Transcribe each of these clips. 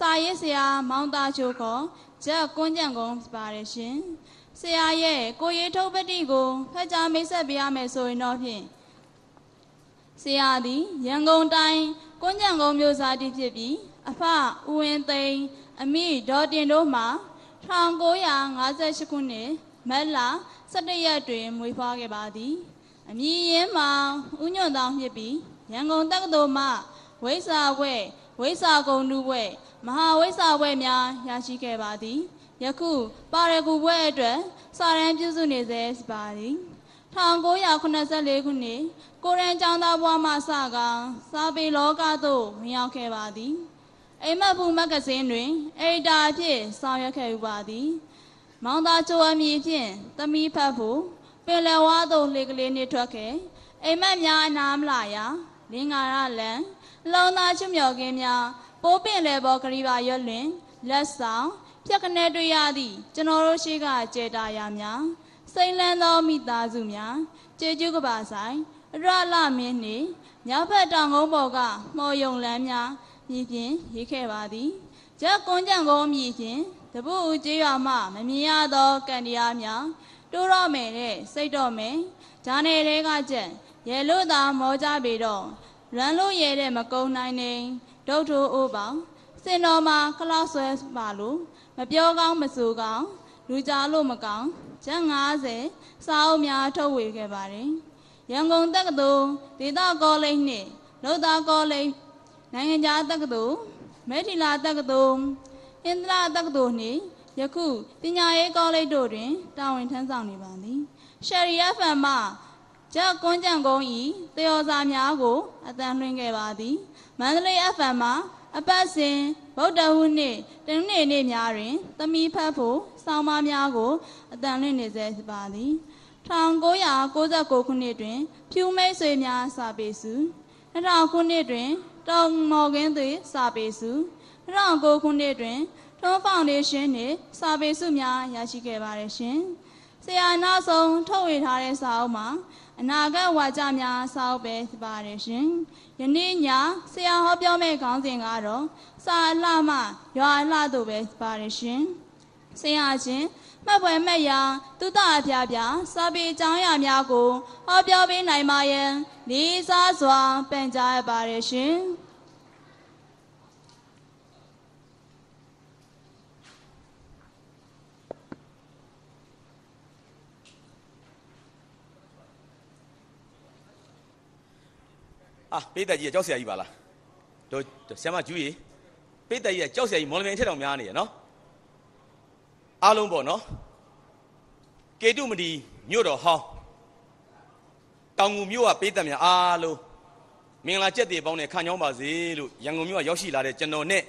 စာရေးဆရာမောင်သားချိုခေါ်ဂျက်ကွန်းကြံကုန်ပါတယ်ရှင်ဆရာရဲ့ကိုရေးထုတ်ပတိကိုဖက်ကြားမိတ်ဆက်ပေးရမယ်ဆိုရင်တော့ဖြင့်ဆရာသည်ရန်ကုန်တိုင်းကွန်းကြံကုန်မြို့သားတည်ဖြစ်ပြီးအဖဦးဝင်းသိန်းအမိဒေါ်တင်တို့မှ1958ခုနှစ်မတ်လ17ရက်တွင်မွေးဖွားခဲ့ပါသည်အမည်ရင်းမှာဥညွန့်တောင်ဖြစ်ပြီးရန်ကုန်တက္ကသိုလ်မှဝိဇာဝဲဝိဇာကုံလူဝဲမဟာဝိဆာဘွဲ့များရရှိခဲ့ပါသည်ယခု ပါရဂူဘွဲ့အတွက်စာရန်ပြုစုနေစေပါသည်1984ခုနှစ်ကိုရန်ကျောင်းသားဘွားမှစကစာပေလောကသို့ဝင်ရောက်ခဲ့ပါသည်အိမ်မက်ဘူးမဂ္ဂဇင်းတွင်အေတာအဖြစ်ဆောင်ရွက်ခဲ့ပါသည်မောင်သားချိုအမည်ဖြင့်သမီးဖတ်ဖို့ပင်လယ်ဝါသို့လေကလေးနှင့်ထွက်ခဲ့အိမ်မက်များအနာမလာရာလင်္ကာရလန်လုံသားချွမြော်ကင်းများပိုးပင်လေဘောဂရီပါရွက်လွင် လက်ဆောင်ပြက်ကနေတွေ့ရသည်ကျွန်တော်တို့ရှိကကြေတာရများ စိန်လန်းသောမိသားစုများကျေကျူးကပါဆိုင်အရလမင်းနေမြောက်ဘက်တောင်ကုန်းပေါ်ကမော်ယုံလန်းများမြည်ပြင်းရေးခဲ့ပါသည်ရက်ကွန်ကြံကုန်းမြည်ပြင်းတပုတ်ဦးကျေးရွာမှမမြင်ရသောကန်တရားများတိုးတော့မယ်တဲ့စိတ်တော့မယ်ဂျာနယ်တဲကကြံရဲလို့သာမောကြပေတော့လွမ်းလို့ရဲတဲ့မကုန်းနိုင်နေဒေါက်တာအိုးပေါင်စင်တော်မှာခလောက်ဆွဲပါလို့မပြောကောင်းမဆိုကောင်းလူကြားလို့မကောင်းကျပ်90စာအုပ်များထုတ်ဝေခဲ့ပါတယ်ရန်ကုန်တက္ကသိုလ်ဒေသကောလိပ်နှင့်လောတာကောလိပ်နိုင်ငံခြားတက္ကသိုလ်မဲထီလာတက္ကသိုလ်အင်္ဒရာတက္ကသိုလ်နှင့်ယခုပညာရေးကောလိပ်တို့တွင်တာဝန်ထမ်းဆောင်နေပါသည်ရှယ်ရီ FM မှဂျက်ကွန်ကြံကုန်းဤတယောစာများကိုအသံလွှင့်ခဲ့ပါသည်မန္တလေး FM မှာအပတ်စဉ်ဗုဒ္ဓဟူးနေ့တနင်္လာနေ့များတွင် သမီးဖတ်ဖို့ဆောင်းပါးများကိုအတန်လွင့်နေစေပါသည်1996ခုနှစ်တွင်ဖြူမိတ်ဆွေများစာပေစု2000ခုနှစ်တွင် တောင်မော်ကင်းသွေးစာပေစု2009ခုနှစ်တွင်ထွန်းဖောင်ဒေးရှင်းနှင့်စာပေစုများရရှိခဲ့ပါတယ်ရှင်ဆရာနောက်ဆုံးထုတ်ဝေထားတဲ့စာအုပ်မှာအနာဂတ်ဝါကျများစာအုပ်ပဲဖြစ်ပါတယ်ရှင်ယနေ့ညဆရာဟောပြောမယ့်ခေါင်းစဉ်ကတော့စာအလှမှရွာအလှတို့ပဲပါတယ်ရှင်။ဆရာချင်းမှတ်ပွဲမှတ်ရာသူတအဖျားဖျားစာပေအကြောင်းအရာများကို ဟောပြောပေးနိုင်ပါယံလေးစားစွာပန်ကြားရပါတယ်ရှင်။အာပိဿကြီးကကြောက်ဆရာကြီးပါလားတို့ဆရာမကျူးကြီးပိဿကြီးကကြောက်ဆရာကြီးမော်လမြိုင်ထက်တောင်များနေရနော်အားလုံးပေါ့နော်ကေတုမဒီမြို့တော်ဟောင်းတောင်ငူမြို့ကပိဿများအားလုံးမင်္ဂလာကျက်တွေပေါင်းနဲ့ခံကြောင်းပါစေလို့ရန်ကုန်မြို့ကရောက်ရှိလာတဲ့ကျွန်တော်နဲ့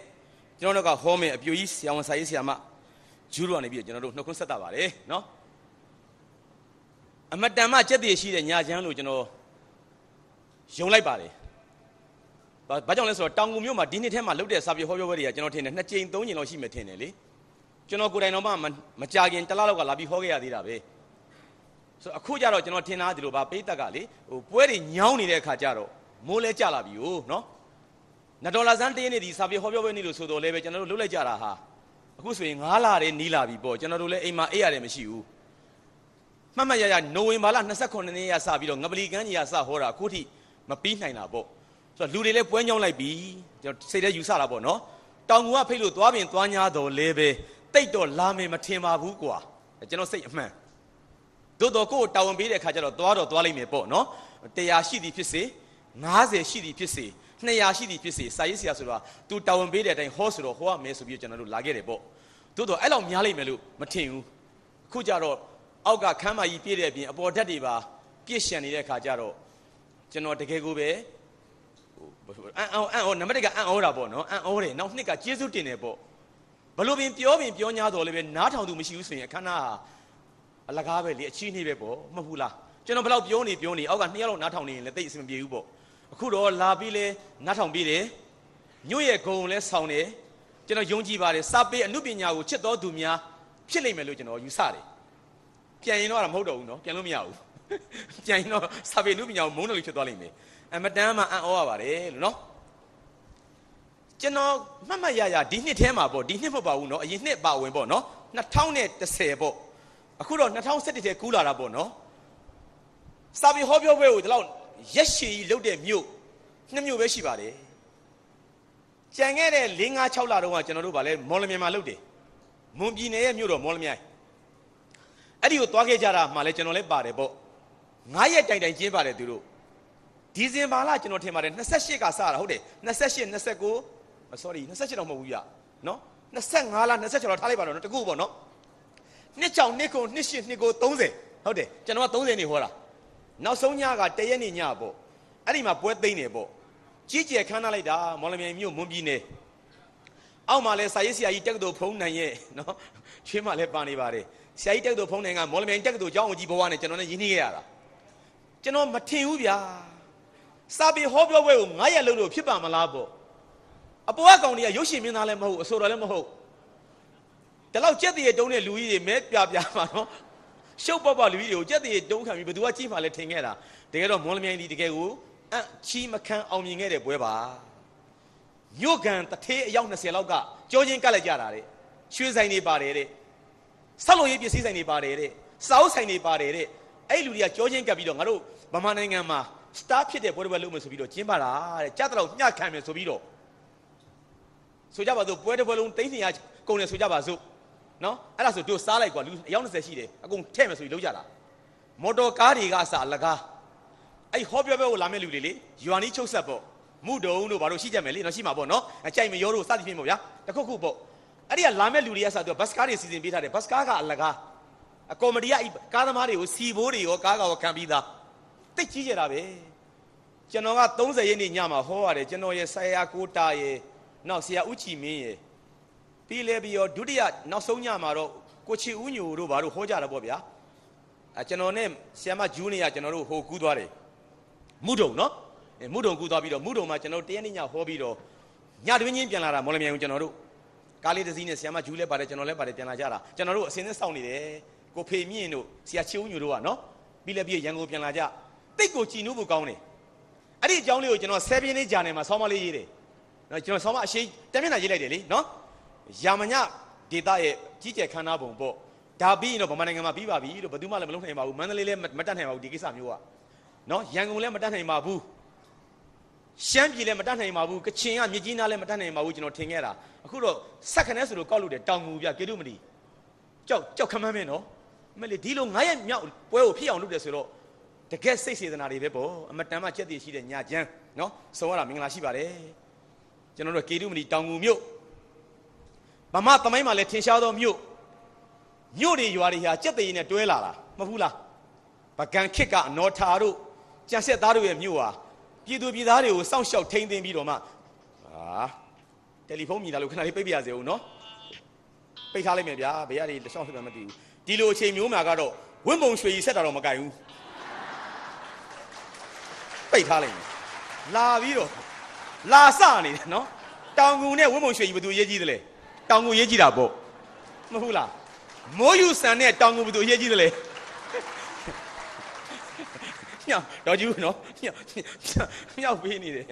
ကျွန်တော်တို့ကဟောမယ်အပြူကြီးဆရာဝန်ဆရာကြီးဆရာမဂျူးတို့ကနေပြီးကျွန်တော်တို့နှုတ်ခွန်းဆက်တာပါတယ်နော်အမတန်မှကြက်တည်ရှိတဲ့ညာချမ်းလို့ကျွန်တော်ယုံလိုက်ပါတယ်ဘာကြောင့်လဲဆိုတော့တောင်ကုန်မြို့မှာဒီနှစ်ထဲမှာလုပ်တဲ့စာပြေဟောပြောပွဲတွေကကျွန်တော်ထင်တယ်နှစ်ကြိမ်သုံးကြိမ်လောက်ရှိမှထင်တယ်လေကျွန်တော်ကိုယ်တိုင်တော့မှမကြခင်တစ်လလောက်ကလာပြီးဟောခဲ့ရသေးတာပဲဆိုတော့အခုကျတော့ကျွန်တော်ထင်တာဒီလိုပါပိတ်တက်ကလေဟိုပွဲတွေညောင်းနေတဲ့အခါကျတော့မိုးလဲကျလာပြီဟိုနော်နဒေါ်လာစန်းတင်းနေဒီစာပြေဟောပြောပွဲနေ့လို့ဆိုတော့လည်းပဲကျွန်တော်တို့လှုပ်လိုက်ကြတာဟာအခုဆိုရင်9လတည်းနီးလာပြီပေါ့ကျွန်တော်တို့လည်းအိမ်မှာအိပ်ရတယ်မရှိဘူးမှတ်မှတ်ရရနိုဝင်ဘာလ28ရက်စပြီးတော့ငပလီကန်းကြီးကစဟောတာအခုထိမပြီးနိုင်တာပေါ့ဆိုတော့လူတွေလည်းပွဲညောင်းလိုက်ပြီကျွန်တော်စိတ်ထဲယူဆတာပေါ့နော်တောင်ကူကဖိတ်လို့သွားပြင်သွားညာတော့လဲပဲတိတ်တော့လာမယ်မထင်ပါဘူးကွာကျွန်တော်စိတ်အမှန်သို့တော့ကိုယ်တာဝန်ပေးတဲ့အခါကျတော့သွားတော့သွားလိုက်မယ်ပေါ့နော်100ရှိသည်ဖြစ်စေ90ရှိသည်ဖြစ်စေ200ရှိသည်ဖြစ်စေစာရေးဆရာဆိုတာ तू တာဝန်ပေးတဲ့အတိုင်းဟောဆိုတော့ဟောရမယ်ဆိုပြီးကျွန်တော်တို့လာခဲ့တယ်ပေါ့သို့တော့အဲ့လောက်များလိုက်မယ်လို့မထင်ဘူးအခုကျတော့အောက်ကခမ်းမကြီးပြည့်တဲ့အပြင်အပေါ်ဓာတ်တွေပါပြည့်ရှံနေတဲ့အခါကျတော့ကျွန်တော်တကယ်ကိုပဲအံ့အောင်အံ့အောင်နံပါတ်1ကအံ့အောင်တာပေါ့နော်အံ့အောင်တယ်နောက်နှစ်ကကျေးဇူးတင်တယ်ပေါ့ဘလို့ပင်ပြောပင်ပြောညာတော်လည်းပဲနားထောင်သူမရှိဘူးဆိုရင်အခမ်းအနားအလကားပဲလေအချီးနှေးပဲပေါ့မဟုတ်ဘူးလားကျွန်တော်ဘလောက်ပြောနေပြောနေအောက်ကနှစ်ယောက်လောက်နားထောင်နေရင်လည်းသိအဆင်မပြေဘူးပေါ့အခုတော့လာပြီးလဲနားထောင်ပြီးတယ်ညွ့ရဲ့ဂုံလဲဆောင်းတယ်ကျွန်တော်ယုံကြည်ပါတယ်စာပေအမှုပညာကိုချစ်တော်သူများဖြစ်လိမ့်မယ်လို့ကျွန်တော်ယူဆတယ်ပြန်ရင်တော့မဟုတ်တော့ဘူးနော်ပြန်လို့မရဘူးပြန်ရင်တော့စာပေနုပညာကိုမုန်းတယ်လို့ဖြစ်သွားလိမ့်မယ်အမတန်းမှအံ့ဩရပါတယ်လို့နော်ကျွန်တော်မှတ်မှတ်ရရဒီနှစ်ထဲမှာပေါ့ဒီနှစ်မဟုတ်ပါဘူးနော်အရင်နှစ်ပါဝင်ပေါ့နော်2010ပေါ့အခုတော့2017ထဲကူးလာတာပေါ့နော်စာပေဟောပြောပွဲကိုဒီလောက်ရက်ရှည်ကြီးလုပ်တဲ့မြို့နှစ်မြို့ပဲရှိပါတယ်ကြံခဲ့တဲ့၄၅6လတုန်းကကျွန်တော်တို့ဗာလဲမော်လမြိုင်မှာလုပ်တယ်မွန်ပြည်နယ်ရဲ့မြို့တော်မော်လမြိုင်အဲ့ဒီကိုသွားခဲ့ကြတာမှလည်းကျွန်တော်လည်းပါတယ်ပေါ့9ရက်တိုင်တိုင်ကျင်းပါတယ်သူတို့ဒီဇင်ဘာလကျွန်တော်ထင်ပါတယ်28ကစတာဟုတ်တယ်28 29 sorry 28တော့မဟုတ်ဘူးရနော်25လား26လောက်ထားလိုက်ပါတော့နော်တကူပေါ့နော်နှစ်ချောင်နှစ်ခုနှစ်ရှစ်နှစ်ကို30ဟုတ်တယ်ကျွန်တော်က30နေဟောတာနောက်ဆုံးညကတရက်နေညပေါ့အဲ့ဒီမှာပွဲသိမ့်နေပေါ့ကြီးကျယ်ခမ်းနားလိုက်တာမော်လမြိုင်မြို့မွန်ပြည်နယ်အောက်မှာလဲဆာရေးဆရာကြီးတက္ကသိုလ်ဖုံးနိုင်ရဲ့နော်ချွေးမှာလဲပါနေပါတယ်ဆရာကြီးတက္ကသိုလ်ဖုံးနိုင်ကမော်လမြိုင်တက္ကသိုလ်ကျောင်းဝင်ကြီးဘဝနဲ့ကျွန်တော်နဲ့ရင်းနှီးခဲ့ရတာကျွန်တော်မထင်ဘူးဗျာစာပေဟောပြောပွဲကို9ရက်လုပ်လို့ဖြစ်ပါမလားပေါ့အပေါ်အကောင်တွေကရုပ်ရှင်မင်းသားလည်းမဟုတ်အဆိုတော်လည်းမဟုတ်ဒီလောက်ကြက်တည်းတုံးတဲ့လူကြီးတွေမဲပြပြပါနော်ရှုပ်ပေါက်ပေါက်လူကြီးတွေကိုကြက်တည်းတုံးခံပြီးဘယ်သူကကြိမှလဲထင်ခဲ့တာတကယ်တော့မွန်လမြိုင်ဒီတကယ်ကိုအန့်ချီမခံအောင်မြင်ခဲ့တဲ့ပွဲပါမြို့ကန်တထေးအယောက်20လောက်ကကြောချင်းကတ်လိုက်ကြတာတဲ့ရွှေဆိုင်တွေပါတယ်တဲ့ဆက်လို့ရေးပစ္စည်းဆိုင်တွေပါတယ်တဲ့စာအုပ်ဆိုင်တွေပါတယ်တဲ့အဲ့လူတွေကကြောချင်းကပ်ပြီးတော့ငါတို့ဗမာနိုင်ငံမှာ star ဖြစ်တဲ့ပွဲတစ်ပွဲလုပ်မယ်ဆိုပြီးတော့ကျင်းပတာတဲ့ကြားတလောက်ညှခံမယ်ဆိုပြီးတော့ဆိုကြပါစို့ပွဲတစ်ပွဲလုံးတိမ့်နေရကုန်တယ်ဆိုကြပါစို့နော်အဲ့ဒါဆိုတို့စားလိုက်ကွာလူအယောက်20ရှိတယ်အကုန်ထည့်မယ်ဆိုပြီးလုပ်ကြတာမော်တော်ကားတွေကအစလကားအဲ့ဟောပြောပြောကိုလာမဲ့လူတွေလေယွာနီးချုပ်ဆက်ပေါ့မုဒုံတို့ဘာလို့ရှိကြမယ်လေနော်ရှိမှာပေါ့နော်အကြိုက်မရောတို့စသဖြင့်ပေါ့ဗျာတခုခုပေါ့အဲ့ဒီကလာမဲ့လူတွေကစသူကဘတ်စကားတွေစီစဉ်ပေးထားတယ်ဘတ်စကားကအလကားအကော်မတီကကားသမားတွေကိုစီဘိုးတွေရောကားကောင်ခံပြီးသားတိတ်ကြီးကြတာပဲကျွန်တော်က30ရက်နေ့ညမှာဟောရတယ်ကျွန်တော်ရဲ့ဆရာကိုတာရဲ့နောက်ဆရာဦးချီမင်းရဲ့ပြီးလဲပြီးတော့ဒုတိယနောက်ဆုံးညမှာတော့ကိုချီဦးညိုတို့ဘာလို့ဟောကြတာပေါ့ဗျာအဲကျွန်တော်နဲ့ဆရာမဂျူနီယာကျွန်တော်တို့ဟိုကူးသွားတယ်မုဒုံနော်မုဒုံကူးသွားပြီးတော့မုဒုံမှာကျွန်တော်တရက်နေ့ညဟောပြီးတော့ညတွင်းချင်းပြန်လာတာမော်လမြိုင်ကိုကျွန်တော်တို့ကားလေးတစ်စီးနဲ့ဆရာမဂျူးလည်းပါတယ်ကျွန်တော်လည်းပါတယ်ပြန်လာကြတာကျွန်တော်တို့အစင်းနဲ့စောင့်နေတယ်ကိုဖေမြင့်တို့ဆရာချေဦးညိုတို့ကနော်ပြီးလည်းပြီးရန်ကုန်ပြန်လာကြတိတ်ကိုကြည်နူးဖို့ကောင်းတယ်အဲ့ဒီအကြောင်းလေးကိုကျွန်တော်7ပြင်းလေးဂျာနယ်မှာဆောင်းမလေးရေးတယ်နော်ကျွန်တော်ဆောင်းမအရှိတမျက်နှာရေးလိုက်တယ်လေနော်ရာမညဒေတာရဲ့ကြီးကျယ်ခမ်းနားပုံပေါ့ဒါပြီးရင်တော့ဗမာနိုင်ငံမှာပြီးပါပြီလို့ဘယ်သူမှလည်းမလုပ်နိုင်ပါဘူးမန္တလေးလည်းမတက်နိုင်ပါဘူးဒီကိစ္စမျိုးကနော်ရန်ကုန်လည်းမတက်နိုင်ပါဘူးရှမ်းပြည်လည်းမတက်နိုင်ပါဘူးကချင်ကမြကြီးနားလည်းမတက်နိုင်ပါဘူးကျွန်တော်ထင်ခဲ့တာအခုတော့ဆက်ခနဲဆိုလို့ကောက်လို့တယ်တောင်ငူပြကေတုမဏီကြောက်ကြောက်ခမန်းမင်းနော်အမလေးဒီလို9ရက်မြောက်ပွဲကိုဖြစ်အောင်လုပ်တယ်ဆိုတော့တကယ်စိတ်စေတနာတွေပဲပေါ့အမတန်မှချက်တည်ရှိတဲ့ညာချမ်းနော်ဆုံးရတာမင်္ဂလာရှိပါတယ်ကျွန်တော်တို့ကေတုမဏီတောင်ငူမြို့ဗမာသမိုင်းမှာလည်းထင်ရှားသောမြို့မြို့တွေရွာတွေဟာကြက်တည်နဲ့တွဲလာတာမဟုတ်ဘူးလားပကံခစ်ကအနော်ထာတို့ကြံဆက်သားတို့ရဲ့မြို့ဟာပြည်သူပြည်သားတွေကိုစောင့်ရှောက်ထိန်းသိမ်းပြီးတော့မှဟာတယ်လီဖုန်းမြည်လာလို့ခဏလေးပိတ်ပြရစေဦးနော်ပိတ်ထားလိုက်မယ်ဗျာဘယ်ရည်လျှောက်ဆက်မှမသိဘူးဒီလိုအချိန်မျိုးမှာကတော့ဝင်းပုံရွှေကြီးဆက်တာတော့မကင်ဘူးပိတ်ထားလိုက်မယ်လာပြီးတော့လာစနေတယ်နော်တောင်ကူနဲ့ဝင်းပုံရွှေကြီးဘယ်သူရေးကြည့်သလဲတောင်ကူရေးကြည့်တာပေါ့မဟုတ်လားမိုးယူဆန်နဲ့တောင်ကူဘယ်သူရေးကြည့်သလဲမြောက်တော်ကြီးနော်မြောက်မြောက်ပေးနေတယ်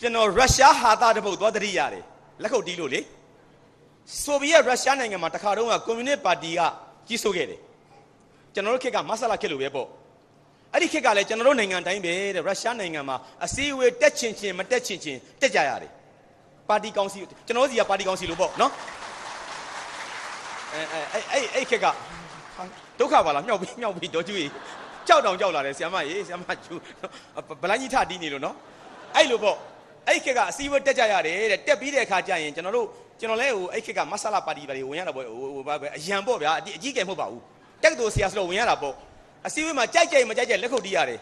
ကျွန်တော်ရုရှားဟာတာတပုတ်သွားတတိရတယ်လက်ခုပ်တီးလို့လေဆိုဗီယက်ရုရှားနိုင်ငံမှာတခါတုန်းကကွန်မြူနစ်ပါတီကကြီးစိုးခဲ့တယ်ကျွန်တော်တို့ခေတ်ကမဆလာခေတ်လိုပဲပေါ့အဲ့ဒီခေတ်ကလည်းကျွန်တော်တို့နိုင်ငံတိုင်းပဲတဲ့ရုရှားနိုင်ငံမှာအစည်းအဝေးတက်ချင်ချင်မတက်ချင်ချင်တက်ကြရတယ်ပါတီကောင်စီကျွန်တော်တို့စီကပါတီကောင်စီလို့ပေါ့နော်အဲအဲအဲ့အဲ့ခေတ်ကဒုက္ခပါလားမြောက်ပြီးမြောက်ပြီးဒေါ်ကျူကြီးကြောက်တောင်ကြောက်လာတယ်ဆ iam မကြီးဆ iam မကျူဗလိုင်းကြီးထတီးနေလို့နော်အဲ့လိုပေါ့အဲ့ခေတ်ကအစည်းအဝေးတက်ကြရတယ်တဲ့တက်ပြီးတဲ့အခါကျရင်ကျွန်တော်တို့ကျွန်တော်လည်းဟိုအဲ့ခက်ကမဆလာပါတီပါတီဝင်ရတာပေါ့ဟိုဘာပဲအရန်ပေါ့ဗျာအကြီးအကဲမဟုတ်ပါဘူးတက်တူဆရာဆိုတော့ဝင်ရတာပေါ့အစည်းအဝေးမှာကြိုက်ကြိုက်မကြိုက်ကြိုက်လက်ခုပ်တီးရတယ်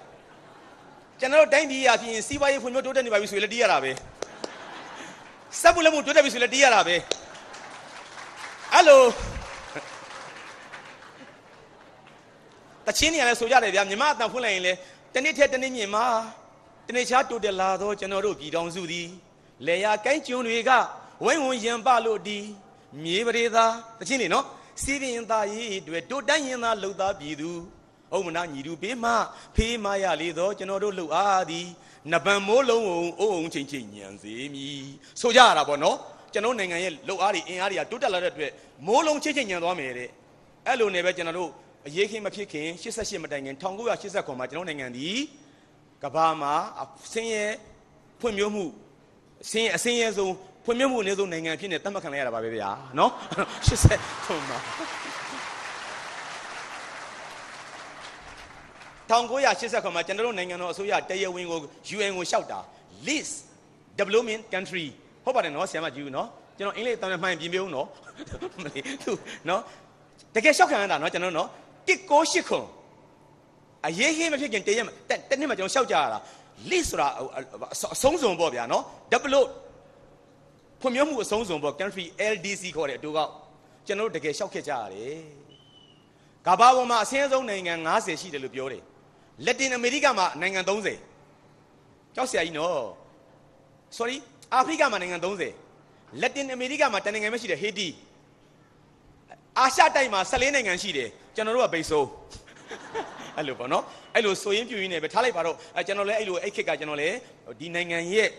ကျွန်တော်တို့တိုင်းပြည်ရာဖြစ်ရင်စီးပွားရေးဖွံ့ဖြိုးတိုးတက်နေပါပြီဆိုရင်လက်တီးရတာပဲစက်မှုလက်မှုတိုးတက်ပြီဆိုရင်လက်တီးရတာပဲအဲ့လိုတချင်းနေရလဲဆိုကြတယ်ဗျာမြမအတန်ဖွင့်လိုက်ရင်လဲတနေ့ထက်တနေ့မြင်မှာတနေ့ချားတိုးတက်လာတော့ကျွန်တော်တို့ပြည်တော်စုသည် လေယာကိုင်းကျွန်းတွေကဝိုင်းဝန်းရင်ပလို့ဒီမြေပရိသာတချင်းနေနော်စီရင်သားရေးအတွက်တို့တိုင်းရင်သားလှုပ်သားပြည်သူဥမနာညီသူပေးမဖေးမရလေတော့ကျွန်တော်တို့လှုပ်အားသည်နဗံမိုးလုံးုံအိုးအောင်ချင်းချင်းညံစေမည်ဆိုကြရတာပေါ့နော်ကျွန်တော်နိုင်ငံရဲ့လှုပ်အားတွေအင်အားတွေကတိုးတက်လာတဲ့အတွက်မိုးလုံးချင်းချင်းညံသွားမယ်တဲ့အဲ့လိုနဲ့ပဲကျွန်တော်တို့အရေးခင်မဖြစ်ခင်88မတိုင်ခင်1989မှာကျွန်တော်နိုင်ငံဒီကဘာမှာဆင်းရဲဖွံ့ဖြိုးမှုဆင်းရဲအဆင်းရဲဆုံးဖွံ့ဖြိုးမှုအနည်းဆုံးနိုင်ငံဖြစ်နေတတ်မှတ်ခံလိုက်ရတာပါပဲဗျာနော်80ဆုံးပါ1989မှာကျွန်တော်တို့နိုင်ငံတော်အစိုးရတရားဝင်ကို UN ကိုလျှောက်တာ list development country ဟုတ်ပါတယ်နော်ဆရာမကြီးဦးနော်ကျွန်တော်အင်္ဂလိပ်တောင်းနဲ့မှန်ပြင်ပြုံးနော်မလေးသူနော်တကယ်လျှောက်ခံရတာနော်ကျွန်တော်နော်198ခွန်အရေးကြီးမဖြစ်ခင်တရက်တနေ့မှကျွန်တော်လျှောက်ကြရတာ list ဆိုတာအဆုံးစုံပေါ့ဗျာနော် develop ဖွံ့ဖြိုးမှုအဆုံးစုံပေါ့ country LDC ခေါ်တဲ့အတူကောက်ကျွန်တော်တို့တကယ်ရှောက်ခဲ့ကြရတယ်ကမ္ဘာပေါ်မှာအဆင်းဆုံးနိုင်ငံ90ရှိတယ်လို့ပြောတယ်လက်တင်အမေရိကမှာနိုင်ငံ30ကြောက်စရာကြီးနော် sorry အာဖရိကမှာနိုင်ငံ30လက်တင်အမေရိကမှာတနိုင်ငံပဲရှိတယ်ဟေတီအာရှတိုက်မှာ14နိုင်ငံရှိတယ်ကျွန်တော်တို့ကဘိတ်ဆိုးအဲ့လိုပေါ့နော်အဲ့လိုဆိုရင်ပြူရင်းနဲ့ပဲထားလိုက်ပါတော့ကျွန်တော်လည်းအဲ့လိုအဲ့ခက်ကကျွန်တော်လည်းဒီနိုင်ငံရဲ့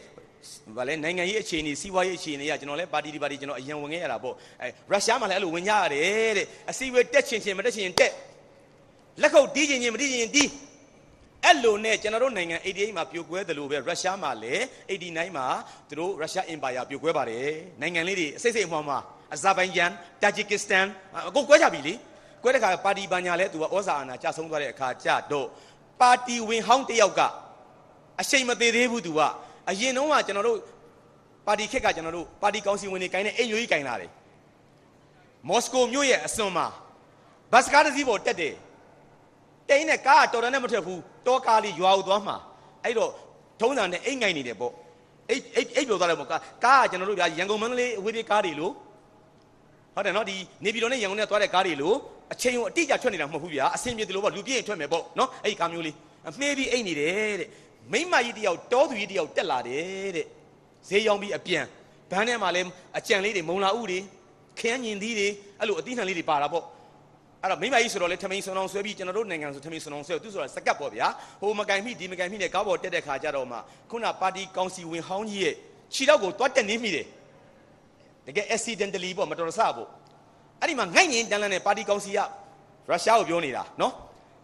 ဗာလဲနိုင်ငံရေးအခြေအနေစီးပွားရေးအခြေအနေကကျွန်တော်လဲပါတီဒီပါတီကျွန်တော်အရင်ဝင်ခဲ့ရတာပေါ့အဲရုရှားမှာလည်းအဲ့လိုဝင်ကြရတယ်တဲ့အစီဝေးတက်ချင်ချင်မတက်ချင်တက်လက်ခုပ်တီးချင်ချင်မတီးချင်တီးအဲ့လိုနဲ့ကျွန်တော်တို့နိုင်ငံ88မှာပြိုကွဲတယ်လို့ပဲရုရှားမှာလည်း89မှာသူတို့ရုရှားအင်ပါယာပြိုကွဲပါတယ်နိုင်ငံလေးတွေအစိတ်စိတ်အမှောင်မှာအဇာဘိုင်ဂျန်တာဂျစ်ကစ္စတန်အကုန်ကွဲကြပြီလေကွဲတဲ့ခါပါတီပညာလဲသူကဩဇာအာဏာကျဆုံးသွားတဲ့အခါကြတော့ပါတီဝင်ဟောင်းတယောက်ကအရှိန်မသေးသေးဘူးသူကအရင်တုန်းကကျွန်တော်တို့ပါတီခက်ကကျွန်တော်တို့ပါတီကောင်စီဝင်တွေကိုင်းတဲ့အိမ်ရိုးကြီးကိုင်းလာတယ်မော်စကိုမြို့ရဲ့အစွန်မှာဘတ်စကားတစ်စီးပေါ်တက်တယ်တိန်နဲ့ကားတော်တော်နဲ့မထွက်ဘူးတောကားလေးရွာကိုသွားမှာအဲ့တော့ထုံးစံနဲ့အိမ်ငိုင်နေတယ်ပေါ့အိတ်အိတ်အိတ်ပြောသွားတယ်ပေါ့ကားကားကကျွန်တော်တို့ဗျာရန်ကုန်မန္တလေးအဝေးပြေးကားတွေလို့ဟုတ်တယ်နော်ဒီနေပြည်တော်နဲ့ရန်ကုန်နဲ့သွားတဲ့ကားတွေလို့အချိန်ုံအတိအကျထွက်နေတာမဟုတ်ဘူးဗျာအဆင်ပြေတယ်လို့ပေါ့လူပြည့်ရင်ထွက်မယ်ပေါ့နော်အဲ့ဒီကားမျိုးလေးအမှေးပြီးအိတ်နေတယ်တဲ့မိမကြီးတယောက်တောသူကြီးတယောက်တက်လာတယ်တဲ့ဈေးရောက်ပြီးအပြန်ဘန်းထဲမှာလည်းအကြံလေးတွေမုံလာဥတွေခင်းညင်သီးတွေအဲ့လိုအသီးနှံလေးတွေပါတာပေါ့အဲ့တော့မိမကြီးဆိုတော့လေထမင်းစုံအောင်ဆွဲပြီးကျွန်တော်တို့နိုင်ငံဆိုထမင်းစုံအောင်ဆွဲသူဆိုတာစကတ်ပေါ့ဗျာဟိုမကင်မိဒီမကင်မိနဲ့ကားပေါ်တက်တဲ့ခါကျတော့မှခုနပါတီကောင်စီဝင်ဟောင်းကြီးရဲ့ခြေတော့ကိုသွားတက်နေမိတယ်တကယ် accidentally ပေါ့မတော်တဆပေါ့အဲ့ဒီမှာငိုက်ငင်တန်းလန်းတဲ့ပါတီကောင်စီကရုရှားကိုပြောနေတာနော်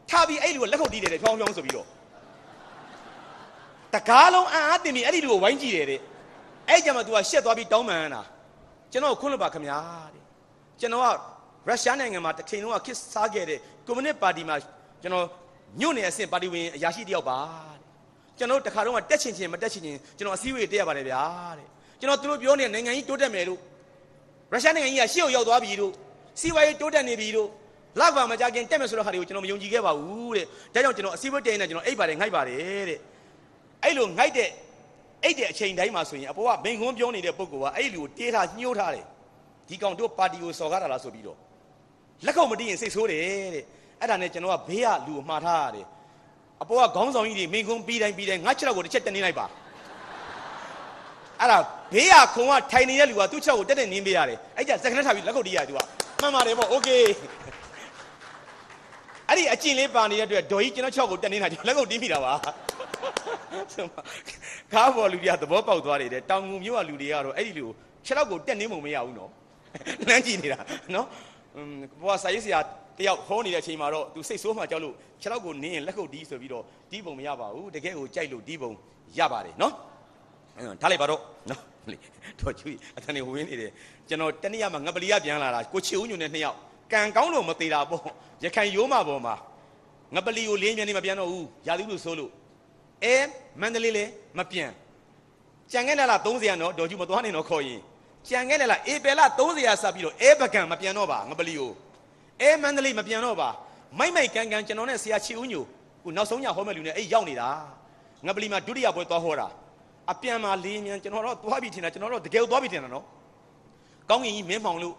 ထားပြီးအဲ့လိုလက်ခုပ်တီးတယ်ဖြောင်းဖြောင်းဆိုပြီးတော့တကားလုံးအံ့အားတင်ပြီးအဲ့ဒီလူကိုဝိုင်းကြည့်တယ်တဲ့အဲ့ကြမှာ तू ကရှက်သွားပြီးတောင်းပန်ရတာကျွန်တော်ခွင့်လွှတ်ပါခင်ဗျာတဲ့ကျွန်တော်ကရုရှားနိုင်ငံမှာတစ်ချိန်လုံးကခစ်စားခဲ့တဲ့ကွန်မြူနစ်ပါတီမှာကျွန်တော်ညွန့်နေအဆင့်ပါတီဝင်အရာရှိတယောက်ပါတဲ့ကျွန်တော်တခါတော့တက်ချင်ချင်မတက်ချင်ချင်ကျွန်တော်အစည်းအဝေးတက်ရပါတယ်ဗျာတဲ့ကျွန်တော်သူတို့ပြောနေတဲ့နိုင်ငံကြီးတိုးတက်မယ်လို့ရုရှားနိုင်ငံကြီးကရှေ့ကိုရောက်သွားပြီလို့စီးပွားရေးတိုးတက်နေပြီလို့လောက်ပါမကြခင်တက်မယ်ဆိုတဲ့ဟာတွေကိုကျွန်တော်မယုံကြည်ခဲ့ပါဘူးတဲ့ဒါကြောင့်ကျွန်တော်အစည်းအဝေးတက်ရင်လည်းကျွန်တော်အိပ်ပါတယ်ငှိုက်ပါတယ်တဲ့အဲ့လိုငိုက်တဲ့အိတ်တဲ့အချိန်တိုင်းမှာဆိုရင်အပေါ်ကမိန်ခွန်းပြောနေတဲ့ပုဂ္ဂိုလ်ကအဲ့လူကိုတေးထားညှိုးထားတယ်ဒီကောင်တို့ပါတီကိုစော်ကားတာလားဆိုပြီးတော့လက်ကောင်မတီးရင်စိတ်ဆိုးတယ်တဲ့အဲ့ဒါနဲ့ကျွန်တော်ကဘေးကလူကိုမှားထားရတယ်အပေါ်ကခေါင်းဆောင်ကြီးတွေမိန်ခွန်းပြီးတိုင်းပြီးတိုင်းငါ့ချက်တော့ကိုတစ်ချက်တက်နေလိုက်ပါအဲ့ဒါဘေးကခုံကထိုင်နေတဲ့လူကသူ့ချက်ကိုတက်တက်နင်းပေးရတယ်အဲ့ကြစက္ကန့်ထားပြီးလက်ကောင်တီးရသူကမှန်ပါတယ်ပေါ့โอเคအဲ့ဒီအကျင့်လေးပါနေတဲ့အတွက်ဒေါ်ကြီးကျွန်တော်ချက်ကိုတက်နေတာကျွန်တော်လက်ကောင်တီးမိတာပါဆိုမှကားပေါ်လူပြသဘောပေါက်သွားတယ်တဲ့တောင်ငူမြို့ကလူတွေကတော့အဲ့ဒီလူခြေထောက်ကိုတက်နေမှမရဘူးနော်လမ်းကြည့်နေတာနော်ဘွားစာရေးဆရာတယောက်ဟောနေတဲ့အချိန်မှာတော့သူစိတ်ဆိုးမှကြောက်လို့ခြေထောက်ကိုနင်းရင်လက်ခုပ်ဒီဆိုပြီးတော့ဒီပုံမရပါဘူးတကယ်ကိုကြိုက်လို့ဒီပုံရပါတယ်နော်ထားလိုက်ပါတော့နော်လေတော်ချူအတန်နေဝင်နေတယ်ကျွန်တော်တနေ့မှငပလီကပြန်လာတာကိုချီဦးညွန်နဲ့နှစ်ယောက်ကံကောင်းလို့မသေးတာပေါ့ရခိုင်ရိုးမပေါ်မှာငပလီကိုလင်းပြန်နေမှပြန်တော့ဘူးရာသီဥတုဆိုးလို့အဲမန္တလေးလေမပြန်ကြံခဲ့တယ်လား30ရာနော်ဒေါ်ကျူမသွားနဲ့တော့ခေါ်ရင်ကြံခဲ့တယ်လားဧပယ်လ30ရာဆက်ပြီးတော့အဲပကံမပြန်တော့ပါငပလီကိုအဲမန္တလေးမပြန်တော့ပါမိုက်မိုက်ကန်ကန်ကျွန်တော်နဲ့ဆရာချီဦးညိုခုနောက်ဆုံးညဟောမဲ့လူနဲ့အဲ့ရောက်နေတာငပလီမှာဒုတိယပွဲသွားဟောတာအပြန်မှာလေးမြန်ကျွန်တော်တော့သွားပြီထင်တာကျွန်တော်တော့တကယ်သွားပြီထင်တာနော်ကောင်းကင်ကြီးမင်းမောင်လို့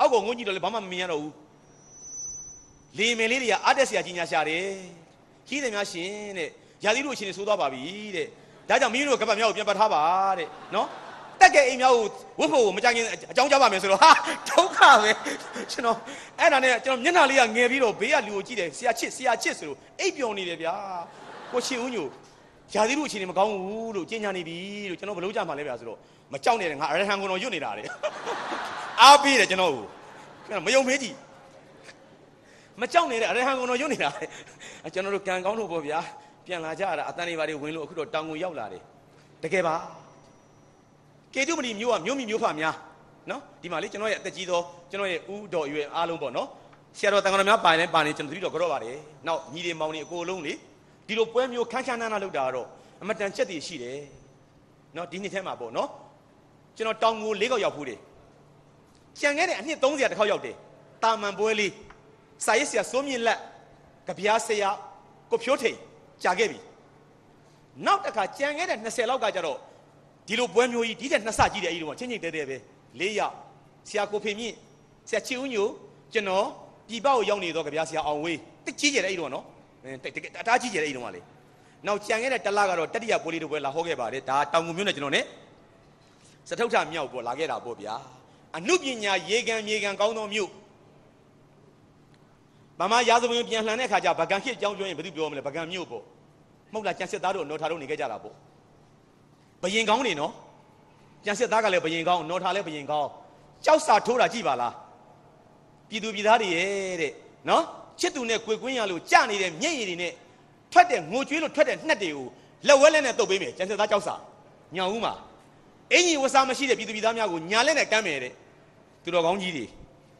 အောက်ကငုံကြီးတော့လည်းဘာမှမမြင်ရတော့ဘူးလေမယ်လေးတွေကအတက်ဆရာကြီးညာရှာတယ်ခီးတယ်များရှင်တဲ့ရာသီဥတုအခြေအနေဆိုးသွားပါပြီတဲ့ဒါကြောင့်မင်းတို့ကပတ်မြောက်ကိုပြန်ပတ်ထားပါတဲ့နော်တက်ကဲအိမ်မြောက်ကိုဝတ်ဖို့ကိုမကြခင်အကြောင်းကြားပါမယ်ဆိုတော့ဟာဒုက္ခပဲကျွန်တော်အဲ့ဒါနဲ့ကျွန်တော်မျက်နှာလေးကငယ်ပြီးတော့ဘေးကလူကိုကြည့်တယ်ဆရာချစ်ဆရာချစ်ဆိုလို့အိပ်ပျော်နေတယ်ဗျာကိုရှင်ဦးညိုရာသီဥတုအခြေအနေမကောင်းဘူးလို့ကြေညာနေပြီလို့ကျွန်တော်ဘလို့ကြမှာလဲဗျာဆိုတော့မကြောက်နဲ့ငါအရဟံကိုတော်ရွတ်နေတာတဲ့အားပေးတယ်ကျွန်တော်ကိုမယုံမေးကြည့်မကြောက်နဲ့အရဟံကိုတော်ရွတ်နေတာတဲ့ကျွန်တော်တို့ကံကောင်းလို့ပေါ့ဗျာပြန်လာကြတာအတန်တွေဘာတွေဝင်လို့အခုတော့တောင်ကုန်ရောက်လာတယ်တကယ်ပါကေတုမဏီမျိုးကမျိုးမီမျိုးဖများနော်ဒီမှာလေကျွန်တော်ရဲ့အသက်ကြီးသောကျွန်တော်ရဲ့ဥတော်ရွယ်အားလုံးပေါ့နော်ဆရာတော်တန်ခါတော်များပါရင်ပါနေကျွန်တော်သတိတော်ကတော့ပါတယ်နောက်ညီတွေမောင်တွေအကုန်လုံးလေဒီလိုပွဲမျိုးခန်းခန်းနားနားလောက်တာတော့အမတန်ချက်တည်ရှိတယ်နော်ဒီနှစ်ထဲမှာပေါ့နော်ကျွန်တော်တောင်ကို၄ခေါက်ရောက်ဖူးတယ်ကြံခဲ့တဲ့အနှစ်30တစ်ခေါက်ရောက်တယ်တာမန်ပွဲလေးစာရေးဆရာစိုးမြင့်လက်ကဗျာဆရာ ကိုဖြိုးထိန်ကြာခဲ့ပြီနောက်တစ်ခါကြံခဲ့တဲ့20လောက်ကကြတော့ဒီလိုပွဲမျိုးကြီးဒီတဲ့နှစ်ဆကြီးတယ်အဲ့ဒီတော့ချင်းချင်းတဲတဲပဲလေးယောက်ဆရာကိုဖေမြင့်ဆရာချီဦးညိုကျွန်တော်ပြည်ပကိုရောက်နေတော့ကြဗျာဆရာအောင်ဝေးတကြီးကျယ်တဲ့အဲ့ဒီတော့နော်တကယ်အတားကြီးကျယ်တဲ့အဲ့ဒီတော့ကလေနောက်ကြံခဲ့တဲ့တလကတော့တတိယပွဲလေးတို့ပဲလာဟောခဲ့ပါတယ်ဒါတောင်ကုန်မြို့နဲ့ကျွန်တော်နဲ့စထုတ်ထမြောက်ပေါ်လာခဲ့တာပေါ့ဗျာအမှုပညာရေကံမြေကံကောင်းသောမြို့ဗမာရာဇဝင်ပြန်လှန်တဲ့ခါကျဗကံခေတ်အကြောင်းပြောရင်ဘယ်သူပြောမလဲဗကံမြို့ပေါ့မဟုတ်လားကျန်စစ်သားတို့နော်ထားတို့နေခဲ့ကြတာပေါ့ဘယင်ကောင်းနေနော်ကျန်စစ်သားကလည်းဘယင်ကောင်းနော်ထားလည်းဘယင်ကောင်းကြောက်စာထိုးတာကြည့်ပါလားပြည်သူပြည်သားတွေရဲ့တဲ့နော်ချစ်သူနဲ့ကြွေကွင်းရလို့ကြနေတဲ့မျက်ရည်တွေနဲ့ထွက်တဲ့ငိုကြွေးလို့ထွက်တဲ့နှက်တွေကိုလက်ဝဲလက်နဲ့တုပ်ပေးမယ်ကျန်စစ်သားကြောက်စာညောင်ဦးမှာအင်ကြီးဝစားမရှိတဲ့ပြည်သူပြည်သားများကိုညာလက်နဲ့ကမ်းမယ်တဲ့သူတော်ကောင်းကြီးတွေ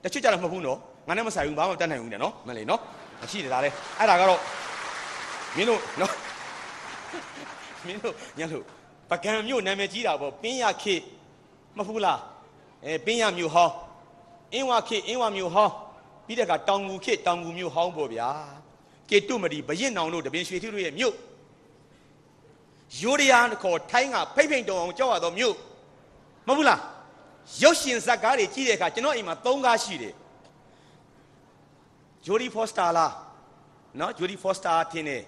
တချွတ်ကြတော့မဟုတ်ဘူးနော်ငါနဲ့မဆိုင်ဘူးဘာမှတတ်နိုင်ဘူးတဲ့နော်မလေးနော်မရှိတယ်ဒါလဲအဲ့ဒါကတော့မင်းတို့နော်မင်းတို့ညလို့ပကံမြို့နာမည်ကြီးတာပေါ့ပင်းရခေမဟုတ်လားအဲပင်းရမြို့ဟောင်းအင်းဝခေအင်းဝမြို့ဟောင်းပြီးတဲ့ကတောင်ငူခေတောင်ငူမြို့ဟောင်းပေါ့ဗျာကေတုမဒီဘရင်နောင်တို့တပင်ရွှေထီတို့ရဲ့မြို့ယိုရီယာခေါ်ထိုင်းကဖိဖိန်တုံအောင်ကြောက်ရတော့မြို့မဟုတ်လားရုပ်ရှင်ဇာတ်ကားတွေကြည့်တဲ့အခါကျွန်တော်အိမ်မှာ၃ကားရှိတယ်ဂျိုဒီဖော့စတာလားနော်ဂျိုဒီဖော့စတာထင်းတယ်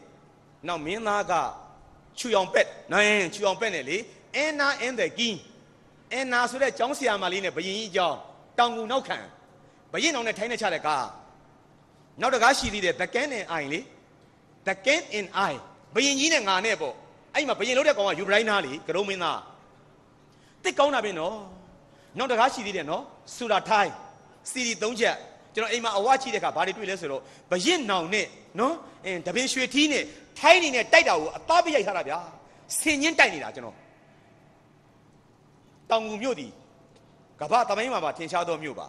နောက်မင်းသားကချူအောင်ပက်နိုင်ချူအောင်ပက်နေလေအန်နာအန်တဲ့ကင်းအန်နာဆိုတဲ့ကျောင်းဆရာမလေးနဲ့ဘယင်ကြီးကျောင်းတောင်ကူနောက်ခံဘယင်အောင်နဲ့ထိုင်းနေချတဲ့ကားနောက်တကားရှိသေးတယ်တကန်းနဲ့အိုင်လေ the king in i ဘယင်ကြီးနဲ့ငါနဲ့ပေါ့အဲ့မှာဘယင်လို့တဲ့ကောင်ကယူဘရိုင်းနာလေကရုံးမင်းသားတစ်ကောင်းတာပဲနော်နောက်တကားရှိသေးတယ်နော်ဆူရာထိုင်းစီရီ၃ချက်ကျွန်တော်အိမ်မှာအဝချိတဲ့အခါဘာတွေတွေ့လဲဆိုတော့ဘရင့်နောင်နဲ့နော်အင်းတပင်ရွှေထီးနဲ့ထိုင်းနေနဲ့တိုက်တာကိုအသားပြရိုက်ထားတာဗျာဆင်ရင်တိုက်နေတာကျွန်တော်တောင်ငူမြို့ဒီကဘာတပိုင်းမှာပါထင်ရှားသောမြို့ပါ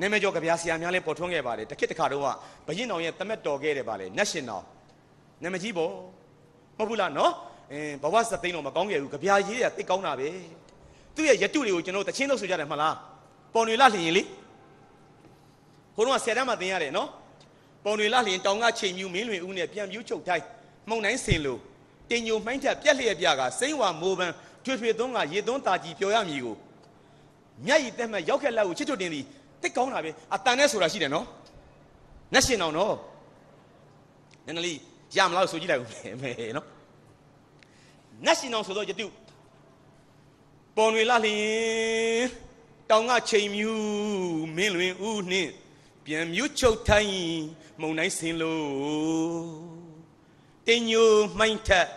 နာမည်ကျော်ကဗျာဆရာများလည်းပေါ်ထွန်းခဲ့ပါတယ်တခစ်တခါတော့ကဘရင်တော်ရဲ့တမက်တော်ခဲ့တယ်ပါလေ national နာမည်ကြီးပေါ့မဟုတ်ဘူးလားနော်အင်းဘဝစသိန်းတော့မကောင်းခဲ့ဘူးကဗျာရေးရတိတ်ကောင်းတာပဲသူ့ရဲ့ရတုတွေကိုကျွန်တော်တချင်းလို့ဆိုကြတယ်မှလားပေါ်နေလာလျင်လေဘုန်းတော်က10တန်းမှသင်ရတယ်နော်ပုံတွေလှလျင်တောင်ကချိန်မြူမင်းလွင်ဦးနဲ့ပြန်ပြူးချုပ်တိုင်းမှုန်တိုင်းစင်လိုတင်ညိုမှိုင်းထက်ပြက်လျက်ပြကစိမ့်ဝါမိုးပန်းထွေထွေသွန်းကရေသွန်းတာကြီးပြောရမည်ကိုမျက်ရည်တက်မှရောက်ခဲ့လက်ကိုချစ်ချွတ်တင်သည်တက်ကောင်းတာပဲအတန်နဲ့ဆိုတာရှိတယ်နော်နတ်ရှင်တော်နော်နည်းနည်းလေးရမလားဆိုကြည့်လိုက်ဦးမယ်နော်နတ်ရှင်တော်ဆိုတော့ယတုပုံတွေလှလျင်တောင်ကချိန်မြူမင်းလွင်ဦးနှင့်ပြန်မြုပ်ချုပ်ထိုင်းမုံတိုင်းဆင်လို့တင်ညိုမှိုင်းထက်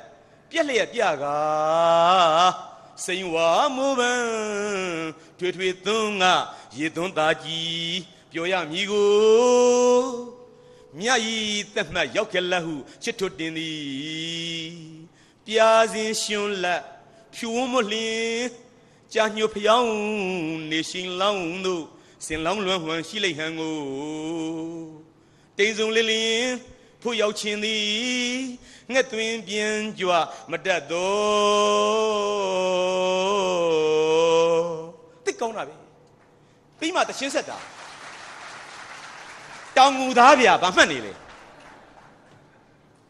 ပြက်လျက်ပြကားစိန်ဝါမိုးပန်းထွေထွေသွန်းကရေသွန်းသားကြီးပြောရမည်ကိုမြတ်ဤသက်မှတ်ရောက်ခဲ့လက်ဟုချစ်ထွတ်တင်သည်ပြာစင်ရှင်လက်ဖြူဝန်းမလင်းကြာညှို့ဖျောင်းနေရှင်လောင်းတို့စင်လောင်းလွမ်းဝမ်းရှိလိမ့်ဟန်ကိုတိမ်စုံလင်းလင်းဖို့ရောက်ခြင်းသည်ငှက်သွင်းပြင်းကြွမတတ်တော့တိတ်ကောင်းတာပဲပြီးမှတရှင်းဆက်တာတောင်ငူသားဗျာဗာမှတ်နေလေ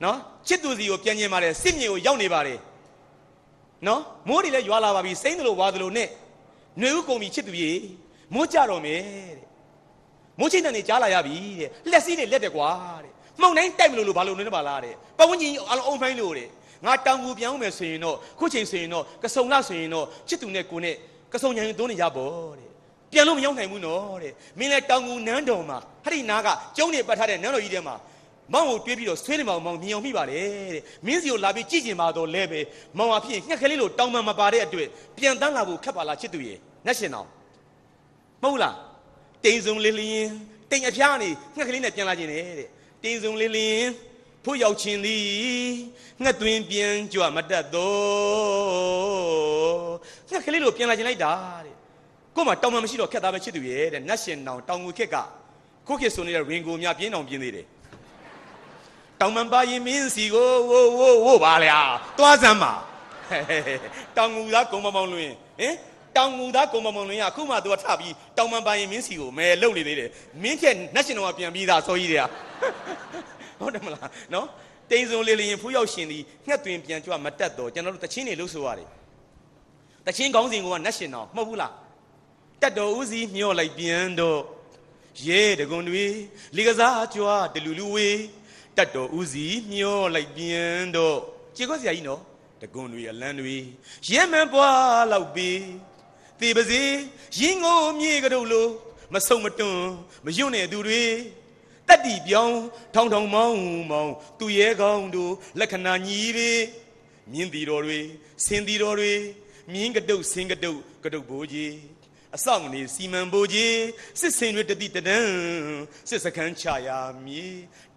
နော်ချစ်သူစီကိုပြန်ကျင်ပါတယ်စစ်မြေကိုရောက်နေပါတယ်နော်မိုးတွေလည်းရွာလာပါပြီစိမ့်တယ်လို့ဝါတယ်လို့နဲ့ຫນွေဥကုန်ပြီချစ်သူကြီးမိုးကြတော့မယ်တဲ့မိုးချိန်တန်နေကြားလာရပြီတဲ့လက်စည်းတွေလက်တယ်ကွာတဲ့မှုန်တိုင်းတိုက်မလို့လို့ဘာလို့လဲပါလားတဲ့ပဝန်းကြီးအလုံးအုံဖိုင်းလို့တဲ့ငါတောင်ကိုပြောင်းမယ်ဆိုရင်တော့ခုချိန်ဆိုရင်တော့ကစုံလာဆိုရင်တော့ချစ်သူနဲ့ကိုနဲ့ကစုံညာရင်သုံးနေရပေါ့တဲ့ပြန်လို့မရောက်နိုင်ဘူးနော်တဲ့မင်းလည်းတောင်ကိုနန်းတော်မှာဟရိနာကကျုံးနေပတ်ထားတဲ့နန်းတော်ကြီးထဲမှာမောင်ကိုတွေးပြီးတော့ဆွေးနေမောင်မောင်မြင်အောင်မိပါလေတဲ့မင်းစီကိုလာပြီးကြည့်ကျင်ပါတော့လဲပဲမောင်ဟာဖြစ်ရင်ငှက်ကလေးလိုတောင်မှမပါတဲ့အတွက်ပြန်တန်းလာဖို့ခက်ပါလားချစ်သူရဲ့နှက်ရှင်တော်မဟုတ်လားတိမ်စုံလေးလျင်တိမ်အဖျားနေငှက်ကလေးနဲ့ပြန်လာခြင်းနဲ့တဲ့တိမ်စုံလေးလျင်ဖို့ရောက်ခြင်းသည်ငှက်သွင်းပြန်ကြွမတတ်တော့ငှက်ကလေးလိုပြန်လာခြင်းလိုက်တာတဲ့ကို့မှာတောင်မှမရှိတော့ခက်သားပဲချစ်သူရဲ့တဲ့နတ်ရှင်တောင်တောင်ငွေခက်ကခုခေတ်ဆိုနေတဲ့ရင်ကိုများပြင်းအောင်ပြင်းသေးတယ်တောင်မှပါရင်မင်းစီကိုဝိုးဝိုးဝိုးပါလေဟာသွားစမ်းပါတောင်ငူသားကုံမပေါင်းလွင်ဟင်တောင်ငူသားကိုမမုံလင်းကအခုမှသူကထပြီးတောင်မန်ပိုင်ရင်မင်းစီကိုမဲလှုပ်နေသေးတယ်မင်းကျက် national ကပြန်ပြီးသားစောကြီးတွေကဟုတ်တယ်မလားနော်တိန်စုံလေလျင်ဖူးရောက်ရှင်သည်ငှက်တွင်ပြန်ကြွမတက်တော့ကျွန်တော်တို့တချင်းတွေလှုပ်ဆိုရတယ်တချင်းကောင်းစဉ်က national မဟုတ်ဘူးလားတက်တော်ဦးစီးမျောလိုက်ပြန်တော့ရဲတကွန်တွေလီကစားကြွတလူလူဝေးတက်တော်ဦးစီးမျောလိုက်ပြန်တော့ခြေခွက်ဆရာကြီးနော်တကွန်တွေအလန်းတွေရဲမန်ပွားလောက်ပြီးတေပါစေရင်းငိုမြေကတို့လိုမဆုံမတွန်းမယွန့်တဲ့သူတွေတတ္တိပြောင်းထောင်းထောင်းမောင်းမောင်းသူရဲကောင်းတို့လက္ခဏာညီတွေမြင်းတီတော်တွေဆင်းတီတော်တွေမြင်းကတုတ်ဆင်းကတုတ်ကတုတ်ဘိုးကြီးအဆောင်နေစီမံဘိုးကြီးစစ်စင်တွေတတိတဒန်းစစ်စခန်းချရာမြေ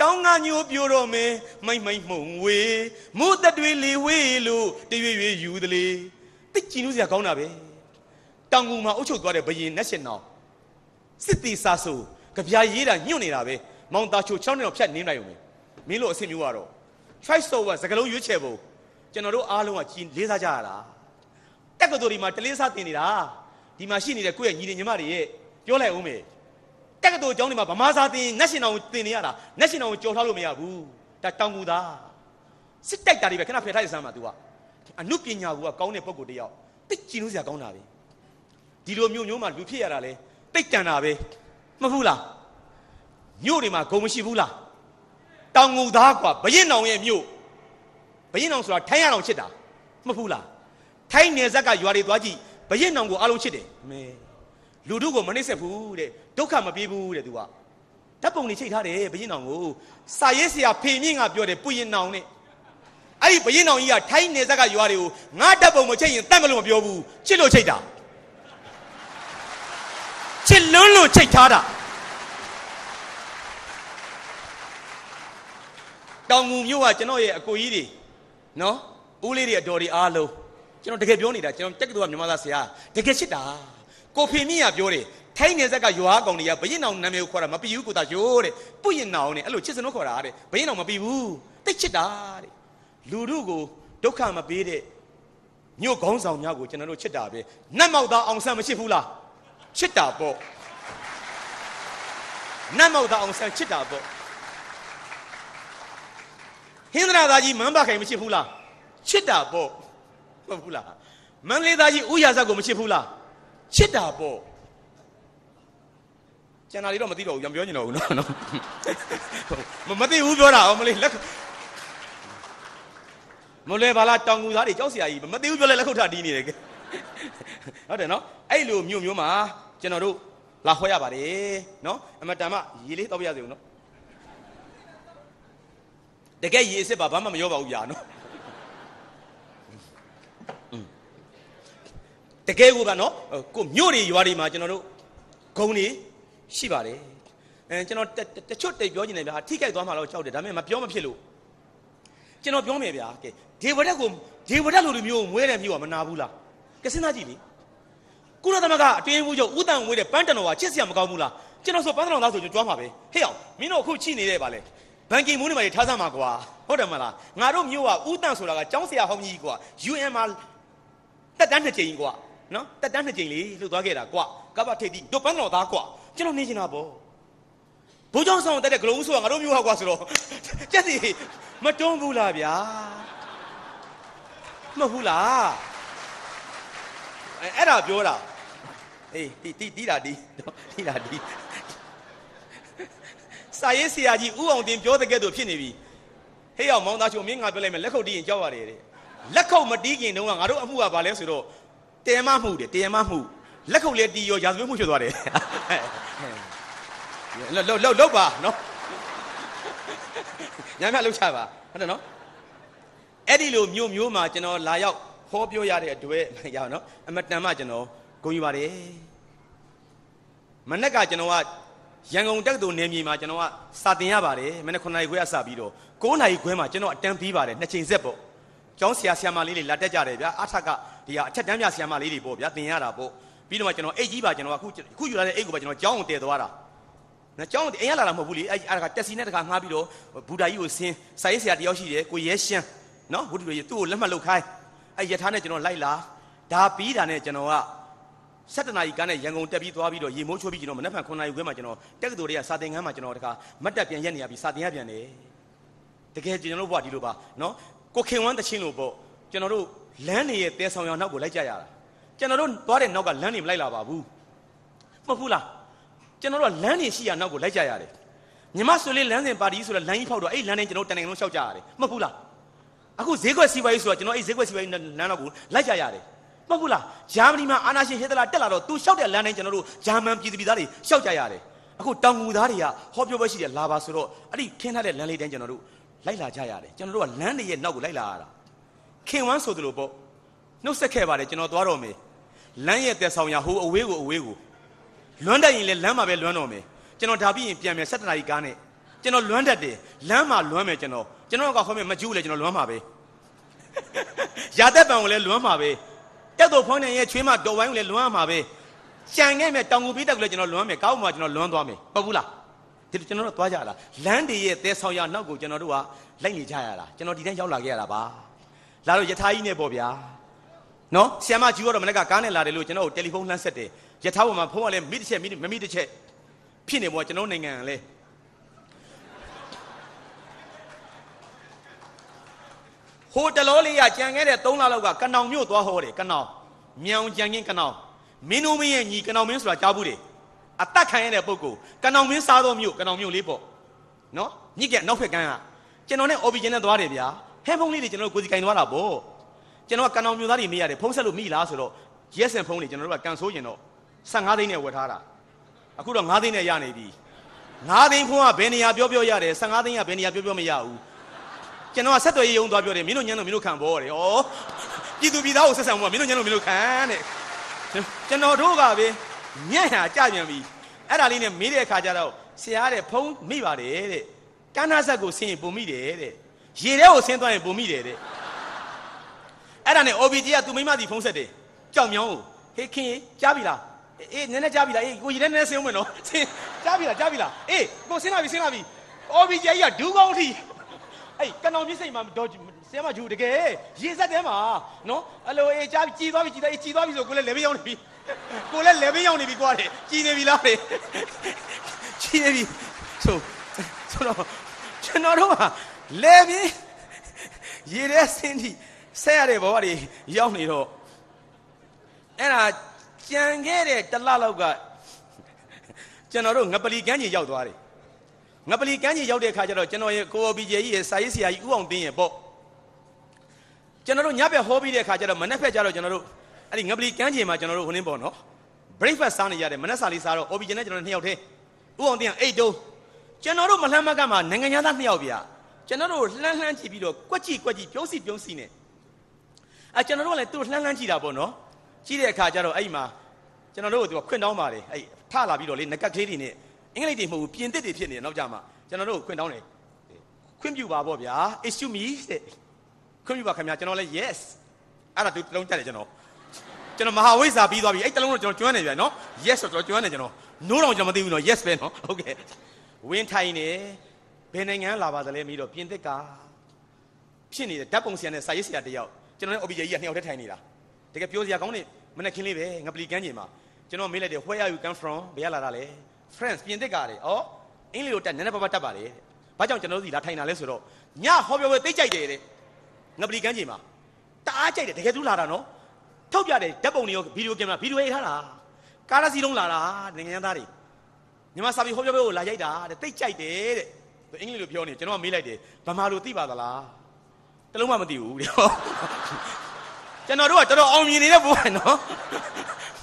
တောင်းကညိုပြိုတော်မဲမိုက်မိုက်မှုန်ဝေမိုးတက်တွေလေဝေလို့တရွေ့ရွေ့ယူတလေတိတ်ကြည်နူးစရာကောင်းတာပဲတောင်ကူမှာအုပ်ချုပ်သွားတဲ့ဘရင်နဲ့ရှင်တော်စစ်တီစာဆိုကြပြားရေးတာညွန့်နေတာပဲမောင်တာချို6နှစ်တော့ဖြတ်နင်းလိုက်ရုံပဲမင်းလို့အဆင်မျိုးကတော့ try so ကစကလုံးရွေးချယ်ဖို့ကျွန်တော်တို့အားလုံးကကြီးလေးစားကြရတာတက်ကတော်ဒီမှာတလေးစားတင်နေတာဒီမှာရှိနေတဲ့ကိုယ့်ရဲ့ညီညီမတွေရဲ့ပြောလိုက်အောင်မေတက်ကတော်ကျောင်းဒီမှာဗမာစာတင်နတ်ရှင်တော်တင်နေရတာနတ်ရှင်တော်ကြော်ထားလို့မရဘူးဒါတောင်ကူသားစစ်တိုက်တာတွေပဲခဏဖယ်ထားရစမ်းပါ तू ကအမှုပညာကူကကောင်းတဲ့ပုံကိုတယောက်တိတ်ကြည်လို့စရာကောင်းတာပဲဒီလိုမျိုးမျိုးမှာလူဖြစ်ရတာလေတိတ်တန်တာပဲမဟုတ်လားမြို့တွေမှာဂုံမရှိဘူးလားတောင်ငူသားกว่าဘရင်တော်ရဲ့မြို့ဘရင်တော်ဆိုတာထိုင်းရအောင်ချစ်တာမဟုတ်လားထိုင်းနယ်ဇက်ကရွာတွေသွားကြည့်ဘရင်တော်ကိုအားလုံးချစ်တယ်အမေလူတို့ကိုမနှိမ့်ဆက်ဘူးတဲ့ဒုက္ခမပြေးဘူးတဲ့သူကဓာတ်ပုံတွေချိတ်ထားတယ်ဘရင်တော်ကိုစာရေးဆရာဖေမြင့်ကပြောတယ်ပူရင်တော်နဲ့အဲ့ဒီဘရင်တော်ကြီးကထိုင်းနယ်ဇက်ကရွာတွေကိုငါဓာတ်ပုံမချိတ်ရင်တတ်မလို့မပြောဘူးချစ်လို့ချိတ်တာချစ်လွန်းလို့ချိတ်ထားတာတောင်ငူမြို့ကကျွန်တော်ရဲ့အကိုကြီးတွေနော်ဦးလေးတွေအတော်တွေအားလုံးကျွန်တော်တကယ်ပြောနေတာကျွန်တော်တက်ကတူကမြန်မာသားဆရာတကယ်ရှိတာကိုဖီမိကပြောတယ်ထိုင်းနယ်ဆက်ကရွာကောင်တွေကဘရင်အောင်နာမည်ကိုခေါ်တာမပြီးဘူးကိုသားရိုးတဲ့ပုရင်အောင်နဲ့အဲ့လိုချစ်စနုခေါ်တာတဲ့ဘရင်အောင်မပြီးဘူးတိတ်ချစ်တာတဲ့လူတို့ကိုဒုက္ခမပေးတဲ့ညို့ခေါင်းဆောင်များကိုကျွန်တော်တို့ချစ်တာပဲနတ်မောက်သားအောင်ဆန်းမချစ်ဘူးလားချစ်တာပေါ့နတ်မောက်သားအောင်ဆန်းချစ်တာပေါ့ဟင်းသနာသားကြီးမန်းပါခိုင်မချစ်ဘူးလားချစ်တာပေါ့ဟုတ်ဘူးလားမန်းလေးသားကြီးဥရဇက်ကိုမချစ်ဘူးလားချစ်တာပေါ့ကျန်တာလေးတော့မသိတော့ဘူးရံပြောနေတော့ဘူးနော်နော်မသိဘူးပြောတာအောင်မလေးလက်မလွယ်ပါလားတောင်ငူသားတွေကြောက်စရာကြီးမသိဘူးပြောလဲလက်ခုပ်ထတီးနေတယ်ဟုတ်တယ်နော်အဲ့လိုမြို့မျိုးမှာကျွန်တော်တို့လာဟောရပါတယ်နော်အမတန်မှရေလေးတောက်ပြရစေဦးနော်တကယ်ရေစစ်ပါဘာမှမရောပါဘူးဗျာနော်တကယ်ကိုဗျာနော်ကိုမြို့တွေရွာတွေမှာကျွန်တော်တို့ဂုံတွေရှိပါတယ်အဲကျွန်တော်တချွတ်တိတ်ပြောနေတယ်ဗျာထိခိုက်သွားမှတော့ကြောက်တယ်ဒါပေမဲ့မပြောမဖြစ်လို့ကျွန်တော်ပြောမယ်ဗျာကဲဒေဝရက်ကိုဒေဝရက်လိုလူမျိုးကိုမွေးတယ်မျိုးကမနာဘူးလားကစဉ်းစားကြည့်လေကုလသမဂ္ဂအတွင်းဘူးချုပ်ဦးတန်ဝေးတဲ့ပန်းတန်တော်ကချစ်စရာမကောင်းဘူးလားကျွန်တော်ဆိုပန်းတန်တော်သားဆိုကျွန်တော်ကြွားမှာပဲဟေ့အောင်မင်းတို့အခုချိနေတဲ့ပါလေဘန်ကင်မူးနေမှာထားစမ်းမှာကွာဟုတ်တယ်မလားငါတို့မျိုးကဦးတန်ဆိုတာကចောင်းဆရာဟောင်းကြီးကွာ UN မှာတက်တန်းနှစ်ကြိမ်ကွာနော်တက်တန်းနှစ်ကြိမ်လေးလှုပ်သွားခဲ့တာကွာကပ္ပထိတ်တိတို့ပန်းတော်သားကွာကျွန်တော်နေချင်တာပေါ့ဘိုးကြောင့်ဆောင်တက်တဲ့ဂလုံးဆိုတာငါတို့မျိုးဟာကွာဆိုတော့ကြက်စီမတွန်းဘူးလားဗျာမဟုတ်ဘူးလားအဲ့အဲ့ဒါပြောတာအေးတီတီတီတာတီတီတာတီစာရေးဆရာကြီးဥအောင်တင်ပြောတဲ့ကဲ့သို့ဖြစ်နေပြီဟေးအောင်မောင်သားချုံမင်းငါပြောလိုက်မယ်လက်ခုပ်တီးရင်ကြောက်ရတယ်တဲ့လက်ခုပ်မတီးခင်တုန်းကငါတို့အမှုကဘာလဲဆိုတော့တဲမမှုတဲ့တဲမမှုလက်ခုပ်လည်းတီးရောရာဇဝတ်မှုဖြစ်သွားတယ်လောက်လောက်လောက်ပါနော်ညမလောက်ချပါဟုတ်တယ်နော်အဲ့ဒီလိုမျိုးမျိုးမှာကျွန်တော်လာရောက်ဟောပြောရတဲ့အတွေ့ရအောင်နော်အမတန်မှကျွန်တော်ဂုဏ်ယူပါတယ်မနေ့ကကျွန်တော်ကရန်ကုန်တက္ကသိုလ်နယ်မြေမှာကျွန်တော်ကစာတင်ရပါတယ်မနေ့9နာရီခွဲကစပြီးတော့9နာရီခွဲမှာကျွန်တော်အတန်းပြီးပါတယ်နှစ်ချိန်ဆက်ပေါ့ကျောင်းဆရာဆရာမလေးတွေလာတက်ကြတယ်ဗျာအထက်ကဒီဟာအထက်တန်းပြဆရာမလေးတွေပေါ့ဗျာတင်ရတာပေါ့ပြီးတော့မှကျွန်တော်အိတ်ကြီးပါကျွန်တော်အခုအခုယူလာတဲ့အိတ်ကိုပါကျွန်တော်ကျောင်းကိုတည်သွားတာနော်ကျောင်းအိမ်ရလာတာမဟုတ်ဘူးလေအဲ့အဲ့ဒါကတက်စီနဲ့တခါငှားပြီးတော့ဘူတာကြီးကိုဆင်းစာရေးဆရာတယောက်ရှိတယ်ကိုရဲရှင်းနော်ဝတ္ထုရေသူ့ကိုလက်မှတ်လုပ်ခိုင်းအဲ့ယထာနဲ့ကျွန်တော်လိုက်လာဒါပြီးတာနဲ့ကျွန်တော်က7နာရီကနဲ့ရန်ကုန်တက်ပြီးသွားပြီးတော့ရေမိုးချိုးပြီးကျွန်တော်မနက်ဖြန်9နာရီခွဲမှာကျွန်တော်တက္ကသိုလ်တွေကစာသင်ခန်းမှာကျွန်တော်တခါမတ်တက်ပြန်ရက်နေရပြီးစာသင်ရပြန်တယ်တကယ်ကျွန်တော်တို့ဘွားဒီလိုပါနော်ကိုခင်ဝမ်းတချင်းလို့ပေါ့ကျွန်တော်တို့လမ်းနေရဲ့တဲဆောင်ရောင်နောက်ကိုလိုက်ကြရတာကျွန်တော်တို့သွားတဲ့နောက်ကလမ်းနေမလိုက်လာပါဘူးမဟုတ်ဘူးလားကျွန်တော်တို့ကလမ်းနေရှိရနောက်ကိုလိုက်ကြရတယ်ညီမဆိုလေးလမ်းစဉ်ပါတီဆိုတော့လမ်းကြီးဖောက်တော့အဲ့လမ်းနေကျွန်တော်တန်တိုင်းလုံးလျှောက်ကြရတယ်မဟုတ်ဘူးလားအခုဈေးကွက်စီပွားရေးဆိုတော့ကျွန်တော်အဲ့ဈေးကွက်စီပွားရေးလမ်းတော့ကိုလိုက်ကြရတယ်မဟုတ်ဘူးလားဂျာမနီမှာအာနာရှင်ဟစ်တလာတက်လာတော့သူလျှောက်တဲ့လမ်းတိုင်းကျွန်တော်တို့ဂျာမန်ပြည်သူပြည်သားတွေလျှောက်ကြရတယ်အခုတောင်ငူသားတွေကဟောပြောပွဲရှိတယ်လာပါဆိုတော့အဲ့ဒီခင်းထားတဲ့လမ်းလေးတိုင်းကျွန်တော်တို့လိုက်လာကြရတယ်ကျွန်တော်တို့ကလမ်းတွေရဲ့နောက်ကိုလိုက်လာရတာခင်ဝမ်းဆိုသလိုပေါ့နှုတ်ဆက်ခဲ့ပါတယ်ကျွန်တော်သွားတော့မယ်လမ်းရဲ့တက်ဆောင်ရဟိုအဝေးကိုအဝေးကိုလွမ်းတက်ရင်လည်းလမ်းမှာပဲလွမ်းတော့မယ်ကျွန်တော်ဒါပြီးရင်ပြန်မယ်ဆက်တနာကြီးကားနဲ့ကျွန်တော်လွမ်းတက်တယ်လမ်းမှာလွမ်းမယ်ကျွန်တော်ကျွန်တော်ကခေါ်မယ်မကျူးလေကျွန်တော်လွမ်းမှာပဲရာသက်ပံကိုလည်းလွမ်းမှာပဲတက်တော်ဖောင်းတဲ့ရဲ့ချွေးမတော်ဝိုင်းကိုလည်းလွမ်းရမှာပဲကြံခဲ့မဲ့တောင်ကိုပေးတက်ကိုလည်းကျွန်တော်လွမ်းမယ်ကောက်မှာကျွန်တော်လွမ်းသွားမယ်ပတ်ဘူးလားဒီလိုကျွန်တော်တို့သွားကြလားလမ်းတွေရဲ့သဲဆောင်ရနောက်ကိုကျွန်တော်တို့ကလိုက်နေကြရလားကျွန်တော်ဒီတိုင်းရောက်လာခဲ့ရတာပါလာတော့ယထာကြီးနဲ့ပေါ့ဗျာနော်ဆီယမကြီးကတော့မနေ့ကကားနဲ့လာတယ်လို့ကျွန်တော်ကိုတယ်လီဖုန်းလှမ်းဆက်တယ်ယထာပေါ်မှာဖုန်းကလည်းမိတစ်ချက်မိမမိတစ်ချက်ဖြစ်နေပေါ့ကျွန်တော်နိုင်ငံကလည်းဟိုတလောလေးရကြံခဲ့တဲ့3လလောက်ကကနောင်မြို့သွားဟောတယ်ကနောင်မြောင်ကြံခင်းကနောင်မင်းတို့မင်းရဲ့ညီကနောင်မင်းဆိုတာကြားဘူးတယ်အသက်ခံရတဲ့ပုဂ္ဂိုလ်ကနောင်မင်းစားသောမြို့ကနောင်မြို့လေးပေါ့နော်ညစ်ကနောက်ဖက်ကန်းကကျွန်တော်နဲ့ origin နဲ့သွားတယ်ဗျာဟဲဖုန်းလေးတွေကျွန်တော်ကိုစီကင်သွားတာပေါ့ကျွန်တော်ကကနောင်မြို့သားတွေမေးရတယ်ဖုန်းဆက်လို့မိလားဆိုတော့ yes and ဖုန်းလေးကျွန်တော်တို့ကကန်ဆိုးရင်တော့15သိန်းနဲ့ဝယ်ထားတာအခုတော့9သိန်းနဲ့ရနေပြီ9သိန်းဖုန်းကဘယ်နေရာပြောပြောရတယ်15သိန်းကဘယ်နေရာပြောပြောမရဘူးကျွန်တော်ကဆက်သွယ်ရေးယုံသွားပြောတယ်မင်းတို့ညံ့လို့မင်းတို့ခံဖို့တယ်ဩပြည်သူပြည်သားကိုဆက်ဆံဖို့ကမင်းတို့ညံ့လို့မင်းတို့ခံတဲ့ကျွန်တော်တို့ကပဲညံ့ဟာကြပြန်ပြီအဲ့ဒါလေးနဲ့မေးတဲ့အခါကျတော့ဆရာတဲ့ဖုံးမိပါတယ်တဲ့ကန်းနာဆက်ကိုဆင်းရင်ပုံမိတယ်တဲ့ရေထဲကိုဆင်းသွားရင်ပုံမိတယ်တဲ့အဲ့ဒါနဲ့ OBG ကသူမိမတီဖုံးဆက်တယ်ကြောက်မြောင်းကိုဟေးခင်ကြားပြီလားအေးနည်းနည်းကြားပြီလားအေးကိုရေထဲနည်းနည်းဆင်းဦးမယ်နော်ဆင်းကြားပြီလားကြားပြီလားအေးကိုဆင်းလာပြီဆင်းလာပြီ OBG ကြီးကဒူးကောင်းထိအေးကနောင်ပြည့်စိတ်မှာတော့ဆဲမဂျူတကယ်ရေဆက်တဲမှာနော်အလိုအေးကြားကြီးသွားပြီကြီးသွားပြီကြီးသွားပြီဆိုကိုလည်းလေဘေးရောက်နေပြီကိုလည်းလေဘေးရောက်နေပြီကွာတယ်ကြီးနေပြီလားတယ်ကြီးနေပြီဆိုဆိုတော့ကျွန်တော်တို့ကလေဘေးရေထဲဆင်းထိဆက်ရတဲ့ဘဝတွေရောက်နေတော့အဲ့ဒါကြံခဲ့တဲ့တလလောက်ကကျွန်တော်တို့ငပလီကန်းကြီးရောက်သွားတယ်ငပလီကမ်းခြေရောက်တဲ့အခါကျတော့ကျွန်တော်ရဲ့ကိုဘီဂျေကြီးရဲ့စာရေးဆရာကြီးဦးအောင်တင်းရဲ့ပေါ့ကျွန်တော်တို့ညဘက်ဟောပြီးတဲ့အခါကျတော့မနေ့ဖက်ကျတော့ကျွန်တော်တို့အဲ့ဒီငပလီကမ်းခြေမှာကျွန်တော်တို့ဟိုနေပေါ့နော် breakfast စားနေရတယ်မနေ့စာလေးစားတော့ OB ကျွန်တော်တို့နှစ်ယောက်တည်းဦးအောင်တင်းက8တုံးကျွန်တော်တို့မလှမ်းမကမှာနိုင်ငံသားနှစ်ယောက်ဗျာကျွန်တော်တို့လှမ်းလှမ်းကြည့်ပြီးတော့ကွက်ကြည့်ကွက်ကြည့်ပြုံးစီပြုံးစီနဲ့အဲကျွန်တော်တို့ကလည်းသူတို့လှမ်းလှမ်းကြည့်တာပေါ့နော်ကြည့်တဲ့အခါကျတော့အဲ့မှာကျွန်တော်တို့ကသူကခွင့်တောင်းပါတယ်အဲ့ထလာပြီးတော့လေငကက်ကလေးတွေနဲ့အင်္ဂလိပ်တွေမဟုတ်ဘူးပြင်သစ်တွေဖြစ်နေတယ်နောက်ကြမှာကျွန်တော်တို့ခွင့်တောင်းတယ်ခွင့်ပြုပါဗောဗျာ issue me တဲ့ခွင့်ပြုပါခင်ဗျာကျွန်တော်လည်း yes အဲ့ဒါသူတလုံးကြက်တယ်ကျွန်တော်ကျွန်တော်မဟာဝိဇ္ဇာပြီးသွားပြီအဲ့တလုံးတော့ကျွန်တော်ကျွမ်းနေပြန်နော် yes ဆိုတော့ကျွန်တော်ကျွမ်းနေကျွန်တော် no တော့ကျွန်တော်မသိဘူးနော် yes ပဲနော်ဟုတ်ကဲ့ဝင်းထိုင်နေဘယ်နိုင်ငံလာပါသလဲမပြီးတော့ပြင်သစ်ကဖြစ်နေတဲ့ဓာတ်ပုံဆရာနဲ့စာရေးဆရာတယောက်ကျွန်တော်နဲ့ OBJ ကြီးကနှစ်ယောက်တည်းထိုင်နေတာတကယ်ပြောစရာကောင်းနေမနေ့ခင်းလေးပဲငပလီကန်းကျင်မှာကျွန်တော်မေးလိုက်တယ် where are you come from ဘယ်ကလာတာလဲ France ပြင်သစ်ကလေဩအင်္ဂလိပ်လိုတက်နည်းနည်းပါးပါးတက်ပါလေတဲ့ဘာကြောင့်ကျွန်တော်တို့ဒီလာထိုင်တာလဲဆိုတော့ညဟောပြောပွဲသိကြိုက်တယ်တဲ့ငပလီကန်းချိန်မှာတအားကြိုက်တယ်တကယ်သူလာတာနော်ထုတ်ပြတယ်ဓာတ်ပုံတွေရောဗီဒီယိုပြင်မှာဗီဒီယိုရေးထားတာကားရစီလုံးလာတာနိုင်ငံသားတွေမြန်မာစာပေဟောပြောပွဲကိုလာရိုက်တာတဲ့သိကြိုက်တယ်တဲ့အင်္ဂလိပ်လိုပြောနေကျွန်တော်ကမေးလိုက်တယ်ဗမာလိုသိပါသလားတလုံးမှမသိဘူးတဲ့ကျွန်တော်တို့ကတော်တော်အောင်မြင်နေတဲ့ဘုရားနော်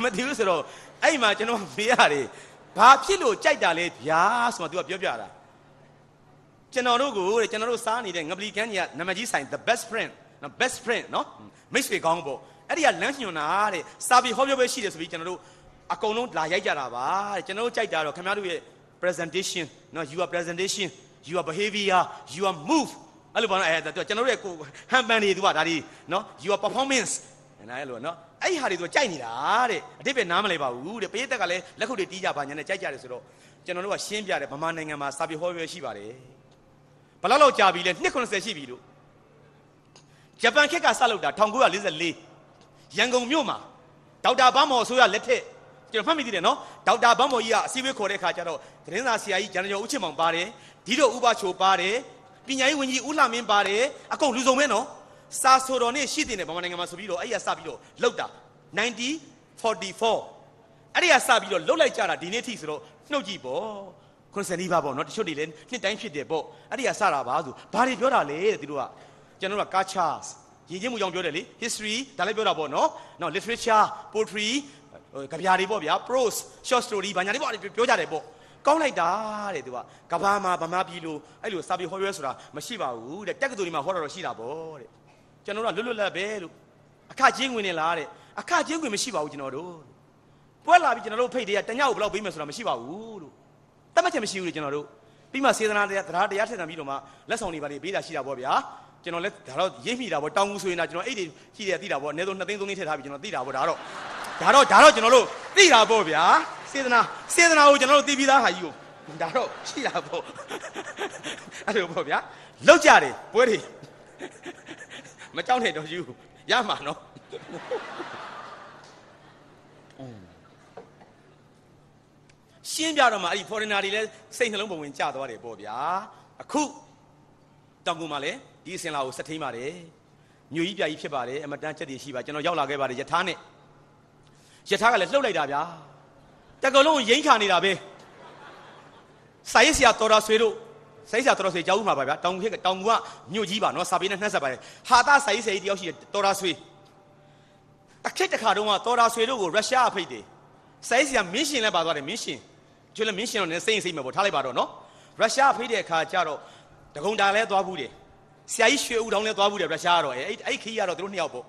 မသိဘူးဆိုတော့အဲ့မှာကျွန်တော်မေးရတယ်ဘာဖြစ်လို့ကြိုက်တာလဲဗျာဆိုတော့ तू ကပြောပြတာကျွန်တော်တို့ကိုတဲ့ကျွန်တော်တို့စားနေတဲ့ငပလီကန်းကြီးကနမကြီးဆိုင် the best friend နော် best friend နော်မိတ်ဆွေကောင်းပေါ့အဲ့ဒီကလမ်းညွှန်တာတဲ့စာပေဟောပြောပွဲရှိတယ်ဆိုပြီးကျွန်တော်တို့အကုန်လုံးလာရိုက်ကြတာပါတဲ့ကျွန်တော်တို့ကြိုက်တာတော့ခင်ဗျားတို့ရဲ့ presentation နော် you are presentation you are behavior you are move အဲ့လိုပေါ့နော်အဲကျွန်တော်တို့ရဲ့ကိုဟန်ပန်တွေ तू ကဒါဒီနော် you are performance နော်အဲ့လိုနော်အဲ့ဒီဟာတွေသူကြိုက်နေတာတဲ့အတိပဲနားမလဲပါဘူးတဲ့ပရိသတ်ကလည်းလက်ခုပ်တွေတီးကြပါညာနဲ့ကြိုက်ကြတယ်ဆိုတော့ကျွန်တော်တို့ကရှင်းပြတယ်ဗမာနိုင်ငံမှာစာပေဟောပြောရှိပါတယ်ဘလောက်လောက်ကြာပြီလဲ290ရှိပြီလို့ဂျပန်ခေတ်ကစလုပ်တာ1944ရန်ကုန်မြို့မှာဒေါက်တာဘမ်းမော်အစိုးရလက်ထက်ကျွန်တော်ဖတ်မိသေးတယ်နော်ဒေါက်တာဘမ်းမော်ကြီးကအစည်းအဝေးခေါ်တဲ့ခါကျတော့သတင်းစာဆရာကြီးဂျန်ကျော်ဦးချစ်မောင်ပါတယ်ဒီတော့ဥပချိုပါတယ်ပညာရေးဝန်ကြီးဦးလှမင်းပါတယ်အကုန်လူစုံပဲနော်စာဆိုတော်နေ့ရှိတင်တယ်ဗမာနိုင်ငံမှာဆိုပြီးတော့အဲ့ရစပြီးတော့လောက်တာ9044အဲ့ဒီကစပြီးတော့လောက်လိုက်ကြတာဒီနေ့ထိဆိုတော့နှုတ်ကြည့်ပေါ့ခွန်စနီးပါပေါ့နော်တချို့တွေလည်းနှစ်တိုင်းဖြစ်တယ်ပေါ့အဲ့ဒီကစတာပါဆိုဘာတွေပြောတာလဲတဲ့သူတို့ကကျွန်တော်က culture ရည်ချင်းမှုကြောင့်ပြောတယ်လေ history ဒါလည်းပြောတာပေါ့နော်နောက် literature poetry ကဗျာတွေပေါ့ဗျာ prose short story ဘာညာတွေပေါ့ပြောကြတယ်ပေါ့ကောင်းလိုက်တာတဲ့သူကကဘာမှာဗမာပြည်လိုအဲ့လိုစာပေဟောပြောဆိုတာမရှိပါဘူးတဲ့တက္ကသိုလ်တွေမှာဟောတာတော့ရှိတာပေါ့တဲ့ကျွန်တော်တို့ကလွတ်လွတ်လပ်ပဲလို့အခချင်းဝင်နေလားတဲ့အခချင်းဝင်မရှိပါဘူးကျွန်တော်တို့ပွဲလာပြီးကျွန်တော်တို့ဖိတ်တည်းကတညကိုဘယ်လောက်ပေးမယ်ဆိုတာမရှိပါဘူးလို့တတ်မှတ်ချက်မရှိဘူးလေကျွန်တော်တို့ပြီးမှစေတနာတရားတရားတရားထက်သန်ပြီးတော့မှလက်ဆောင်တွေပါလေပေးတာရှိတာပေါ့ဗျာကျွန်တော်လည်းဒါတော့ရိပ်မိတာပေါ့တောင်ကူဆိုရင်တော့ကျွန်တော်အဲ့ဒီရှိတယ်သိတာပေါ့အနည်းဆုံး2သိန်း3သိန်းထည့်ထားပြီးကျွန်တော်သိတာပေါ့ဒါတော့ဒါတော့ဒါတော့ကျွန်တော်တို့သိတာပေါ့ဗျာစေတနာစေတနာကိုကျွန်တော်တို့သိပြီးသားဟာကြီးကိုဒါတော့ရှိတာပေါ့အဲ့လိုပေါ့ဗျာလောက်ကြတယ်ပွဲတွေမကြောက်နဲ့တော့ယူရမှာနော်ရှင်းပြတော့မှအဲ့ဒီ foreigner တွေလည်းစိတ်နှလုံးပုံဝင်ကြသွားတယ်ပေါ့ဗျာအခုတောင်ကုန်မှာလည်းဒီအစင်လာကိုစက်ထိန်ပါတယ်ညူကြီးပြာကြီးဖြစ်ပါတယ်အမတန်းချက်တွေရှိပါကျွန်တော်ရောက်လာခဲ့ပါတယ်ယထာနဲ့ယထာကလည်းလှုပ်လိုက်တာဗျာတကယ်လုံးရိမ့်ခါနေတာပဲစာရေးဆရာတော်တော်ဆွေတို့ဆိုင်ဆရာတော်တော်ဆွေကြောက်ဦးမှာပါဗျာတောင်ကြီးကတောင်ကမြို့ကြီးပါနော်စာပေနဲ့နှက်ဆက်ပါတယ်ဟာတာဆိုင်ဆရာကြီးတယောက်ရှိတယ်တော်တော်ဆွေတစ်ခက်တစ်ခါတုန်းကတော်တော်ဆွေတို့ကိုရုရှားအဖိတ်တယ်ဆိုင်ဆရာမင်းရှင်လည်းပါသွားတယ်မင်းရှင်ကျွလည်းမင်းရှင်တော့နည်းစိတ်စိတ်မယ်ပေါ့ထားလိုက်ပါတော့နော်ရုရှားအဖိတ်တဲ့အခါကျတော့တကုံတာလည်းသွားဘူးတယ်ဆရာကြီးရွှေဦးတောင်လည်းသွားဘူးတယ်ရုရှားကတော့အဲ့အဲ့ခီးကတော့သူတို့နှစ်ယောက်ပေါ့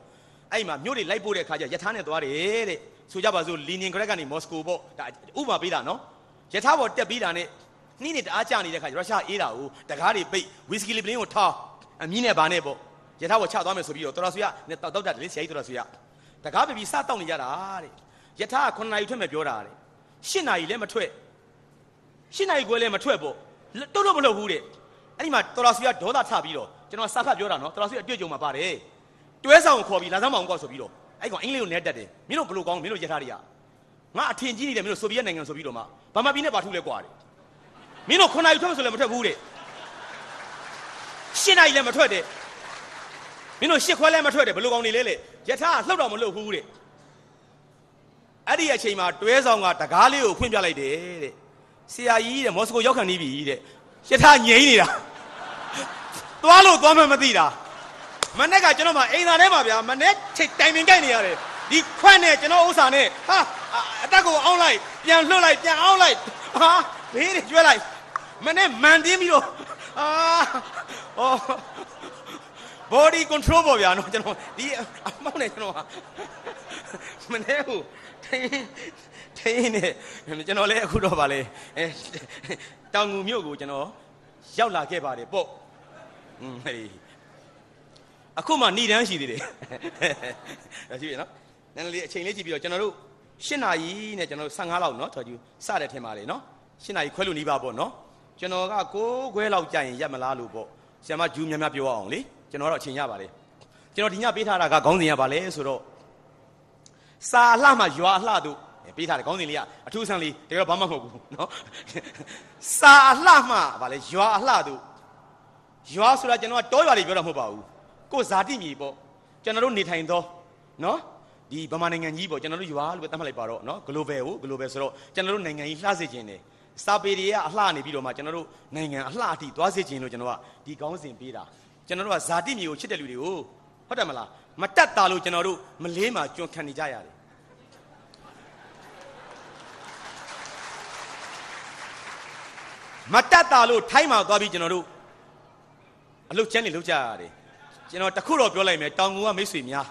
အဲ့မှာမြို့တွေလိုက်ပို့တဲ့အခါကျယထာနဲ့သွားတယ်တဲ့ဆိုကြပါစို့လီနင်ဂရက်ကနေမော်စကိုပေါ့ဒါဥပမာပေးတာနော်ယထာပေါ်တက်ပြီးတာနဲ့နှင်းနေတအားကြနေတဲ့ခါရုရှားအေးတာကိုတကားတွေပိတ်ဝီစကီလေးပလင်းကိုထောင်းအမြင့်နဲ့ဘာနဲ့ပေါ့ရထားကိုချသွားမယ်ဆိုပြီးတော့တော်တော်ဆွေရနဲ့တောက်တောက်တာလေးဆရာကြီးတော်တော်ဆွေရတကားပြပြီးစတောက်နေကြတာတဲ့ယထာက9နာရီထွက်မယ်ပြောတာတဲ့10နာရီလည်းမထွက်10နာရီခွဲလည်းမထွက်ပေါ့တော်တော်မလုပ်ဘူးတဲ့အဲ့ဒီမှာတော်တော်ဆွေရဒေါသထပြီးတော့ကျွန်တော်စာဖတ်ပြောတာနော်တော်တော်ဆွေအတွေ့အကြုံမှာပါတယ်တွဲဆောင်ကိုခေါ်ပြီးလာစမ်းမအောင်ကောက်ဆိုပြီးတော့အဲ့ကောင်အင်္ဂလိပ်ကိုနဲတက်တယ်မင်းတို့ဘလို့ကောင်းမင်းတို့ယထာတွေကငါအထင်ကြီးနေတယ်မင်းတို့ဆိုဗီယက်နိုင်ငံဆိုပြီးတော့မှဘာမှပြီးနဲ့ပါထုလဲကွာတယ်မင်းတို့9နာရီထွက်ဆိုလည်းမထွက်ဘူးတဲ့7နာရီလည်းမထွက်တဲ့မင်းတို့8ခွဲလည်းမထွက်တဲ့ဘလို့ကောင်းနေလဲလေယထာလှုပ်တော့မလှုပ်ဘူးတဲ့အဲ့ဒီအချိန်မှာတွဲဆောင်ကတကားလေးကိုဖွင့်ပြလိုက်တယ်တဲ့ဆရာကြီးတဲ့မော်စကိုရောက်ခံနေပြီတဲ့ယထာငြိမ့်နေတာသွားလို့သွားမှမသိတာမနေ့ကကျွန်တော်မှအိမ်သာထဲမှာဗျာမနေ့ချိန်တိုင်ပင်ကြိုက်နေရတယ်ဒီခွက်နဲ့ကျွန်တော်ဥစ္စာနဲ့ဟာအတက်ကိုအောင်းလိုက်ပြန်လွှတ်လိုက်ပြန်အောင်းလိုက်ဟာဘေးတွေကျွဲလိုက်မနဲ့မန်တင်းပြီးတော့အာဟော body control ပေါ့ဗျာနော်ကျွန်တော်ဒီအမောင်းနေကျွန်တော်ဟာမနဲ့ဟိုထိုင်းထိုင်းနေကျွန်တော်လည်းအခုတော့ဗာလေအဲတောင်ငူမြို့ကိုကျွန်တော် ရောက်လာခဲ့ပါတယ်ပေါ့อืมဟေးအခုမှဏီတန်းရှိသေးတယ်ရှိပြီနော်နည်းနည်းလေးအချိန်လေးကြည့်ပြီးတော့ကျွန်တော်တို့၈နာရီနဲ့ကျွန်တော်တို့15လောက်เนาะတော်ကျူစတဲ့ထင်ပါလေเนาะ၈နာရီခွဲလို့နှီးပါပေါ့เนาะကျွန်တော်ကကိုးခွဲလောက်ကြာရင်ရက်မလားလို့ပေါ့ဆရာမဂျူးများများပြောအောင်လေကျွန်တော်တော့အချိန်ရပါတယ်ကျွန်တော်ဒီညပေးထားတာကခေါင်းစဉ်ရပါလေဆိုတော့စာအလှမှရွာအလှတို့ပေးထားတယ်ခေါင်းစဉ်လေးကအထူးဆန်းလေးတကယ်တော့ဘာမှမဟုတ်ဘူးเนาะစာအလှမှဗာလေရွာအလှတို့ရွာဆိုတာကျွန်တော်ကတောရွာတွေပြောတာမဟုတ်ပါဘူးကိုဇာတိမြေပေါ့ကျွန်တော်တို့နေထိုင်သောเนาะဒီဗမာနိုင်ငံကြီးပေါ့ကျွန်တော်တို့ရွာလို့ပဲသတ်မှတ်လိုက်ပါတော့เนาะ global ကို global ဆိုတော့ကျွန်တော်တို့နိုင်ငံကြီးလှစေခြင်းတယ်စာပေတွေကအလှနေပြီးတော့မှကျွန်တော်တို့နိုင်ငံအလှအထိသွားစေချင်လို့ကျွန်တော်ကဒီကောင်းစဉ်ပေးတာကျွန်တော်တို့ကဇာတိမြေကိုချစ်တဲ့လူတွေကိုဟုတ်တယ်မလားမတက်တာလို့ကျွန်တော်တို့မလေးမှာကြွန်ခံနေကြရတယ်မတက်တာလို့ထိုင်းမှာသွားပြီးကျွန်တော်တို့အလုတ်ချမ်းနေလုတ်ကြရတယ်ကျွန်တော်တခုတော့ပြောလိုက်မယ်တောင်ကူကမိတ်ဆွေများ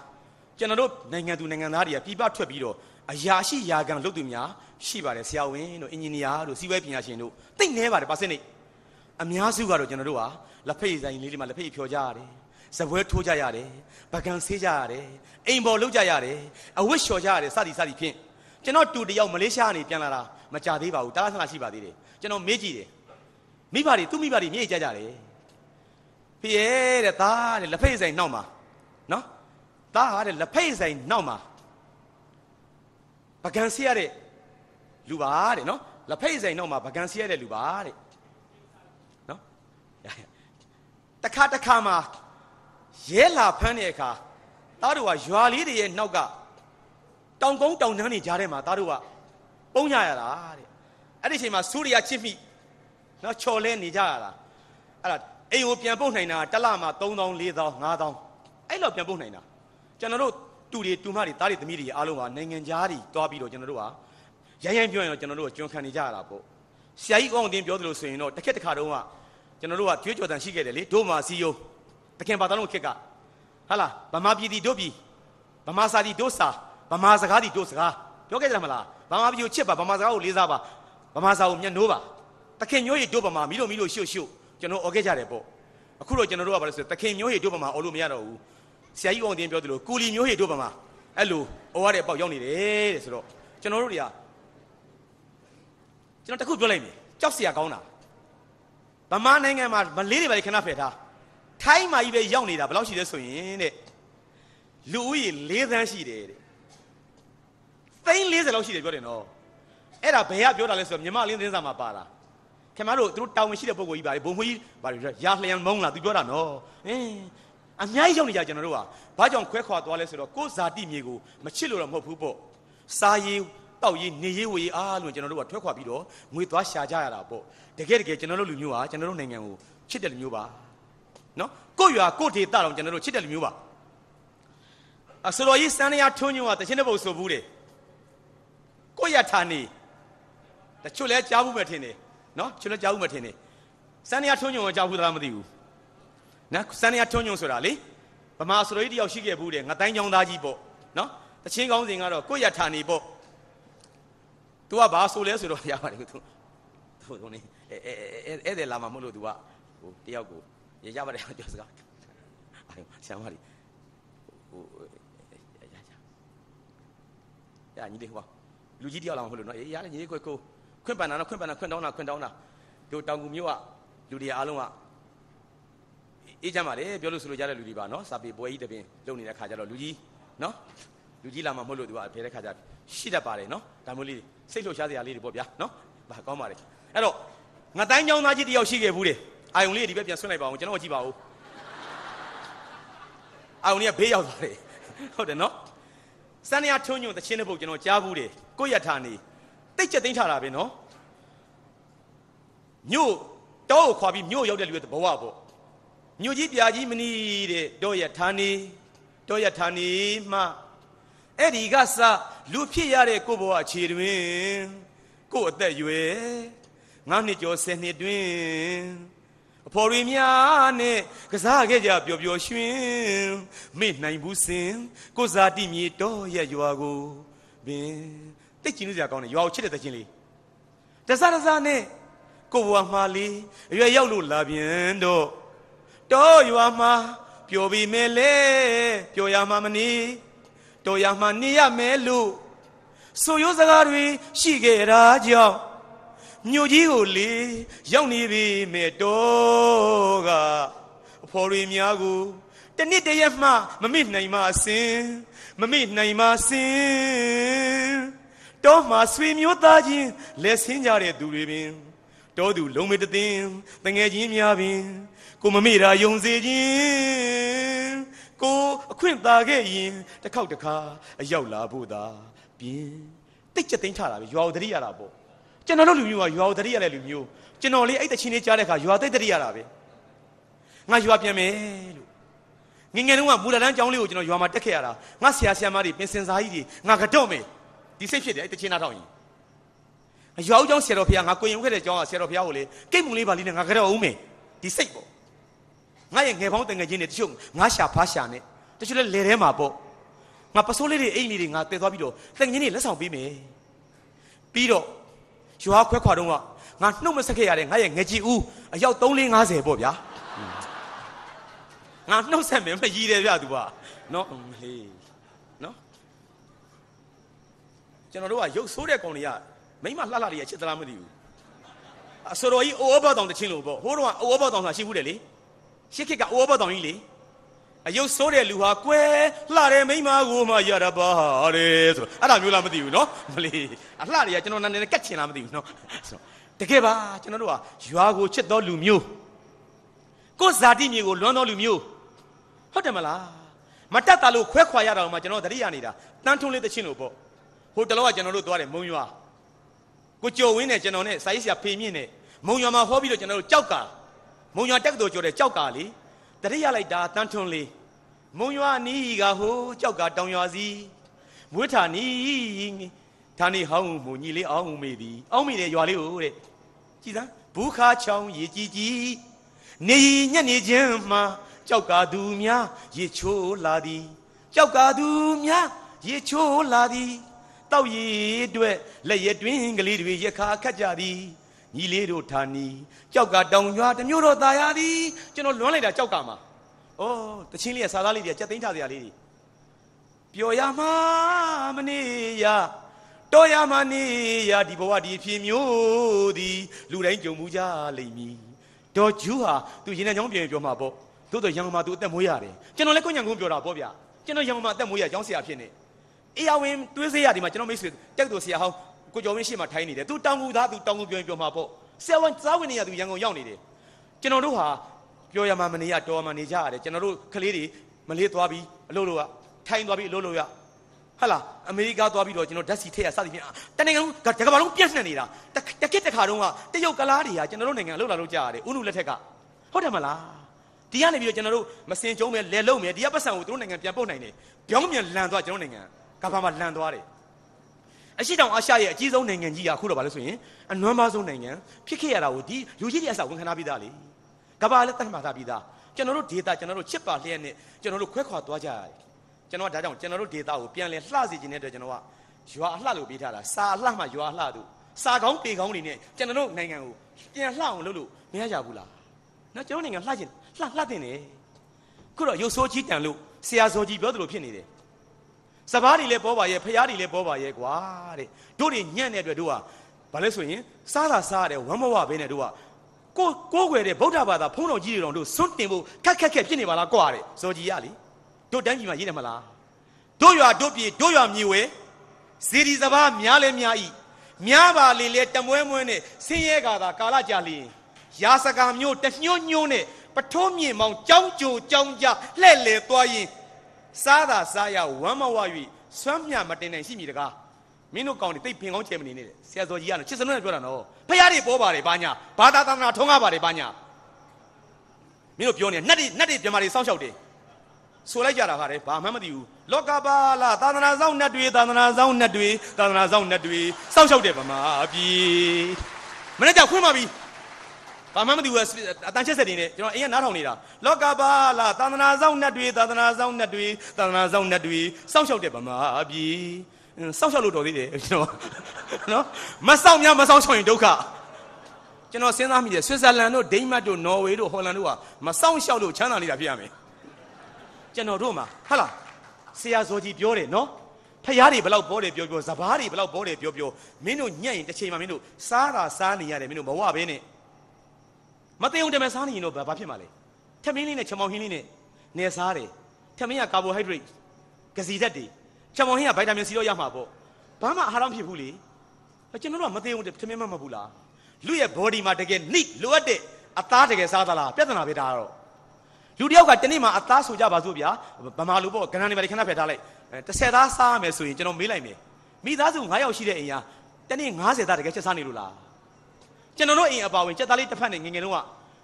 ကျွန်တော်တို့နိုင်ငံသူနိုင်ငံသားတွေကပြည်ပထွက်ပြီးတော့အရာရှိယာကံလုပ်သူများရှိပါတယ်ဆရာဝန်တို့အင်ဂျင်နီယာတို့စီးပွားပညာရှင်တို့တိတ်နေပါတယ်ပါစနစ်အများစုကတော့ကျွန်တော်တို့ဟာလက်ဖက်ဆိုင်လေးတွေမှာလက်ဖက်ဖြောကြရတယ်ဇပွဲထိုးကြရတယ်ပကံဆေးကြရတယ်အိမ်ပေါ်လုပ်ကြရတယ်အဝတ်လျှော်ကြရတယ်စသည်စသည်ဖြင့်ကျွန်တော်တူတယောက်မလေးရှားကနေပြန်လာတာမကြသေးပါဘူးတားဆန္ဒရှိပါသေးတယ်ကျွန်တော်မေးကြည့်တယ်မိဘတွေသူ့မိဘတွေမြေ့ကြကြတယ်ဖေးရဲတဲ့သားတဲ့လက်ဖက်ဆိုင်နောက်မှာသားဟာတဲ့လက်ဖိတ်ဆိုင်နောက်မှာပကံစီရတဲ့လူပါတဲ့နော်လက်ဖိတ်ဆိုင်နောက်မှာပကံစီရတဲ့လူပါတဲ့နော်တခါတခါမှာရဲလာဖမ်းတဲ့အခါသားတို့ကရွာလေးတွေရဲ့နောက်ကတောင်ကုန်းတောင်နှမ်းတွေကြားထဲမှာသားတို့ကပုံရရတာတဲ့အဲ့ဒီအချိန်မှာဆူရီယာချစ်မိနော်ချော်လဲနေကြရတာအဲ့ဒါအိမ်ကိုပြန်ပုတ်နိုင်တာတစ်လမှာ3000 4000 5000အဲ့လိုပြန်ပုတ်နိုင်တာကျွန်တော်တို့တူတွေတူမတွေတားတွေသမီးတွေအားလုံးကနိုင်ငံသားတွေတွားပြီးတော့ကျွန်တော်တို့ဟာရိုင်းရိုင်းပြောရင်တော့ကျွန်တော်တို့ကကျွန်ခံနေကြရတာပေါ့ဆရာကြီးအောင်တင်ပြောသလိုဆိုရင်တော့တစ်ခက်တစ်ခါတုန်းကကျွန်တော်တို့ကကြွေးကြော်တန်ရှိခဲ့တယ်လေတို့မာစီယုံတခင်ပါတလုံးခက်ကဟာလားဗမာပြည်တီတို့ပြည်ဗမာစာတီတို့စာဗမာစကားတီတို့စကားပြောခဲ့ကြမလားဗမာပြည်ကိုချစ်ပါဗမာစကားကိုလေးစားပါဗမာစာကိုမျက်နှိုးပါတခင်မျိုးရီတို့ဗမာမိလို့မိလို့ရှုပ်ရှုပ်ကျွန်တော်អော်ခဲ့ကြတယ်ပေါ့အခုတော့ကျွန်တော်တို့ကဘာလဲဆိုတခင်မျိုးရီတို့ဗမာអော်လို့မရတော့ဘူးဆရာကြီးအောင်တင်ပြောသလိုကူလီမျိုးဟေတို့ဗမာအဲ့လိုဩရတဲ့အပေါက်ရောက်နေတယ်တဲ့ဆိုတော့ကျွန်တော်တို့တွေကကျွန်တော်တခုပြောလိုက်မယ်ကြောက်စရာကောင်းတာဗမာနိုင်ငံမှာမလေးတွေပဲခဏဖယ်ထားထိုင်းမှာကြီးပဲရောက်နေတာဘယ်လောက်ရှိလဲဆိုရင်တဲ့လူဦးရေ၄သန်းရှိတယ်တဲ့သိန်း40လောက်ရှိတယ်ပြောတယ်နော်အဲ့ဒါဘယ်ကပြောတာလဲဆိုတော့မြမလင်းသင်းစာမှာပါတာခင်ဗျားတို့သူတို့တောင်ဝင်ရှိတဲ့ပုံကိုကြီးပါလေဘုံမွေးကြီးပါလေရာလျံမုံလားသူပြောတာနော်အင်းအများကြီးရောက်နေကြကျွန်တော်တို့ဟာဘာကြောင့်ခွဲခွာသွားလဲဆိုတော့ကိုယ်ဇာတိမြေကိုမချစ်လို့တော့မဟုတ်ဘူးပေါ့စာရေးတောက်ရေးနေရေးဝေးအားလို့ကျွန်တော်တို့ကထွက်ခွာပြီးတော့ငွေသွားရှာကြရတာပေါ့တကယ်တကယ်ကျွန်တော်တို့လူမျိုးဟာကျွန်တော်တို့နိုင်ငံကိုချစ်တဲ့လူမျိုးပါနော်ကိုယ့်ရွာကိုယ့်ဒေသတော်ကျွန်တော်တို့ချစ်တဲ့လူမျိုးပါအစတော်ကြီးစံရထွန်းညုံကတခြင်းတစ်ပုတ်ဆိုဘူးတယ်ကိုယ့်ရထာနေတချို့လဲကြားဘူးပဲထင်တယ်နော်ချို့လဲကြားဘူးပဲထင်တယ်စံရထွန်းညုံကကြားဘူးသလားမသိဘူးနော်စန္ဒယထွန်းညွန့်ဆိုတာလေဗမာဆိုလိုကြီးတယောက်ရှိခဲ့ဘူးတဲ့ငတိုင်းချောင်းသားကြီးပေါ့နော်တချင်းကောင်းစဉ်ကတော့ကိုယ့်ရထာနေပေါ့ तू ကဘာဆိုလဲဆိုတော့ရပါတယ် तू ဟိုနေအဲအဲအဲ့တယ်လာမှာမဟုတ်လို့ तू ကဟိုတယောက်ကိုရရပါတယ်ပြောစကားအာဆရာမကြီးဟိုရရရညီလေးဟိုလူကြီးတယောက်လာမှာမဟုတ်လို့နော်ရတယ်ညီလေးကိုကိုခွင့်ပန်တာနော်ခွင့်ပန်တာခွင့်တောင်းတာခွင့်တောင်းတာတို့တောင်ကူမျိုးကလူတွေအားလုံးကအေးချမ်းပါလေပြောလို့ဆိုလို့ရတဲ့လူတွေပါနော်စာပေပွဲကြီးတပင်လုပ်နေတဲ့ခါကျတော့လူကြီးနော်လူကြီးလာမှမဟုတ်လို့သူကဖယ်တဲ့ခါကျရှိတတ်ပါတယ်နော်ဒါမျိုးလေးစိတ်လှုပ်ရှားစရာလေးတွေပေါ့ဗျာနော်ဘာကောင်းပါလေအဲ့တော့ငါတိုင်းကျောင်းသားကြီးတယောက်ရှိခဲ့ဘူးတယ်အာယုံလေးဒီဘက်ပြန်ဆွန့်လိုက်ပါအောင်ကျွန်တော်ကြည့်ပါဦးအာယုံလေးကဘေးရောက်သွားတယ်ဟုတ်တယ်နော်စန္ဒရာထွန်းညွန့်တခြင်းတစ်ပုဒ်ကျွန်တော်ကြားဘူးတယ်ကိုရထာနေတိတ်ချက်သိမ်းထားတာပဲနော်မြို့တောကိုခွာပြီးမြို့ရောက်တဲ့လူရဲ့ဘဝပေါ့မြို့ကြီးပြာကြီးမနီတဲ့တော့ရဌာနေတော့ရဌာနေမှအဲ့ဒီကစလူဖြစ်ရတဲ့ကိုဘဝခြေတွင်ကိုအသက်ရွယ်ငါးနှစ်ကျော်ဆယ်နှစ်တွင်အဖော်ရီများနဲ့ကစားခဲ့ကြပျော်ပျော်ရွှင်မေ့နိုင်ဘူးစင်ကိုဇာတိမြေတော့ရရွာကိုပင်တိတ်ချင်းစရာကောင်းတယ်ရွာကိုချစ်တဲ့တချင်းလေးတစားတစားနဲ့ကိုဘဝမှာလေးအရွယ်ရောက်လို့လာပြန်တော့တောရွာမှာပျော်ပြီးမယ်လေပျော်ရမှာမနေတော်ရမှာနေရမယ်လို့ဆိုရိုးစကားတွေရှိခဲ့တာကြောင့်မြို့ကြီးကိုလေရောက်နေပြီမဲ့တော်ကအဖော်တွေများကိုတနစ်တရက်မှမမိနိုင်ပါစင်မမိနိုင်ပါစင်တော်မှာဆွေမျိုးသားချင်းလက်ဆင်းကြတဲ့သူတွေပင်တော်သူ လုံးမတသိင်တငယ်ချင်းများပင်ကိုမမေ့တာယုံစေခြင်းကိုအခွင့်သာခဲ့ရင်တစ်ခေါက်တစ်ခါအရောက်လာဖို့သာပြင်းတိတ်ကြသိမ့်ချတာပဲရွာဥတရိရတာပေါ့ကျွန်တော်တို့လူမျိုးကရွာဥတရိရတဲ့လူမျိုးကျွန်တော်လေးအဲ့တချင်းလေးကြားတဲ့အခါရွာသိတရိရတာပဲငါရွာပြန်မယ်လို့ငငယ်တုန်းကမူလာတန်းကျောင်းလေးကိုကျွန်တော်ရွာမှာတက်ခဲ့ရတာငါဆရာဆရာမတွေပင်စင်စာကြီးတွေငါကတော့မယ်ဒီစိတ်ဖြစ်တယ်အဲ့တချင်းနားထောင်ရင်ရွာဦးကျောင်းဆရာတော်ဖះငါကိုရင်ဥခဲ့တဲ့ကျောင်းကဆရာတော်ဖះကိုလေကိတ်မုံလေးပါလေးနဲ့ငါကတော့ဦးမယ်ဒီစိတ်ပေါ့ငါရဲ့ငယ်ပေါင်းတငယ်ချင်းတွေတချို့ငါရှာဖားရှာနဲ့တချို့လည်းလေထဲမှာပေါ့ငါပစိုးလေးတွေအိမ်လေးတွေငါတည်သွားပြီးတော့တငယ်ချင်းတွေလက်ဆောင်ပေးမယ်ပြီးတော့ရွာခွဲခွာတော့ငါနှုတ်မဆက်ခဲ့ရတဲ့ငါရဲ့ငကြီးဦးအယောက်3050ပေါ့ဗျာငါနှုတ်ဆက်မယ်မကြီးတယ်ဗျသူကနော်ဟေးနော်ကျွန်တော်တို့ကရုပ်ဆိုးတဲ့ကောင်တွေကမိမလှလှတွေရချစ်သလားမသိဘူးအစတော်ကြီးအိုးဘောက်တောင်တချင်းလို့ပေါ့ဟိုတော့အိုးဘောက်တောင်ဆိုတာရှိဘူးတယ်လေရှစ်ခေတ်ကအိုးဘောတောင်ကြီးလေအယုတ်ဆိုးတဲ့လူဟာကွဲလှတယ်မိမကိုမှရတာပါတယ်ဆိုတော့အဲ့ဒါမျိုးလားမသိဘူးနော်မလီအလှတွေကကျွန်တော်နာနေကက်ချင်လားမသိဘူးနော်ဆိုတော့တကယ်ပါကျွန်တော်တို့ဟာရွာကိုချစ်တော်လူမျိုးကိုယ်ဇာတိမျိုးကိုလွမ်းတော်လူမျိုးဟုတ်တယ်မလားမတက်တာလို့ခွဲခွာရတာတော့မှကျွန်တော်တရိယာနေတာတန်းထုံးလေးတချင်းလို့ပေါ့ဟိုတလောကကျွန်တော်တို့သွားတယ်မုံရွာကိုကျော်ဝင်းနဲ့ကျွန်တော်နဲ့စာရေးဆရာဖေမြင့်နဲ့မုံရွာမှာဟောပြီးတော့ကျွန်တော်တို့ကြောက်ကာမုံရွာတက္ကသိုလ်ကျော်တဲ့ကြောက်ကာလေးတတိယလိုက်တာတန်ထွန်လေးမုံရွာနီးကဟိုကြောက်ကာတောင်ရွာစီမွေးထာနီးဌာနေဟောင်းမူညီလေးအောင်းမေသည်အောင်းမေတဲ့ရွာလေးကိုတဲ့ကြည်စမ်းဘူးခါချောင်းရေကြီးကြီးနေညက်နေခြင်းမှာကြောက်ကာသူများရေချိုးလာသည်ကြောက်ကာသူများရေချိုးလာသည်တောက်ရည်အတွက်လက်ရတွင်ကလေးတွေရခါခတ်ကြသည်ညီလေးတို့ဌာနီကြောက်ကတောင်ရွာတမျိုးတော့ตายရသည်ကျွန်တော်လွန်းလိုက်တာကြောက်ကမှာဩတချင်းလေးကစားသားလေးတွေကကြက်သိမ်းချစရာလေးတွေပျော်ရမှာမနေရတော်ရမှာနေရဒီဘဝဒီအဖြစ်မျိုးဒီလူတိုင်းကြုံမှုကြလိမ့်မည်တော်ကျူးဟာသူရင်ထဲချောင်းပြင်ပြောမှာပေါ့သို့တော့ရန်ကုန်မှာသူအသက်မွေးရတယ်ကျွန်တော်လည်းကိုညံကုန်းပြောတာပေါ့ဗျာကျွန်တော်ရန်ကုန်မှာအသက်မွေးရကျောင်းဆရာဖြစ်နေအေယာဝင်းသွေးဆေးရဒီမှာကျွန်တော်မိတ်ဆွေတက်တူဆရာဟောင်းကိုကျော်ဝင်းရှေ့မှာထိုင်နေတယ်သူတောင်ကူသားသူတောင်ကူပြောရင်ပြောမှာပေါ့ဆယ်ဝန်စားဝင်နေရသူရန်ကုန်ရောက်နေတယ်ကျွန်တော်တို့ဟာပြောရမှာမနေရတော်မှာနေကြရတယ်ကျွန်တော်တို့ကလေးတွေမလေးသွားပြီးအလုပ်လုပ်ရထိုင်သွားပြီးအလုပ်လုပ်ရဟလာအမေရိကသွားပြီးတော့ကျွန်တော်ဓာတ်စီထည့်ရစသည်ဖြင့်တနိုင်ငံလုံးတကမ္ဘာလုံးပြန့်နှံ့နေတာတကက်တခါတုန်းကတရုတ်ကလားတွေကကျွန်တော်တို့နိုင်ငံအလုပ်လာလုပ်ကြရတယ်ဥနုလက်ထက်ကဟုတ်တယ်မလားဒီကနေပြီးတော့ကျွန်တော်တို့မစင်ကြုံးမယ်လဲလုံးမယ်ဒီကပတ်စံကိုသူတို့နိုင်ငံပြန်ပို့နိုင်တယ်။ပြောင်းပြန်လန်သွားကျွန်တော်နိုင်ငံကဘာမှလန်သွားတယ်အရှိတောင်အာရှရဲ့အကြီးဆုံးနိုင်ငံကြီးကအခုတော့ဘာလို့ဆိုရင်အနွမ်းပါဆုံးနိုင်ငံဖြစ်ခဲ့ရတာကိုဒီလူကြီးတွေအစဝန်ခံထားပြီးသားလေကဘာလည်းတတ်မှတ်ထားပြီးသားကျွန်တော်တို့ဒေတာကျွန်တော်တို့ချစ်ပါလျက်နဲ့ကျွန်တော်တို့ခွဲခွာသွားကြရတယ်ကျွန်တော်ကဒါကြောင့်ကျွန်တော်တို့ဒေတာကိုပြန်လဲလှစေခြင်းတဲ့အတွက်ကျွန်တော်ကရွာအလှလို့ပေးထားတာစာအလှမှရွာအလှတို့စာကောင်းပေကောင်းတွေနဲ့ကျွန်တော်တို့နိုင်ငံကိုပြန်လှအောင်လုပ်လို့မရကြဘူးလားနော်ကျွန်တော်နိုင်ငံလှခြင်းလှလှတင်တယ်ခုတော့ရုပ်ဆိုးကြီးတန်လို့ဆရာဇော်ကြီးပြောသလိုဖြစ်နေတယ်စပားတွေလည်းပေါ်ပါရဲ့ဖျားတွေလည်းပေါ်ပါရဲ့ကွာတဲ့တို့တွေညံ့တဲ့အတွက်တို့ကဘာလဲဆိုရင်စားတာစားရတယ်ဝမ်းမဝဘဲနဲ့တို့ကကိုကိုွယ်တဲ့ဗုဒ္ဓဘာသာဖုံးတော်ကြီးတွေတော့တို့စွန့်တင်ဖို့ခက်ခက်ခက်ဖြစ်နေပါလားကွာတဲ့စောကြီးရလေတို့တန်းကြီးမှာရေးတယ်မလားတို့ရွာတို့ပြေတို့ရွာမြေဝဲဇီဒီစပားများလဲများဤများပါလေလေတမွဲမွဲနဲ့ဆင်းရဲကသာကာလကြာလျင်ရာစကာမျိုးတညှို့ညှို့နဲ့ပထိုးမြင်မောင်ကြောင်းကြိုကြောင်းကြလှဲ့လေသွားရင်စားတာစားရဝမ်းမဝ၍ဆွမ်းမြမတင်နိုင်ရှိမိတကားမင်းတို့ကောင်းတယ်တိတ်ဖင်ကောင်းချဲမနေနဲ့ဆရာစောကြီးကလည်းချစ်စနုံးနဲ့ပြောတာနော်ဖះတွေပေါ်ပါတယ်ဘာညာဘာသာသာသနာထုံးကားပါတယ်ဘာညာမင်းတို့ပြောနေနှက်တွေနှက်တွေပြမတွေစောင့်ရှောက်တယ်ဆိုလိုက်ကြတာဟာလေဘာမှမသိဘူးလောကပါလာသာသနာဆောင်နှက်တွေသာသနာဆောင်နှက်တွေသာသနာဆောင်နှက်တွေစောင့်ရှောက်တယ်ဗမာပြည်မနေ့ကခွင့်ပါပြီဘာမှမသိဘူးအတန်ချက်ဆက်တင်နေကျွန်တော်အိမ်ကနားထောင်နေတာလောကပါလာသာသနာဆောင်နဲ့တွေသာသနာဆောင်နဲ့တွေသာသနာဆောင်နဲ့တွေစောင့်ရှောက်တဲ့ဗမာပြည်စောင့်ရှောက်လို့တော်သေးတယ်ကျွန်တော်နော်မစောင့်များမစောင့်ရှောက်ရင်ဒုက္ခကျွန်တော်စဉ်းစားမိတယ်ဆွစ်ဇာလန်တို့ဒိမတ်တို့နော်ဝေတို့ဟောလန်တို့ကမစောင့်ရှောက်လို့ချမ်းသာနေတာဖြစ်ရမယ်ကျွန်တော်တို့မှာဟာလားဆရာဇော်ကြီးပြောတယ်နော်ဖျားတွေဘလောက်ပေါ်တယ်ပြောပြောစပားတွေဘလောက်ပေါ်တယ်ပြောပြောမင်းတို့ညံ့ရင်တစ်ချိန်မှာမင်းတို့စားတာစားနေရတယ်မင်းတို့ဘဝပဲနဲ့မသေးုံတမဲစားနေရင်တော့ဘာဖြစ်မှာလဲထမင်းလေးနဲ့ချမောင်ဟင်းလေးနဲ့နေစားတယ်ထမင်းကကာဘိုဟိုက်ဒရိတ်ကစီဓာတ်တွေချမောင်ဟင်းကဗိုက်တာမင်စီတော့ရမှာပေါ့ဘာမှအားလုံးဖြစ်ဘူးလေကျွန်တော်တို့ကမသေးုံထမင်းမမှတ်ဘူးလားလူရဲ့ body မှာတကယ် neat လိုအပ်တဲ့အသားတကယ်စားသလားပြဿနာပဲဒါကတော့လူတယောက်ကတနေ့မှာအသားဆိုကြပါစို့ဗျာဗမာလူပေါ့ကဏ္ဍနေပါလေခဏဖယ်ထားလိုက်10သားစားရမယ်ဆိုရင်ကျွန်တော်မေးလိုက်မယ်မိသားစု9ယောက်ရှိတဲ့အိမ်ကတနေ့90သားတကယ်ချက်စားနေလို့လားကျွန်တော်တို့အိမ်အပါဝင်ကြက်သားလေးတစ်ဖက်နဲ့ငငယ်လုံးက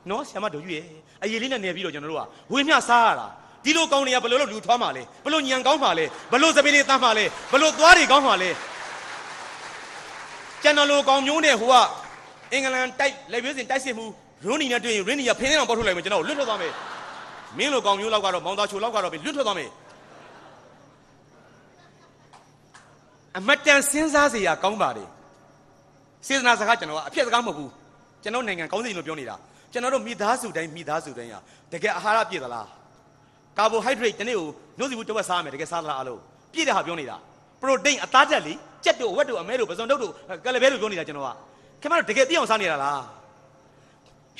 နော်ဆရာမတို့ရွေးအရေးလေးနဲ့နေပြီးတော့ကျွန်တော်တို့ကဝေမျှစားရတာဒီလိုကောင်းနေရဘလို့လို့လူထွားမှာလဲဘလို့ညံကောင်းမှာလဲဘလို့စပင်းလေးတန်းမှာလဲဘလို့သွားတွေကောင်းမှာလဲကျွန်တော်လိုကောင်းမျိုးနဲ့ဟိုကအင်္ဂလန်တိုက်လက်ရွေးစင်တိုက်စစ်မှုရင်းနီနဲ့တွေ့ရင်ရင်းနီကဖင်းနေအောင်ပေါက်ထုတ်လိုက်မယ်ကျွန်တော်လွတ်ထွက်သွားမယ်မင်းလိုကောင်းမျိုးလောက်ကတော့မောင်သားချိုလောက်ကတော့လွတ်ထွက်သွားမယ်အမတန်စဉ်းစားစရာကောင်းပါတယ်စေတနာစကားကျွန်တော်ကအဖြစ်စကားမဟုတ်ဘူးကျွန်တော်နိုင်ငံကောင်းစီလို့ပြောနေတာကျွန်တော်တို့မိသားစုတိုင်းမိသားစုတိုင်းကတကယ်အာဟာရပြည့်သလားကာဘိုဟိုက်ဒရိတ်တနေ့ကိုမျိုးစီဘူးတစ်ဝက်စားမယ်တကယ်စားသလားအလုံးပြည့်တဲ့ဟာပြောနေတာပရိုတိန်းအသားဓာတ်လေကြက်တို့ဝက်တို့အမဲတို့ပစုံတုပ်တို့ကလပဲတို့ပြောနေတာကျွန်တော်ကခင်ဗျားတို့တကယ်ပြည့်အောင်စားနေတာလား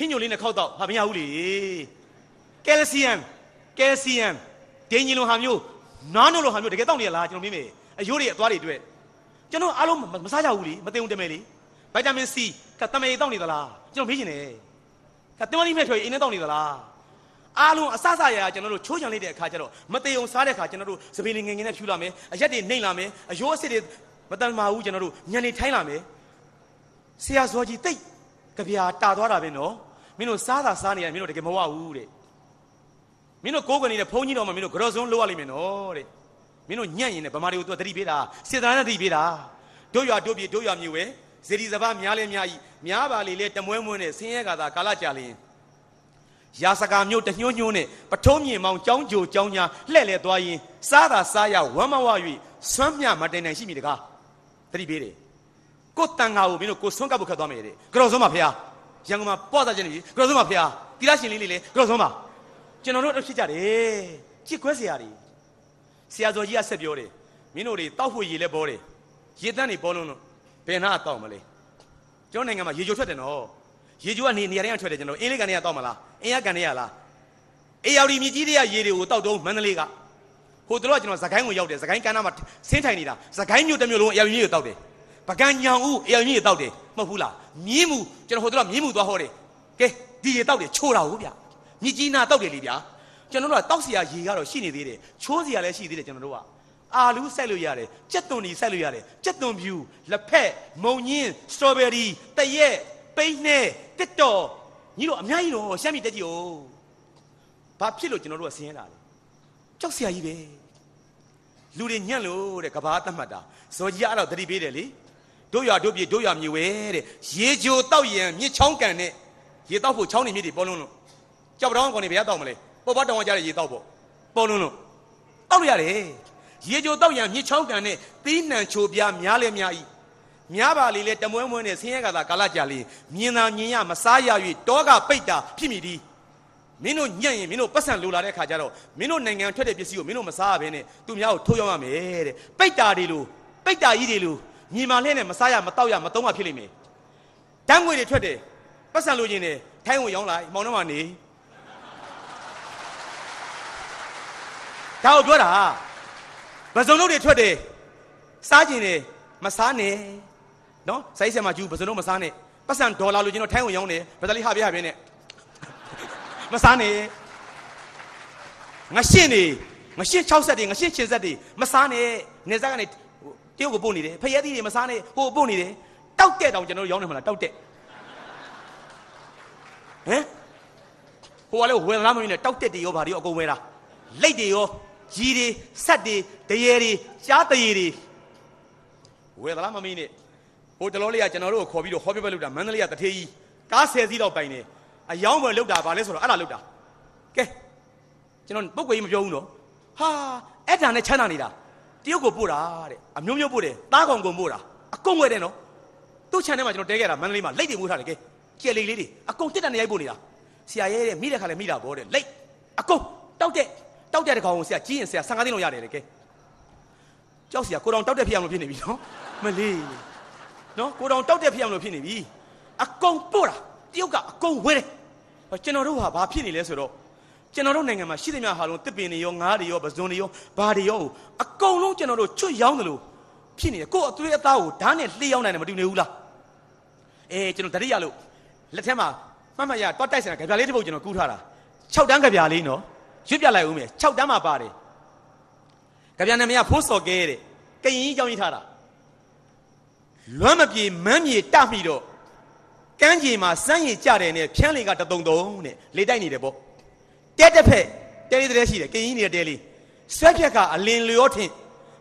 ဟင်းညိုလေးနဲ့ခောက်တော့ဟာမရဘူးလေကယ်လ်ဆီယမ်ကယ်လ်ဆီယမ်ဒင်းကြီးလိုဟာမျိုးနားနို့လိုဟာမျိုးတကယ်တောက်နေရလားကျွန်တော်မြင်မယ်အယိုးတွေအသွားတွေအတွက်ကျွန်တော်အားလုံးမစားကြဘူးလေမသိုံတမယ်လေဗိုက်တာမင် C ကတမရီတောက်နေသလားကျွန်တော်မေးချင်တယ်ကတင်မလေးမြတ်ဖြော်ရည်အင်းနဲ့တောက်နေသလားအားလုံးအဆဆရာကျွန်တော်တို့ချိုးချံလိုက်တဲ့အခါကျတော့မတေုံစားတဲ့အခါကျွန်တော်တို့စပင်းလေးငငငနဲ့ဖြူလာမယ်အရက်တွေနှိမ့်လာမယ်အရိုးအစစ်တွေမတန်မာဘူးကျွန်တော်တို့ညံနေထိုင်းလာမယ်ဆရာဇော်ကြီးတိတ်ကြပြာတာသွားတာပဲနော်မင်းတို့စားတာစားနေရမင်းတို့တကယ်မဝဘူးတဲ့မင်းတို့ကိုးကွယ်နေတဲ့ဘုန်းကြီးတော်မှာမင်းတို့ကြော်စုံလောက်ရလိမ့်မယ်နော်တဲ့မင်းတို့ညံ့ရင်လည်းဗမာတွေကိုသူကတတိပေးတာစေတနာနဲ့တတိပေးတာတို့ရွာတို့ပြေတို့ရွာမြို့ပဲဇရီစဘာများလဲများဤများပါလေလဲတမွဲမွန်းနဲ့ဆင်းရဲကသာကာလကြာလျင်ရာစကာမျိုးတညှိုးညှိုးနဲ့ပထုံးမြင်မောင်ကြောင်းကြိုကြောင်းညာလှဲ့လဲသွားရင်စားတာစားရဝမ်းမဝ၍ဆွမ်းမြမတင်နိုင်ရှိမိတကားသတိပေးတယ်ကိုတန်ငါကိုမင်းတို့ကိုဆွမ်းကပ်ဖို့ခတ်သွားမယ်တဲ့ကြော်ဆုံးပါဖေဟာရန်ကုန်မှာပေါ့သားချင်းတွေကြော်ဆုံးပါဖေဟာတိရရှင်လေးလေးလေကြော်ဆုံးပါကျွန်တော်တို့အဖြစ်ကြတယ်ချစ်ခွဲစရာတွေဆရာတော်ကြီးကဆက်ပြောတယ်မင်းတို့တွေတောက်ဖို့ရေလဲပေါ်တယ်ရေတန်းတွေပေါ်လုံးတော့ယ်နာတောက်မလဲကျွန်တော်နိုင်ငံမှာရေချိုထွက်တယ်နော် ရေချိုကနေနေရာတိုင်းကထွက်တယ်ကျွန်တော်အင်းလေးကန်တွေကတောက်မလားအင်းရကန်တွေကလားအေယော်ဒီမြကြီးတွေကရေတွေကိုတောက်တုံးမန္တလေးကဟိုတလောကျွန်တော်သခိုင်းကိုရောက်တယ်သခိုင်းကမ်းနားမှာဆင်းထိုင်နေတာသခိုင်းမြို့တစ်မြို့လုံးအေယော်ဒီမြကြီးကိုတောက်တယ်ပကံညောင်ဦးအေယော်ဒီမြကြီးကိုတောက်တယ်မဟုတ်ဘူးလားမြင်းမူကျွန်တော်ဟိုတလောမြင်းမူသွားဟောတယ်ကဲဒီရေတောက်တယ်ချိုးတာဟုတ်ဗျမြကြီးနာတောက်တယ်လေဗျာကျွန်တော်တို့ကတောက်เสียရေကတော့ရှိနေသေးတယ်ချိုးเสียလည်းရှိသေးတယ်ကျွန်တော်တို့ကအာလူးစိုက်လို့ရတယ်ကြက်သွန်ဒီစိုက်လို့ရတယ်ကြက်သွန်ဖြူလက်ဖက်မုံညင်းစတော်ဘယ်ရီတရက်ပိန်းနဲ့တက်တော်ညီတို့အများကြီးတော့ရှမ်းပြည်တက်ကြီး哦ဘာဖြစ်လို့ကျွန်တော်တို့ကဆင်းရဲတာလဲကြောက်စရာကြီးပဲလူတွေညံ့လို့တဲ့ကဘာသတ်မှတ်တာဇော်ကြီးအဲ့တော့တတိပေးတယ်လေတို့ရွာတို့ပြည်တို့ရွာမြေဝဲတဲ့ရေဂျိုတောက်ရံမြစ်ချောင်းကန်နဲ့ရေတောက်ဖို့ချောင်းနေမြစ်တွေပေါ်လုံးလုံးကြောက်ပတောင်းကောင်နေဘယ်ရောက်တော့မလဲပေါ်ပတောင်းကကြားတဲ့ရေတောက်ဖို့ပေါ်လုံးလုံးတောက်လို့ရတယ်ရေချိုတောက်ရံမြစ်ချောင်းကန်နဲ့သီးနှံချိုပြားများလဲများဤများပါလေလေတမွဲမွဲနဲ့ဆင်းရဲကသာကာလကြာလေမြင်သာမြင်ရမစားရ၍တောကပိတ်တာဖြစ်မိသည်မင်းတို့ညံ့ရင်မင်းတို့ပတ်စံလိုလာတဲ့ခါကျတော့မင်းတို့နိုင်ငံထွက်တဲ့ပစ္စည်းကိုမင်းတို့မစားရဘဲနဲ့သူများကိုထုတ်ရောက်ရမယ်တဲ့ပိတ်တာတွေလိုပိတ်တာကြီးတွေလိုညီမလှဲနဲ့မစားရမတောက်ရမသုံးရဖြစ်လိမ့်မယ်တန်းငွေတွေထွက်တယ်ပတ်စံလိုချင်တယ်ထိုင်းကိုရောင်းလိုက်မောင်နှမနေဒါကိုပြောတာဗဇုံလုံးတွေထွက်တယ်စားကျင်တယ်မစားနဲ့နော်ဆိုင်ဆရာမကျူးဗဇုံလုံးမစားနဲ့ပတ်စံဒေါ်လာလိုချင်တော့ထိုင်းဝင်ရောင်းတယ်ဗဇလိဟာပြဟာပြနဲ့မစားနဲ့ငါရှင်းနေငါရှင်း60တွေငါရှင်း70တွေမစားနဲ့နေစားကနေတရုတ်ကိုပို့နေတယ်ဖရဲသီးတွေမစားနဲ့ဟိုပို့နေတယ်တောက်တဲ့တောင်ကျွန်တော်တို့ရောင်းနေမှာလားတောက်တဲ့ဟမ်ဟိုကလည်းဝယ်လားမသိနဲ့တောက်တဲ့တွေရောဘာတွေရောအကုန်ဝယ်တာလိတ်တွေရောကြီးတွေဆက်တွေတရေတွေကြားတရေတွေဝယ်သလားမမင်းနဲ့ဟိုတလောလေးကကျွန်တော်တို့ကိုခေါ်ပြီးတော့ဟောပြောပဲလုပ်တာမန္တလေးကတထေးကြီးကား၁၀စီးလောက်ပိုင်တယ်အယောင်းပဲလုပ်တာဗာလဲဆိုတော့အဲ့ဒါလုပ်တာကဲကျွန်တော်ပုတ်ကွေကြီးမပြောဘူးနော်ဟာအဲ့ဒါနဲ့ချမ်းသာနေတာတရုတ်ကိုပို့တာတဲ့အမျိုးမျိုးပို့တယ်တားကောင်ကိုပို့တာအကုန်ဝယ်တယ်နော်သူ့ channel မှာကျွန်တော်တဲခဲ့တာမန္တလေးမှာလိတ်တွေမိုးထားတယ်ကဲကြယ်လေးလေးတွေအကုန်တက်တဲ့နေရိုက်ပို့နေတာဆရာရဲတဲ့မိတဲ့ခါလဲမိတာဗောတဲ့လိတ်အကုန်တောက်တဲ့တောက်ကြတဲ့ကောင်ကိုဆရာကြီးရင်ဆရာ15သိန်းလောက်ရတယ်လေကဲကြောက်ဆရာကိုတော်တောက်တဲ့ဖြစ်အောင်လို့ဖြစ်နေပြီနော်မလေးနော်ကိုတော်တောက်တဲ့ဖြစ်အောင်လို့ဖြစ်နေပြီအကုန်ပို့တာတရုတ်ကအကုန်ဝဲတယ်ကျွန်တော်တို့ဟာဘာဖြစ်နေလဲဆိုတော့ကျွန်တော်တို့နိုင်ငံမှာရှိသမျှဟာလုံးတစ်ပင်တွေရောငါးတွေရောပဇွန်တွေရောဘာတွေရောအကုန်လုံးကျွန်တော်တို့ချွတ်ရောင်းတယ်လို့ဖြစ်နေတယ်ကို့အသွေးအသားကိုဓာတ်နဲ့လှေးရောက်နိုင်တယ်မတူနေဘူးလားအဲကျွန်တော်တရိယာလို့လက်ထက်မှာမှတ်မှတ်ရတော့တိုက်ဆိုင်တာကြပြားလေးတစ်ပုတ်ကျွန်တော်ကူးထားတာ6တန်းကြပြားလေးနော်ရွတ်ပြလိုက်ဦးမယ်6တန်းမှာပါတယ်ကဗျာနာမည်ကဖုံးစော်ကဲတဲ့ကရင်ကြီးကြောင်းကြီးထားတာလွမ်းမပြေမမ်းမြေတမိတော့ကန်းကြီးမှာစမ်းရည်ကြတယ်နဲ့ဖြန်းလေကတတုံတုံနဲ့လေတိုက်နေတယ်ပေါ့တဲတစ်ဖက်တဲလေးတဲရှိတယ်ကရင်ကြီးနေတဲ့တဲလေးဆွဲဖြက်ကအလင်လျောထင်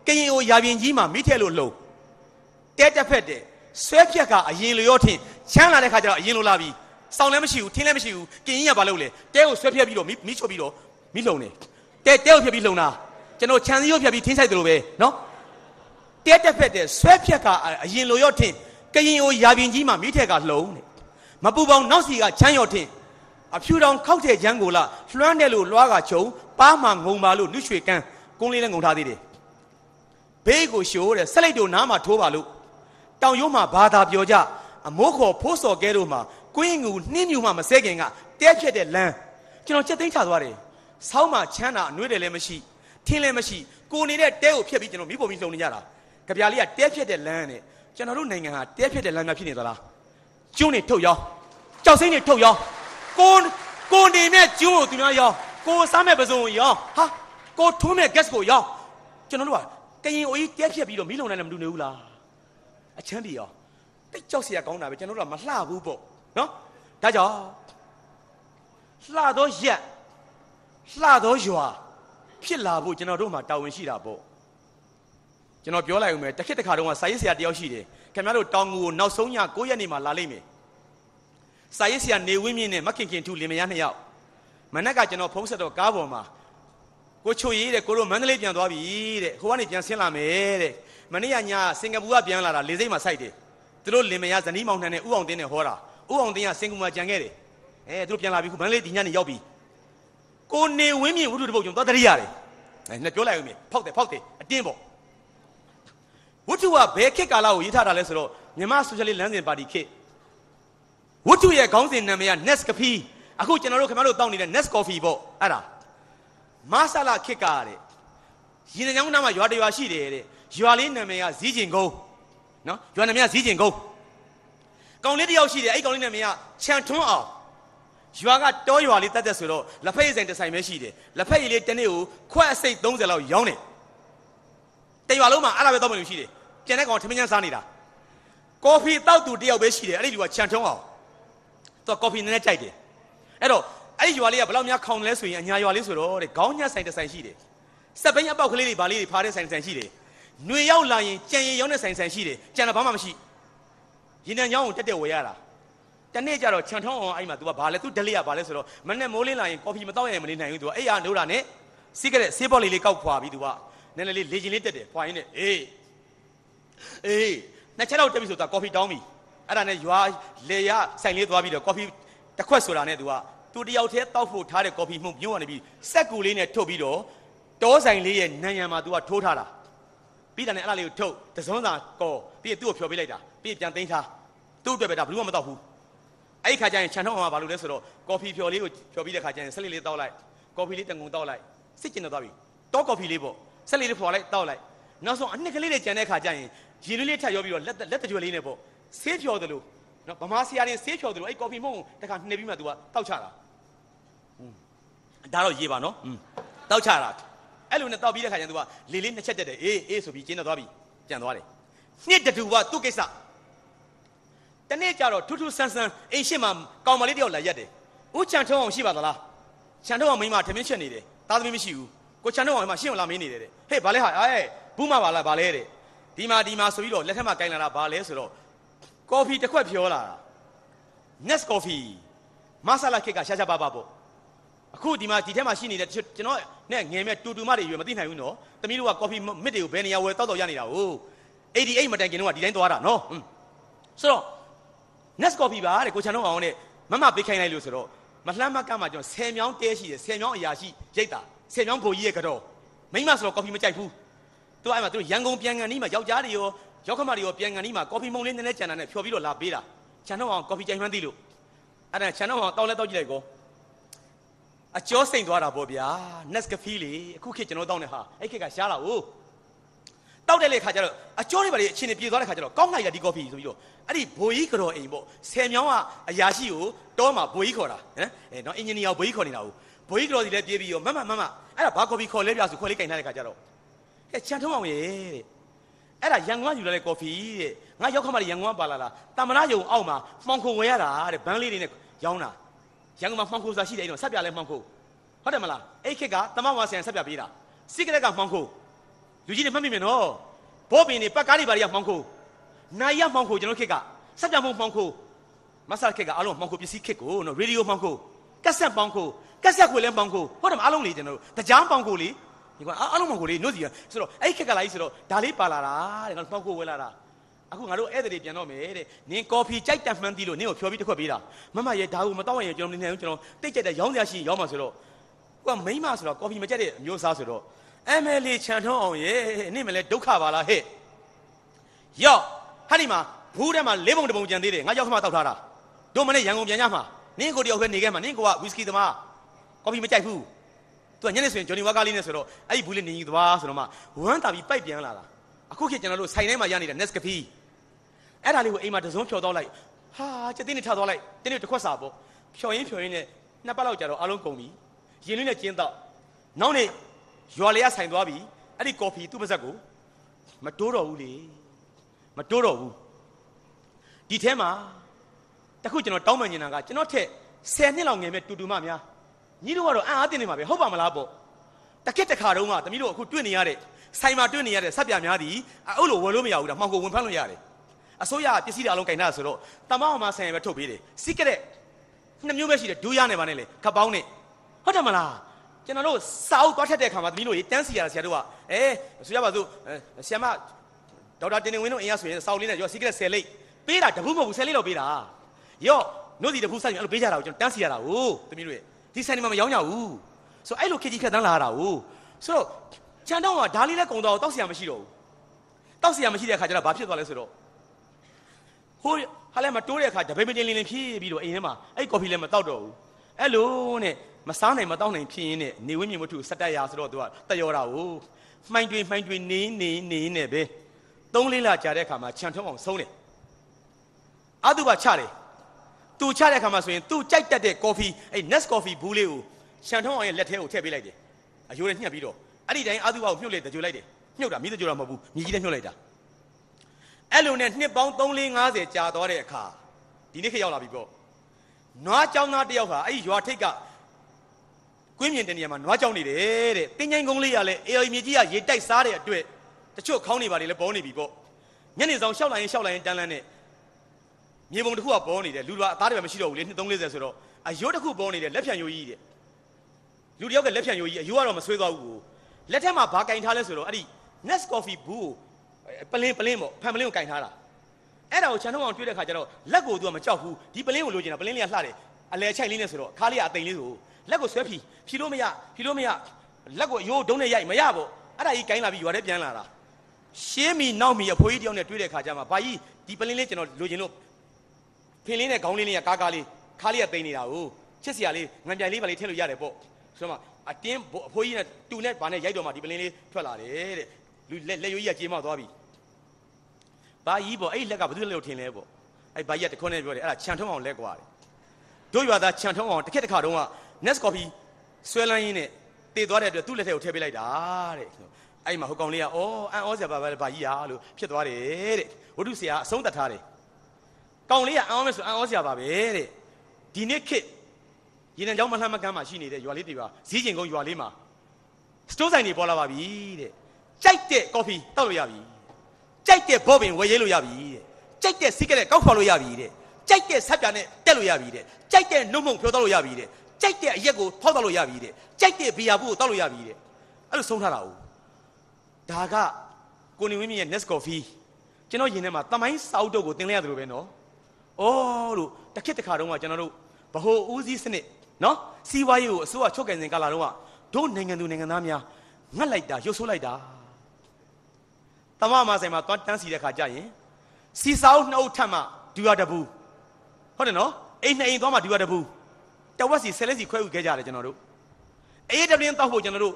ကရင်ကိုရာပြင်ကြီးမှာမိထက်လို့လှုံတဲတစ်ဖက်တဲ့ဆွဲဖြက်ကအရင်လျောထင်ချမ်းလာတဲ့ခါကျတော့အရင်လိုလာပြီးစောင်းလည်းမရှိဘူးထင်းလည်းမရှိဘူးကရင်ကြီးကဘာလုပ်လဲတဲကိုဆွဲဖြက်ပြီးတော့မိချိုပြီးတော့မိလုံနေတဲတဲကိုဖြတ်ပြီးလုံတာကျွန်တော်ခြံစည်းကိုဖြတ်ပြီးထင်းဆိုင်တယ်လို့ပဲနော်တဲတက်ဖက်တဲ့ဆွဲဖြက်ကအရင်လိုရော့ထင်းကရင်ကိုယာပင်ကြီးမှာမိထက်ကလုံနေမပူပေါင်းနောက်စီကချမ်းရော့ထင်းအဖြူတောင်ခောက်တဲ့ရန်ကိုလာလွှမ်းတယ်လို့လွှားကချုံပါးမှာငုံပါလို့နှွှွေကန်းကုန်းလေးနဲ့ငုံထားသေးတယ်ဘေးကိုရှိုးတဲ့ဆက်လိုက်တို့နားမှာထိုးပါလို့တောင်ရိုးမှာဘာသာပြောကြအမိုးခေါ်ဖိုးစော်ကဲတို့မှာကွင်းငူနှင်းမြူမှာမစဲခင်ကတဲဖြက်တဲ့လမ်းကျွန်တော်ချက်သိမ်းချသွားတယ်ဆောင်းမှာချမ်းတာအနှွေးတယ်လည်းမရှိထင်းလည်းမရှိကိုနေတဲ့တဲကိုဖျက်ပြီးကျွန်တော်မိဖို့မိလုံနေကြတာကြပြားလေးကတဲဖျက်တဲ့လမ်းနဲ့ကျွန်တော်တို့နိုင်ငံဟာတဲဖျက်တဲ့လမ်းများဖြစ်နေသလားကျွန်းနေထုတ်ရောကြောက်စိမ့်နေထုတ်ရောကိုကိုနေနဲ့ကျွန်းကိုသူများရောကိုစားမဲ့ပစုံရောဟာကိုထုံးမဲ့ gas ကိုရောကျွန်တော်တို့ကကရင်အိုကြီးတဲဖျက်ပြီးတော့မိလုံနိုင်လည်းမတူနေဘူးလားအချမ်းပြေရောတိတ်ကြောက်စရာကောင်းတာပဲကျွန်တော်တို့ကမလှဘူးပေါ့နော်ဒါကြောင့်လှသောရက်လှသောရွာဖြစ်လာဖို့ကျွန်တော်တို့မှာတာဝန်ရှိတာပေါ့ကျွန်တော်ပြောလိုက်ဦးမယ်တစ်ခေတ်တစ်ခါတုန်းကစာရေးဆရာတယောက်ရှိတယ်ခင်ဗျားတို့တောင်ငူကိုနောက်ဆုံးည9ရက်နေမှာလာလိမ့်မယ်စာရေးဆရာနေဝင်းမြင့်နဲ့မခင်ခင်ထူလင်မယားနှစ်ယောက်မနက်ကကျွန်တော်ဖုံးဆက်တော့ကားပေါ်မှာကိုချိုရေးတဲ့ကိုတို့မန္တလေးပြန်သွားပြီတဲ့ဟိုကနေပြန်ဆင်းလာမယ်တဲ့မနေ့ကညစင်ကာပူကပြန်လာတာလေစိတ်မှာစိုက်တယ်သူတို့လင်မယားဇနီးမောင်နှံနဲ့ဥအောင်တင်းနဲ့ဟောတာဥအောင်တင်းကစင်ကာပူမှာကြံခဲ့တယ်အဲသူတို့ပြန်လာပြီခုမန္တလေးဒီညနေရောက်ပြီကိုနေဝင်းမြင့်ဝိတုတပုတ်ကျွန်တော်သတိရတယ်။နဲ့ပြောလိုက်ဦးမြင်ဖောက်တယ်ဖောက်တယ်အတင်းပေါ့။ဝိတုကဘယ်ခေတ်ကာလကိုရေးထားတာလဲဆိုတော့မြန်မာဆိုရှယ်လစ်လမ်းစဉ်ပါတီခေတ်ဝိတုရဲ့ခေါင်းစဉ်နာမည်က Nescafe အခုကျွန်တော်တို့ခင်ဗျားတို့တောင်းနေတဲ့ Nes Coffee ပေါ့အဲ့ဒါမဆလာခေတ်ကတဲ့ရင်ညောင်းနားမှာရွာတရွာရှိတယ်တဲ့ရွာလေးနာမည်ကဇီးကျင်ကုန်းနော်ရွာနာမည်ကဇီးကျင်ကုန်းကောင်လေးတယောက်ရှိတယ်အဲ့ကောင်လေးနာမည်ကခြံထွန်းအောင်ရွာကတောရွာလေးတက်တက်ဆိုတော့လက်ဖက်ရည်ဆိုင်တစ်ဆိုင်ပဲရှိတယ်လက်ဖက်ရည်လေးတစ်နေ့ကိုခွက်အစိတ်30လောက်ရောင်းတယ်တရွာလုံးမှာအဲ့လိုပဲတောက်မလို့ရှိတယ်ကျန်တဲ့ကောင်ထမင်းချမ်းစားနေတာကော်ဖီတောက်သူတယောက်ပဲရှိတယ်အဲ့ဒီလူကခြံထုံးအောင်သူကကော်ဖီနည်းနည်းကြိုက်တယ်အဲ့တော့အဲ့ဒီရွာလေးကဘယ်လောက်များခေါင်လဲဆိုရင်အညာရွာလေးဆိုတော့တဲ့ခေါင်းညက်ဆိုင်တစ်ဆိုင်ရှိတယ်စက်ဘိန်းအပေါက်ကလေးတွေဗာလေးတွေဖားတဲ့ဆိုင်တစ်ဆိုင်ရှိတယ်ຫນွေရောက်လာရင်ကြံရည်ရောင်းတဲ့ဆိုင်ဆိုင်ရှိတယ်ကြံတော့ဘာမှမရှိရင်တန်ချောင်းကိုတက်တက်ဝယ်ရတာတနေ့ကျတော့ခြံထောင်းအောင်အဲ့မှာ तू ကဘာလဲ तू ဒလိကဘာလဲဆိုတော့မနဲ့မိုးလင်းလာရင်ကော်ဖီမတောက်ရရင်မနေနိုင်ဘူး तू ကအဲ့ရနိုးတာနဲ့စီးကရက်ဆေးပေါက်လေးလေးကောက်ဖွာပြီး तू ကနည်းနည်းလေးလေချင်လေးတက်တယ်ဖွာရင်းနဲ့အေးအေးနှစ်ချက်တော့တက်ပြီဆိုတော့ကော်ဖီတောင်းပြီအဲ့ဒါနဲ့ရွာလေရဆိုင်လေးသွားပြီးတော့ကော်ဖီတစ်ခွက်ဆိုတာနဲ့ तू က तू တယောက်တည်းတောက်ဖို့ထားတဲ့ကော်ဖီမှုမြို့ကနေပြီးစက်ကူလေးနဲ့ထုတ်ပြီးတော့တောဆိုင်လေးရဲ့နံရံမှာ तू ကထိုးထားတာပြီးတယ်နဲ့အဲ့ဒါလေးကိုထုတ်တစုံစာကော်ပြီးရင်သူ့ကိုဖြော်ပေးလိုက်တာပြီးပြန်သိမ်းထားသူ့အတွက်ပဲဒါဘယ်သူမှမတော့ဘူးအဲ့ခါကျရင်ခြံထောက်မှာဘာလို့လဲဆိုတော့ကော်ဖီဖြော်လေးကိုဖြော်ပြီးတဲ့ခါကျရင်ဆက်လေးလေးတောက်လိုက်ကော်ဖီလေးတန်ကုန်တောက်လိုက်စစ်ကျင်တော့သွားပြီတောကော်ဖီလေးပေါ့ဆက်လေးလေးဖြော်လိုက်တောက်လိုက်နောက်ဆုံးအနှစ်ကလေးတွေကျန်တဲ့ခါကျရင်ရေလေးလေးထပ်ရောပြီးတော့လက်လက်တကြွယ်လေးနဲ့ပေါ့ဆေးဖြော်တယ်လို့နော်ဗမာဆရာတွေဆေးဖြော်တယ်လို့အဲ့ကော်ဖီမုံတခါနှိပ်ပြီးမှ तू ကတောက်ချတာဒါတော့ရေပါနော်တောက်ချတာအဲ့လိုနဲ့တောက်ပြီးတဲ့ခါကျရင် तू ကလေလေးနှစ်ချက်တက်တယ်အေးအေးဆိုပြီးကျင်းတော့သွားပြီပြန်သွားတယ်နှစ်တတူကသူ့ကိစ္စတနေ့ကျတော့ထူးထူးဆန်းဆန်းအိမ်ရှိမှာကောင်မလေးတယောက်လာရက်တယ်ဦးချန်ထုံးအောင်ရှိပါသလားချန်ထုံးအောင်မိမထမင်းချက်နေတယ်သားသမီးမရှိဘူးကိုချန်ထုံးအောင်မိမရှင်းအောင်လာမင်းနေတယ်တဲ့ဟေးဘာလဲဟာအဲဘူးမပါလားဘာလဲတဲ့ဒီမှာဒီမှာဆိုပြီးတော့လက်ထက်မှာကင်လာတာဘာလဲဆိုတော့ကော်ဖီတစ်ခွက်ဖြောလာတာ Nest Coffee မဆာလာခေကရှာရှာပါပါပေါ့အခုဒီမှာဒီထဲမှာရှိနေတဲ့ကျွန်တော်နဲ့ငယ်မြတ်တူတူမတွေရွယ်မသိနိုင်ဘူးနော်တမီးတို့ကကော်ဖီမစ်တွေကိုဘယ်နေရာဝယ်တောက်တော့ရနေတာဟုတ်88မတိုင်ခင်တော့ဒီတိုင်းသွားတာနော်ဆိုတော့ Nest Coffee ပါတဲ့ကိုချန်တော့အောင်တဲ့မမပေးခိုင်းလိုက်လို့ဆိုတော့မလှမ်းမကမှကျွန်တော်ဆယ်မြောင်းတဲရှိတယ်ဆယ်မြောင်းအရာရှိရိတ်တာဆယ်မြောင်းဘိုလ်ကြီးရဲ့ကတော့မိမဆိုတော့ coffee မကြိုက်ဘူးသူအဲ့မှာသူရန်ကုန်ပြန်ကန်နီးမှာယောက်ျားတွေရောယောက်ခမတွေရောပြန်ကန်နီးမှာ coffee မုံလေးနည်းနည်းကြံတာနဲ့ဖြော်ပြီးတော့လာပေးတာချန်တော့အောင် coffee ကြိုက်မှန်းသိလို့အဲ့ဒါချန်တော့အောင်တောက်လဲတောက်ကြည့်လိုက်ကောအကျော်စိန်သွားတာပေါ့ဗျာ Nescafe လေအခုခေတ်ကျွန်တော်တောင်းနေဟာအဲ့ခေတ်ကရှားတာ ਉਹ တောက်တဲ့လေခါကျတော့အကျောတွေပါလေအချင်းနေပြေသွားတဲ့ခါကျတော့ကောင်းလိုက်တာဒီကော်ဖီဆိုပြီးတော့အဲ့ဒီဘိုးကြီးကတော်အိမ်ပေါ့ဆယ်မြောင်းကအရာရှိကိုတောမှာဘိုးကြီးခေါ်တာနော်အဲနော်အင်ဂျင်နီယာဘိုးကြီးခေါ်နေတာကိုဘိုးကြီးကတော်စီလည်းပြေးပြီးတော့မမမမအဲ့ဒါဘာကော်ဖီခေါ်လဲပြဆိုခွဲလေးကင်ထားတဲ့ခါကျတော့ကဲချန်ထုံးအောင်ရဲ့တဲ့အဲ့ဒါရန်ကုန်ကယူလာတဲ့ကော်ဖီတဲ့ငါရောက်ခမရန်ကုန်ကပါလာတာတမနာယုံအောက်မှာမှောင်ခုံဝယ်ရတာတဲ့ဘန်းလေးတွေနဲ့ရောင်းတာရန်ကုန်မှာမှောင်ခုံစာရှိတယ်အဲ့တော့ဆက်ပြလဲမှောင်ခုံဟုတ်တယ်မလားအဲ့ခက်ကတမဝါဆန်ဆက်ပြပေးတာစီကရက်ကမှောင်ခုံလူကြီးတွေမှတ်မိမယ်နော်ဘောပင်တွေပတ်ကားတွေဘာတွေကမှောင်ခိုးနိုင်ရမှောင်ခိုးကျွန်တော်ခက်ကစက်ပြမုံမှောင်ခိုးမဆာခက်ကအလုံးမှောင်ခိုးပစ္စည်းခက်ကိုနော်ရေဒီယိုမှောင်ခိုးကက်ဆက်မှောင်ခိုးကက်ဆက်ခွေလည်းမှောင်ခိုးဟုတ်တယ်မအားလုံးလေကျွန်တော်တို့တကြားမှောင်ခိုးလေဒီကအားလုံးမှောင်ခိုးလေနှုတ်စီဆိုတော့အဲ့ခက်ကလာကြီးဆိုတော့ဒါလေးပါလာတာတဲ့ငါမှောင်ခိုးဝဲလာတာအခုငါတို့ဧည့်သည်ပြန်တော့မယ်တဲ့နင်ကော်ဖီကြိုက်တမှန်းသီးလို့နင်ကိုဖြောပြီးတစ်ခွက်ပေးတာမမရဲ့ဒါကိုမတော့ရရင်ကျွန်တော်နေနေအောင်ကျွန်တော်တိတ်ကြက်တဲ့ရောင်းစရာရှိရောင်းမှာဆိုတော့ကိုကမိမဆိုတော့ကော်ဖီမကြက်တဲ့အမျိုးအစားဆိုတော့ MLA ခြံထုံးအောင်ရဲ့နေ့မလဲဒုက္ခပါလားဟဲ့ယော့ဟာဒီမှာဘူးထဲမှာလေးပုံတစ်ပုံကြံသေးတယ်ငါရောက်ခမတောက်ထားတာတို့မနဲ့ရန်ကုန်ပြန်ရမှာနင်းကိုတယောက်ပဲနေခဲ့မှာနင်းကိုကဝီစကီသမားကော်ဖီမကြိုက်ဘူးသူကညနေဆိုရင်ဂျွန်နီဝါကာလေးနဲ့ဆိုတော့အဲ့ဒီဘူးလေးနေကြီးသွားဆိုတော့မှဝမ်းတာပြီးပိုက်ပြန်လာတာအခုခေတ်ကျွန်တော်တို့ဆိုင်ထဲမှာရနေတဲ့ Nescafe အဲ့ဒါလေးကိုအိမ်မှာတစုံဖြော်တော့လိုက်ဟာချက်တင်းနဲ့ထားတော့လိုက်တင်းနဲ့တစ်ခွက်စာပေါ့ဖြော်ရင်းဖြော်ရင်းနဲ့နှစ်ပတ်လောက်ကြာတော့အလုံးကုန်ပြီရင်လေးနဲ့ကျင်းတော့နောက်နေ့ရွာလေးကဆိုင်သွားပြီအဲ့ဒီကော်ဖီသူ့ပါဇက်ကိုမတိုးတော့ဘူးလေမတိုးတော့ဘူးဒီထဲမှာတခုကျွန်တော်တောင်းပန်နေတာကကျွန်တော်ထက်10နှစ်လောက်ငယ်မဲ့တူတူမများညီတို့ကတော့အံ့အားတင်နေမှာပဲဟုတ်ပါမလားပေါ့တကက်တခါတုန်းကသမီးတို့အခုတွေ့နေရတဲ့ဆိုင်မှာတွေ့နေရတဲ့ဆက်ပြများသည်အဲ့လိုဝယ်လို့မရဘူးဒါမှောင်ကိုဝင်ဖမ်းလို့ရတယ်အစိုးရပစ္စည်းတွေအလုံးကင်တာဆိုတော့တမောင်းမှာဆိုင်ရပဲထုတ်ပေးတယ်စီးကရက်နှစ်မျိုးပဲရှိတယ်ဒူးရနဲ့ပါနဲ့လေခပ်ပေါင်းနဲ့ဟုတ်တယ်မလားကျွန်တော်တို့စာအုပ်သွားထက်တဲ့အခါမှာသမီးတို့ရေတန်းစီရတာဆရာတို့ကအဲဆိုရပါစို့ဆရာမဒေါက်တာတင်နေဝင်းတို့အင်အားဆိုရင်စာအုပ်လေးနဲ့ရောစီကရက်ဆယ်လိတ်ပေးတာတပုမဟုတ်ဘူးဆယ်လိတ်လောက်ပေးတာရော့နို့စီတပုဆိုင်အဲ့လိုပေးကြတာကိုကျွန်တော်တန်းစီရတာကိုသမီးတို့ရေဒီဆိုင်မှာမရောင်းကြဘူးဆိုအဲ့လိုခေကြီးခက်တန်းလာတာကိုဆိုတော့ချန်တောင်းကဒါလေးလည်းကုံတော့တောက်ဆရာမရှိတော့ဘူးတောက်ဆရာမရှိတဲ့အခါကျတော့ဘာဖြစ်သွားလဲဆိုတော့ဟိုဟာလည်းမတိုးတဲ့အခါတပိတ်ပင်းလင်းလင်းဖြည့်ပြီးတော့အိမ်ထဲမှာအဲ့ကော်ဖီလည်းမတောက်တော့ဘူးအဲ့လိုနဲ့မစားနိုင်မတောက်နိုင်ဖြစ်ရင်းနဲ့နေဝိမြင်ဝတ္ထုစတတ်ရာဆိုတော့သူကတယောတာကိုမှိုင်းတွင်မှိုင်းတွင်နေနေနေနဲ့ပဲသုံးလေးလကြာတဲ့အခါမှာခြံထုံးအောင်ဆုံးတယ်အတုပါချတယ်သူချတဲ့အခါမှာဆိုရင်သူကြိုက်တတ်တဲ့ coffee အဲ့ Nest coffee ဘူးလေးကိုခြံထုံးအောင်ရဲ့လက်ထဲကိုထည့်ပေးလိုက်တယ်အယိုးနဲ့ညှက်ပြီးတော့အဲ့ဒီတိုင်းအတုပါကိုမြုပ်လိုက်တကြိုလိုက်တယ်မြုပ်တာမိတကြိုတာမဟုတ်ဘူးမြည်ကြီးနဲ့မြုပ်လိုက်တာအဲ့လိုနဲ့နှစ်ပေါင်း3450ကြာတော့တဲ့အခါဒီနေ့ခေတ်ရောက်လာပြီပေါ့နွားចောင်းသားတယောက်ဟာအဲ့ဒီရွာထိပ်ကကွင်းမြင်တဲ့နေရာမှာနွားကြောက်နေတယ်တဲ့တင်းငိုင်းကုန်းလေးကလည်းအေအိမ်မြေကြီးကရေတိုက်စားတဲ့အတွက်တချို့ခေါင်းနေပါလေလဲပေါ်နေပြီပေါ့ညနေဆောင်ရှောက်လိုက်ရင်ရှောက်လိုက်ရင်တန်းလန်းနဲ့မြေပုံတစ်ခုကပေါ်နေတယ်လူကအသားတွေပဲမရှိတော့ဘူးလေ2 340ဆိုတော့အယိုးတစ်ခုပေါ်နေတယ်လက်ဖြံယိုးကြီးတဲ့လူတယောက်ကလက်ဖြံယိုးကြီးအယိုးကတော့မဆွေးသွားဘူးကိုလက်ထက်မှာဘာကင်ထားလဲဆိုတော့အဲ့ဒီ Nest Coffee ဘူးကိုပလင်းပလင်းပေါ့ဖန်ပလင်းကိုကင်ထားတာအဲ့ဒါကိုခြံထုံးအောင်တွေ့တဲ့ခါကျတော့လက်ကိုသူကမကြောက်ဘူးဒီပလင်းကိုလိုချင်တာပလင်းလေးကလှတယ်အလဲချိုက်လေးနဲ့ဆိုတော့ခါလေးကအသိန်လေးဆိုလက်ကိုဆွဲဖြီဖြီလို့မရဖြီလို့မရလက်ကိုအယိုးဒုံးနဲ့ရိုက်မရပေါ့အဲ့ဒါကြီးကိုင်းလာပြီးရွာထဲပြန်လာတာရှင်းမီနောက်မီအဖိုးကြီးတယောက်နဲ့တွေ့တဲ့ခါကျမှဘာကြီးဒီပလင်းလေးကျွန်တော်လိုချင်လို့ဖင်လေးနဲ့ခေါင်းလေးလေးကကားကားလေးခါလေးကတိန်နေတာကိုချစ်စရာလေးငံပြိုင်လေးပါလေးထည့်လို့ရတယ်ပေါ့ဆိုတော့အတင်းအဖိုးကြီးနဲ့တူနဲ့ဗာနဲ့ရိုက်တော့မှဒီပလင်းလေးထွက်လာတယ်တဲ့လူလက်လက်ရိုးကြီးကကြေးမသွားပြီဘာကြီးပေါ့အဲ့လက်ကဘယ်သူလက်လို့ထင်လဲပေါ့အဲ့ဘာကြီးကတခွန်းနဲ့ပြောတယ်အဲ့ဒါခြံထုံးအောင်လက်กว่าတယ်တို့ရွာသားခြံထုံးအောင်တစ်ခက်တစ်ခါတုန်းက next coffee ဆွဲလန်းရင်းနဲ့တည်သွားတဲ့အတွက်သူ့လက်ထဲကိုထည့်ပေးလိုက်တာတဲ့အဲ့မှာဟိုကောင်လေးကအော်အံ့ဩစရာပါပဲဘာကြီးရာလို့ဖြစ်သွားတယ်တဲ့ဝတ္ထုဆရာအဆုံးသတ်ထားတယ်ကောင်လေးကအံ့ဩမယ်ဆိုအံ့ဩစရာပါပဲတဲ့ဒီနေ့ခေတ်ရေနံကြောင်းမလှမ်းမကမ်းမှာရှိနေတဲ့ရွာလေးတွေပါဈေးကျင်ကုန်းရွာလေးမှာစတိုးဆိုင်တွေပေါ်လာပါပြီတဲ့ကြိုက်တဲ့ coffee တောက်လို့ရပြီကြိုက်တဲ့ဘော့ပင်ဝယ်ရဲလို့ရပြီတဲ့ကြိုက်တဲ့စီးကလက်ကောက်ခေါ်လို့ရပြီတဲ့ကြိုက်တဲ့ဆက်ပြာနဲ့တက်လို့ရပြီတဲ့ကြိုက်တဲ့နှုတ်မုံဖြောတောက်လို့ရပြီတဲ့ကြိုက်တဲ့အရက်ကိုဖောက်တောက်လို့ရပြီတဲ့ကြိုက်တဲ့ဘီယာဘူးကိုတောက်လို့ရပြီတဲ့အဲ့လိုဆုံးထားတာ哦ဒါကကိုနေဝင်းမြင့်ရဲ့ Nest Coffee ကျွန်တော်ယင်ထဲမှာတမိုင်းစောက်တုပ်ကိုတင်လိုက်ရတယ်လို့ပဲနော်အော်လို့တစ်ခက်တစ်ခါတုန်းကကျွန်တော်တို့ဗဟိုဦးစီးစနစ်နော်စီးပွားရေးကိုအစိုးရချုပ်ကင်စဉ်ကာလတုန်းကတို့နိုင်ငံသူနိုင်ငံသားများငတ်လိုက်တာရုပ်ဆိုးလိုက်တာတမမဆိုင်မှာသွားတန်းစီတဲ့ခါကြရင်စီစောင်းနှုတ်ထက်မှဒူရတဘူးဟုတ်တယ်နော်အိမ်နှစ်အိမ်သွားမှဒူရတဘူးတဝက်စီဆယ်လက်စီခွဲယူခဲ့ကြတယ်ကျွန်တော်တို့အေးတပလင်းတောက်ဖို့ကျွန်တော်တို့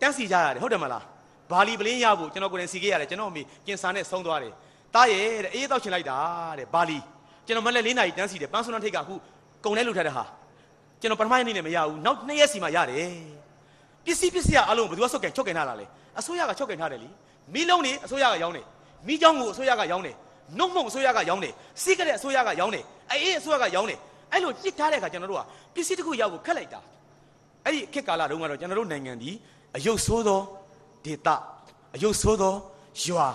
တန်းစီကြရတယ်ဟုတ်တယ်မလားဘာလီပလင်းရဖို့ကျွန်တော်ကိုယ်တိုင်စီခဲ့ရတယ်ကျွန်တော်အမေကင်ဆာနဲ့ဆုံးသွားတယ်တားရဲ့တဲ့အေးတောက်ချင်လိုက်တာတဲ့ဘာလီကျွန်တော်မလက်၄နာရီတန်းစီတယ်ပန်းစွန်းထိတ်ကအခုကုန်တဲ့လူထက်တဲ့ဟာကျွန်တော်ပထမနေ့နဲ့မရဘူးနောက်၂ရက်စီမှရတယ်ပစ္စည်းပစ္စည်းအလုံးဘယ်သူကဆုတ်ကင်ချုပ်ကင်ထားတာလဲအစိုးရကချုပ်ကင်ထားတယ်လीမီးလုံးနေအစိုးရကရောင်းတယ်မီးချောင်းကိုအစိုးရကရောင်းတယ်နှုတ်မုံအစိုးရကရောင်းတယ်စီးကတဲ့အစိုးရကရောင်းတယ်အေးအစိုးရကရောင်းတယ်အဲ့လိုပြစ်ထားတဲ့အခါကျွန်တော်တို့ကပစ္စည်းတစ်ခုရောက်ဖို့ခက်လိုက်တာအဲ့ဒီအခက်ကာလတုန်းကတော့ကျွန်တော်တို့နိုင်ငံဒီအယုတ်ဆိုးသောဒေသအယုတ်ဆိုးသောရွာ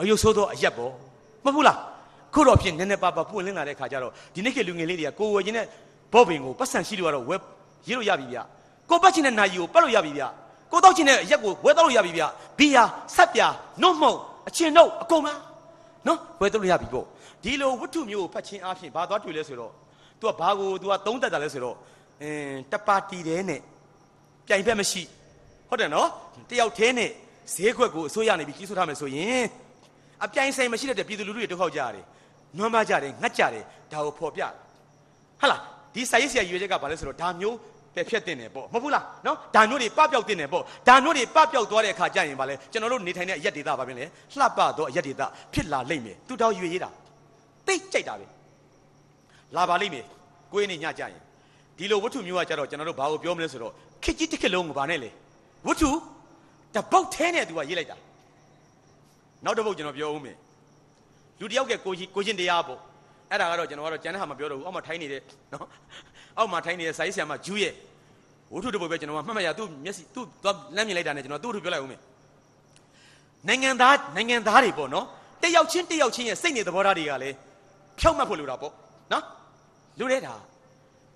အယုတ်ဆိုးသောအရက်ပေါ့မဟုတ်ဘူးလားခုတော့ဖြစ်နည်းနည်းပါပါပွင့်လင်းလာတဲ့ခါကျတော့ဒီနေ့ခေတ်လူငယ်လေးတွေကကိုယ်ဝယ်ခြင်းနဲ့ဘော့ဘင်ကိုပတ်စံရှိလို့ကတော့ဝယ်ရေးလို့ရပြီဗျကိုပတ်ခြင်းနဲ့နာယီကိုပတ်လို့ရပြီဗျကိုတောက်ခြင်းနဲ့ရက်ကိုဝယ်တောက်လို့ရပြီဗျဘီယာဆက်ပြာနှုတ်မှုတ်အချင်းနှုတ်အကုန်ပါနော်ဝယ်တောက်လို့ရပြီပေါ့ဒီလိုဝတ္ထုမျိုးကိုဖတ်ခြင်းအပြင်ဘာသွားတွေ့လဲဆိုတော့။ तू ကဘာကို तू ကသုံးသက်တာလဲဆိုတော့အင်းတပါတီတဲနဲ့ပြိုင်ဘက်မရှိဟုတ်တယ်နော်တယောက်သေးနဲ့ဈေးခွက်ကိုအစိုးရနေပြီးကြီးစိုးထားမယ်ဆိုရင်အပြိုင်ဆိုင်မရှိတဲ့ပြည်သူလူထုတွေဒုက္ခကြရတယ်နွမ်းပါကြတယ်ငတ်ကြတယ်ဒါကိုဖော်ပြဟဟလားဒီဆိုင်ဆရာရွေးချက်ကဘာလဲဆိုတော့ဒါမျိုးပယ်ဖြတ်တင်တယ်ပေါ့မဟုတ်ဘူးလားနော်ဒါမျိုးတွေပပျောက်တင်တယ်ပေါ့ဒါမျိုးတွေပပျောက်သွားတဲ့အခါကျရင်ဗာလဲကျွန်တော်တို့နေထိုင်တဲ့အရက်ဒေသဘာဖြစ်လဲလှပတော့အရက်ဒေသဖြစ်လာလိမ့်မယ်သူတောင်ရွေးရတာတိတ်ကြိုက်တာပဲလာပါလိမ့်မယ်ကိုယ်နေညကြရင်ဒီလိုဝတ္ထုမျိုးကကြတော့ကျွန်တော်တို့ဘာကိုပြောမလဲဆိုတော့ခစ်ကြီးတစ်ခစ်လုံးကိုဗာနဲ့လေဝတ္ထုတပုတ်แท้နဲ့သူကရေးလိုက်တာနောက်တစ်ပုတ်ကျွန်တော်ပြောဦးမယ်လူတယောက်ကကိုကြီးကိုချင်းတရားပေါ့အဲ့ဒါကတော့ကျွန်တော်ကတော့ကျန်တဲ့ဟာမပြောတော့ဘူးအောက်မှာထိုင်းနေတဲ့နော်အောက်မှာထိုင်းနေတဲ့စာရေးဆရာမဂျူးရဲ့ဝတ္ထုတပုတ်ပဲကျွန်တော်ကမှတ်မှတ်ရသူ့မျက်စိသူ့လမ်းမြင်လိုက်တာနဲ့ကျွန်တော်သူ့ဝတ္ထုပြောလိုက်ဦးမယ်နိုင်ငံသားနိုင်ငံသားတွေပေါ့နော်တယောက်ချင်းတယောက်ချင်းရဲ့စိတ်နေသဘောထားတွေကလည်းဖြောက်မှတ်ဖို့လိုတာပေါ့နော်လူတဲ့ဒါ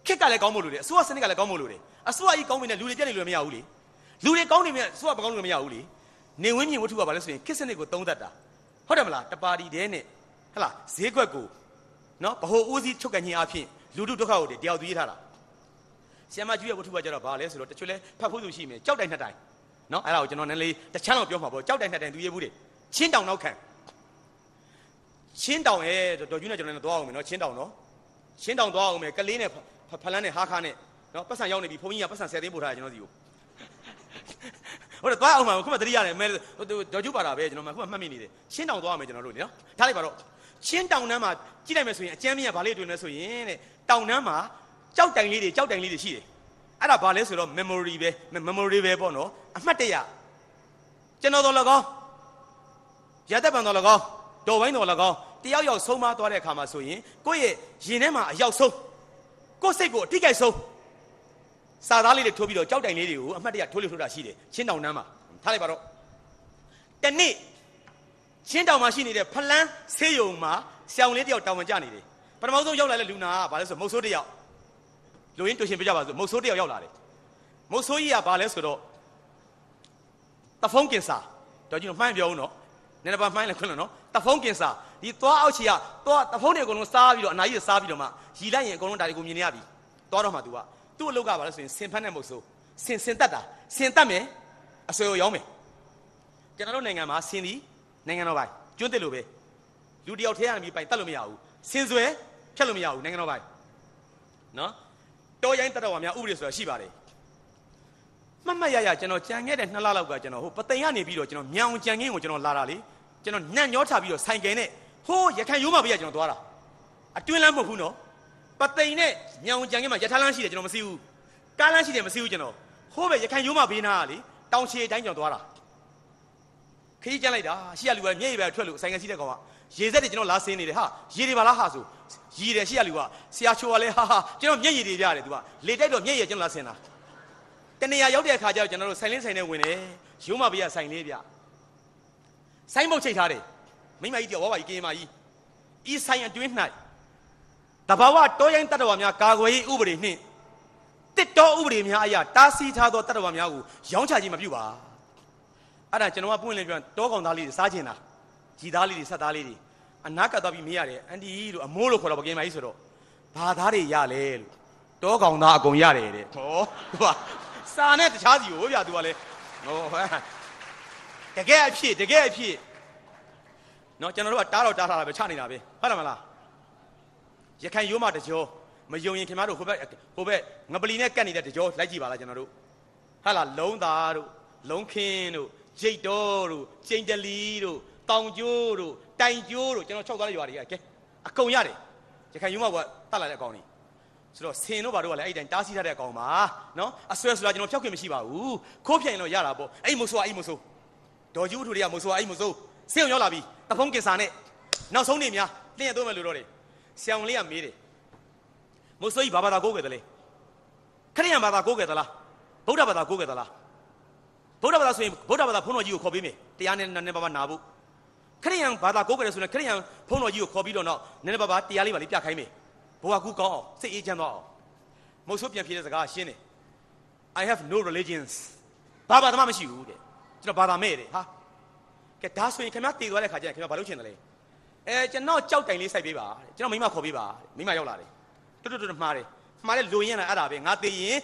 ခက်ကလည်းကောင်းဖို့လိုတယ်အစိုးရစနစ်ကလည်းကောင်းဖို့လိုတယ်အစိုးရကြီးကောင်းပြီနဲ့လူတွေပြက်နေလို့မရဘူးလေလူတွေကောင်းနေမြဲအစိုးရမကောင်းလို့မရဘူးလေနေဝင်းမြင်ဝတ္ထုကဘာလဲဆိုရင်ခက်စနစ်ကိုသုံးသပ်တာဟုတ်တယ်မလားတပါတီတဲနဲ့ဟလာဈေးခွက်ကိုနော်ဗဟိုဦးစီးချုပ်ကညင်အဖြစ်လူတို့ဒုက္ခကိုတရားသူရေးထားတာဆီယမကြီးရဲ့ဝတ္ထုကကျတော့ဘာလဲဆိုတော့တချို့လဲဖတ်ဖို့သူရှိမယ်ကြောက်တိုင်နှစ်တိုင်နော်အဲ့ဒါကိုကျွန်တော်နည်းလေးတချမ်းတော့ပြောမှာပေါ့ကြောက်တိုင်နှစ်တိုင်သူရေးဘူးတယ်ချင်းတောင်နောက်ခံချင်းတောင်ရဲ့ဒေါ်ယူနဲ့ကျွန်တော်လည်းသွားအောင်မယ်နော်ချင်းတောင်နော်ရှင်းတောင်သွားအောင်မယ်ကလေးနဲ့ဖလန်းနဲ့ဟာခါနဲ့နော်ပတ်စံရောက်နေပြီဘုန်းကြီးကပတ်စံ၁၀သိန်းပို့ထားတယ်ကျွန်တော်စီကိုဟုတ်တယ်သွားအောင်မှာခုမှတတိရတယ်မဲဒေါ်ကျူပါတာပဲကျွန်တော်မှခုမှမှတ်မိနေတယ်ရှင်းတောင်သွားအောင်မယ်ကျွန်တော်တို့နော်ထားလိုက်ပါတော့ရှင်းတောင်တန်းမှာကြည့်လိုက်မယ်ဆိုရင်အကျမ်းမင်းကဘာလေးတွေ့လဲဆိုရင်တဲ့တောင်တန်းမှာကြောက်တိုင်လေးတွေကြောက်တိုင်လေးတွေရှိတယ်အဲ့ဒါဘာလဲဆိုတော့ memory ပဲ memory ပဲပေါ့နော်အမှတ်တရကျွန်တော်တို့လည်းကောင်းရတတ်ပံတော်လည်းကောင်းတော်ဝိုင်းတော်လည်းကောင်းတယောက်ယောက်ဆုံးမသွားတဲ့အခါမှာဆိုရင်ကိုယ့်ရဲ့ရင်ထဲမှာအရောက်ဆုံးကိုယ့်စိတ်ကိုအတိတ်ကဆုံးစာသားလေးတွေထိုးပြီးတော့ကြောက်တိုင်လေးတွေကိုအမှတ်တရထိုးလို့ထိုးတာရှိတယ်ချင်းတောင်နှမ်းမှာထားလိုက်ပါတော့တနေ့ချင်းတောင်မှာရှိနေတဲ့ဖလန်းဆေးရုံမှာဆောင်းလေးတယောက်တောင်ဝင်ကြနေတယ်ပထမဆုံးရောက်လာတဲ့လူနာကဘာလဲဆိုမုတ်ဆိုးတယောက်လူရင်းတူရှင်ပြကြပါစို့မုတ်ဆိုးတယောက်ရောက်လာတယ်မုတ်ဆိုးကြီးကဘာလဲဆိုတော့တဖုံးကင်စာတော်ကြီးတို့မှန်းပြောဦးနော်နည်းနည်းပါမှန်းလဲခွန်းလို့နော်တဖုံးကင်စာဒီသွားအောက်ချီကသွားတဖုံးတွေအကုန်လုံးစားပြီးတော့အနာကြီးစားပြီးတော့မှရီလိုက်ရင်အကုန်လုံးဒါတွေကိုမြင်နေရပြီသွားတော့မှ तू ကသူ့အလုပ်ကဘာလဲဆိုရင်စင်ဖက်နဲ့မဟုတ်ဆိုစင်စင်တတ်တာစင်တတ်မယ်အဆွေကိုရောင်းမယ်ကျွန်တော်တို့နိုင်ငံမှာစင်သည်နိုင်ငံတော်ပိုင်ကျွန်းတက်လို့ပဲလူတယောက်ထဲကနေပြီးပိုင်တတ်လို့မရဘူးစင်ဆွဲဖြတ်လို့မရဘူးနိုင်ငံတော်ပိုင်နော်တော်ရိုင်းတတော်ဝါများဥပဒေဆိုတာရှိပါတယ်မှတ်မှတ်ရရကျွန်တော်ကြံခဲ့တဲ့နှစ်လလောက်ကကျွန်တော်ဟိုပသိမ်ကနေပြီးတော့ကျွန်တော်မြန်အောင်ကြံခင်းကိုကျွန်တော်လာတာလေကျွန်တော်ညံ့ညောချပြီးတော့ဆိုင်ကယ်နဲ့ဟိုးရခိုင်ရိုးမဘေးကကျွန်တော်သွားတာအတွင်းလမ်းမဟုတ်ဘူးနော်ပသိမ်နဲ့ညောင်ကြံကမှာရထားလမ်းရှိတယ်ကျွန်တော်မသိဘူးကားလမ်းရှိတယ်မသိဘူးကျွန်တော်ဟိုးပဲရခိုင်ရိုးမဘေးနားကလေတောင်ချေတိုင်းကျွန်တော်သွားတာခကြီးကြမ်းလိုက်တာရှိရလူကမျက်ရည်ပဲထွက်လို့ဆိုင်ကယ်ရှိတဲ့ကောင်ကရေစက်တွေကျွန်တော်လာဆင်းနေတယ်ဟာရေတွေပါလားဟာဆိုရည်တယ်ရှိရလူကဆရာချိုကလည်းဟာဟာကျွန်တော်မျက်ရည်တွေပြရတယ်သူကလေတိုက်တော့မျက်ရည်ကျွန်တော်လာဆင်းတာတနေရာရောက်တဲ့အခါကျတော့ကျွန်တော်တို့ဆိုင်လင်းဆိုင်နဲ့ဝင်တယ်ရိုးမဘေးကဆိုင်လေးပြဆိုင်းဘုတ်ချိတ်ထားတယ်မိမကြီးတယောက်ဝါဝါကြီးကင်းမာကြီးဤဆိုင်အတွင်း၌တဘာဝတောရိုင်းတတ္တဝါများကာကွယ်ရေးဥပဒေနှင့်တစ်တော်ဥပဒေများအရာတားဆီးထားသောတတ္တဝါများကိုရောင်းချခြင်းမပြုပါအဲ့ဒါကျွန်တော်ကပွင့်လင်းပြန်တောကောင်သားလေးတွေစားချင်တာကြီးသားလေးတွေဆက်သားလေးတွေအနာကတ်သွားပြီးမေးရတယ်အန်တီလို့အမိုးလို့ခေါ်တော့ဗကင်မကြီးဆိုတော့ဘာသားတွေရလဲလို့တောကောင်သားအကုန်ရတယ်တဲ့ဟောသူကစာနဲ့တခြားစီကိုဗျာသူကလည်းဟောတကယ်အဖြစ်တကယ်အဖြစ်နော်ကျွန်တော်တို့ကတားတော့တားထားတာပဲချနေတာပဲဟုတ်တယ်မလားရခိုင်ရိုးမတကြောမယုံရင်ခင်ဗျားတို့ဟိုဘက်ဟိုဘက်ငပလီနဲ့ကတ်နေတဲ့တကြောလိုက်ကြည့်ပါလားကျွန်တော်တို့ဟာလားလုံးသားတို့လုံးခင်းတို့ဂျိတ်တော်တို့ကျိန်တလီတို့တောင်ကျိုးတို့တိုင်ကျိုးတို့ကျွန်တော်၆သားရွာတွေကကဲအကုန်ရတယ်ရခိုင်ရိုးမကတတ်လာတဲ့အကောင်တွေဆိုတော့ဆင်တို့ဘာတို့ကလည်းအဲ့တိုင်းတားဆီးထားတဲ့အကောင်ပါနော်အဆွဲဆိုတာကျွန်တော်ဖြောက်ခွင့်မရှိပါဘူးခိုးဖြိုင်လို့ရတာပေါ့အဲ့မဆိုးအဲ့မဆိုးဒေါ်ကျူးထူတွေကမဆိုးအဲ့မဆိုးဆေးုံရောက်လာပြီတဖုံးကင်ဆာနဲ့နောက်ဆုံးနေများလင်းရသွင်းမယ်လို့တော့တယ်ဆရာဝန်လေးကမေးတယ်မဆိုးကြီးဘာဘာသာကိုးခဲ့တယ်လဲခရိယန်ဘာသာကိုးခဲ့သလားဗုဒ္ဓဘာသာကိုးခဲ့သလားဗုဒ္ဓဘာသာဆိုရင်ဗုဒ္ဓဘာသာဘုန်းတော်ကြီးကိုခေါ်ပေးမယ်တရားနဲ့နည်းနည်းပါးပါးနာဖို့ခရိယန်ဘာသာကိုးခဲ့တယ်ဆိုရင်ခရိယန်ဘုန်းတော်ကြီးကိုခေါ်ပြီးတော့နောက်နည်းနည်းပါးပါးတရားလေးပါလေးပြခိုင်းမယ်ဘဝကူကောင်းအောင်စိတ်အေးချမ်းသွားအောင်မဟုတ်ဆိုပြန်ဖြေတဲ့စကားရှင်းတယ် I have no religions ဘာဘာသမားမရှိဘူးတဲ့ကျွန်တော်ဘာသာမဲ့တယ်ဟာကဲဒါဆိုရင်ခင်ဗျားတည်သွားတဲ့ခါကျရင်ခင်ဗျားဘာလုပ်ချင်တယ်လဲအဲကျွန်တော်ကြောက်တိုင်လေးစိုက်ပေးပါကျွန်တော်မိမခေါ်ပေးပါမိမရောက်လာတယ်တွတ်တွတ်မှားတယ်မှားတယ်လိုရင်းလာအဲ့ဒါပဲငါတည်ရင်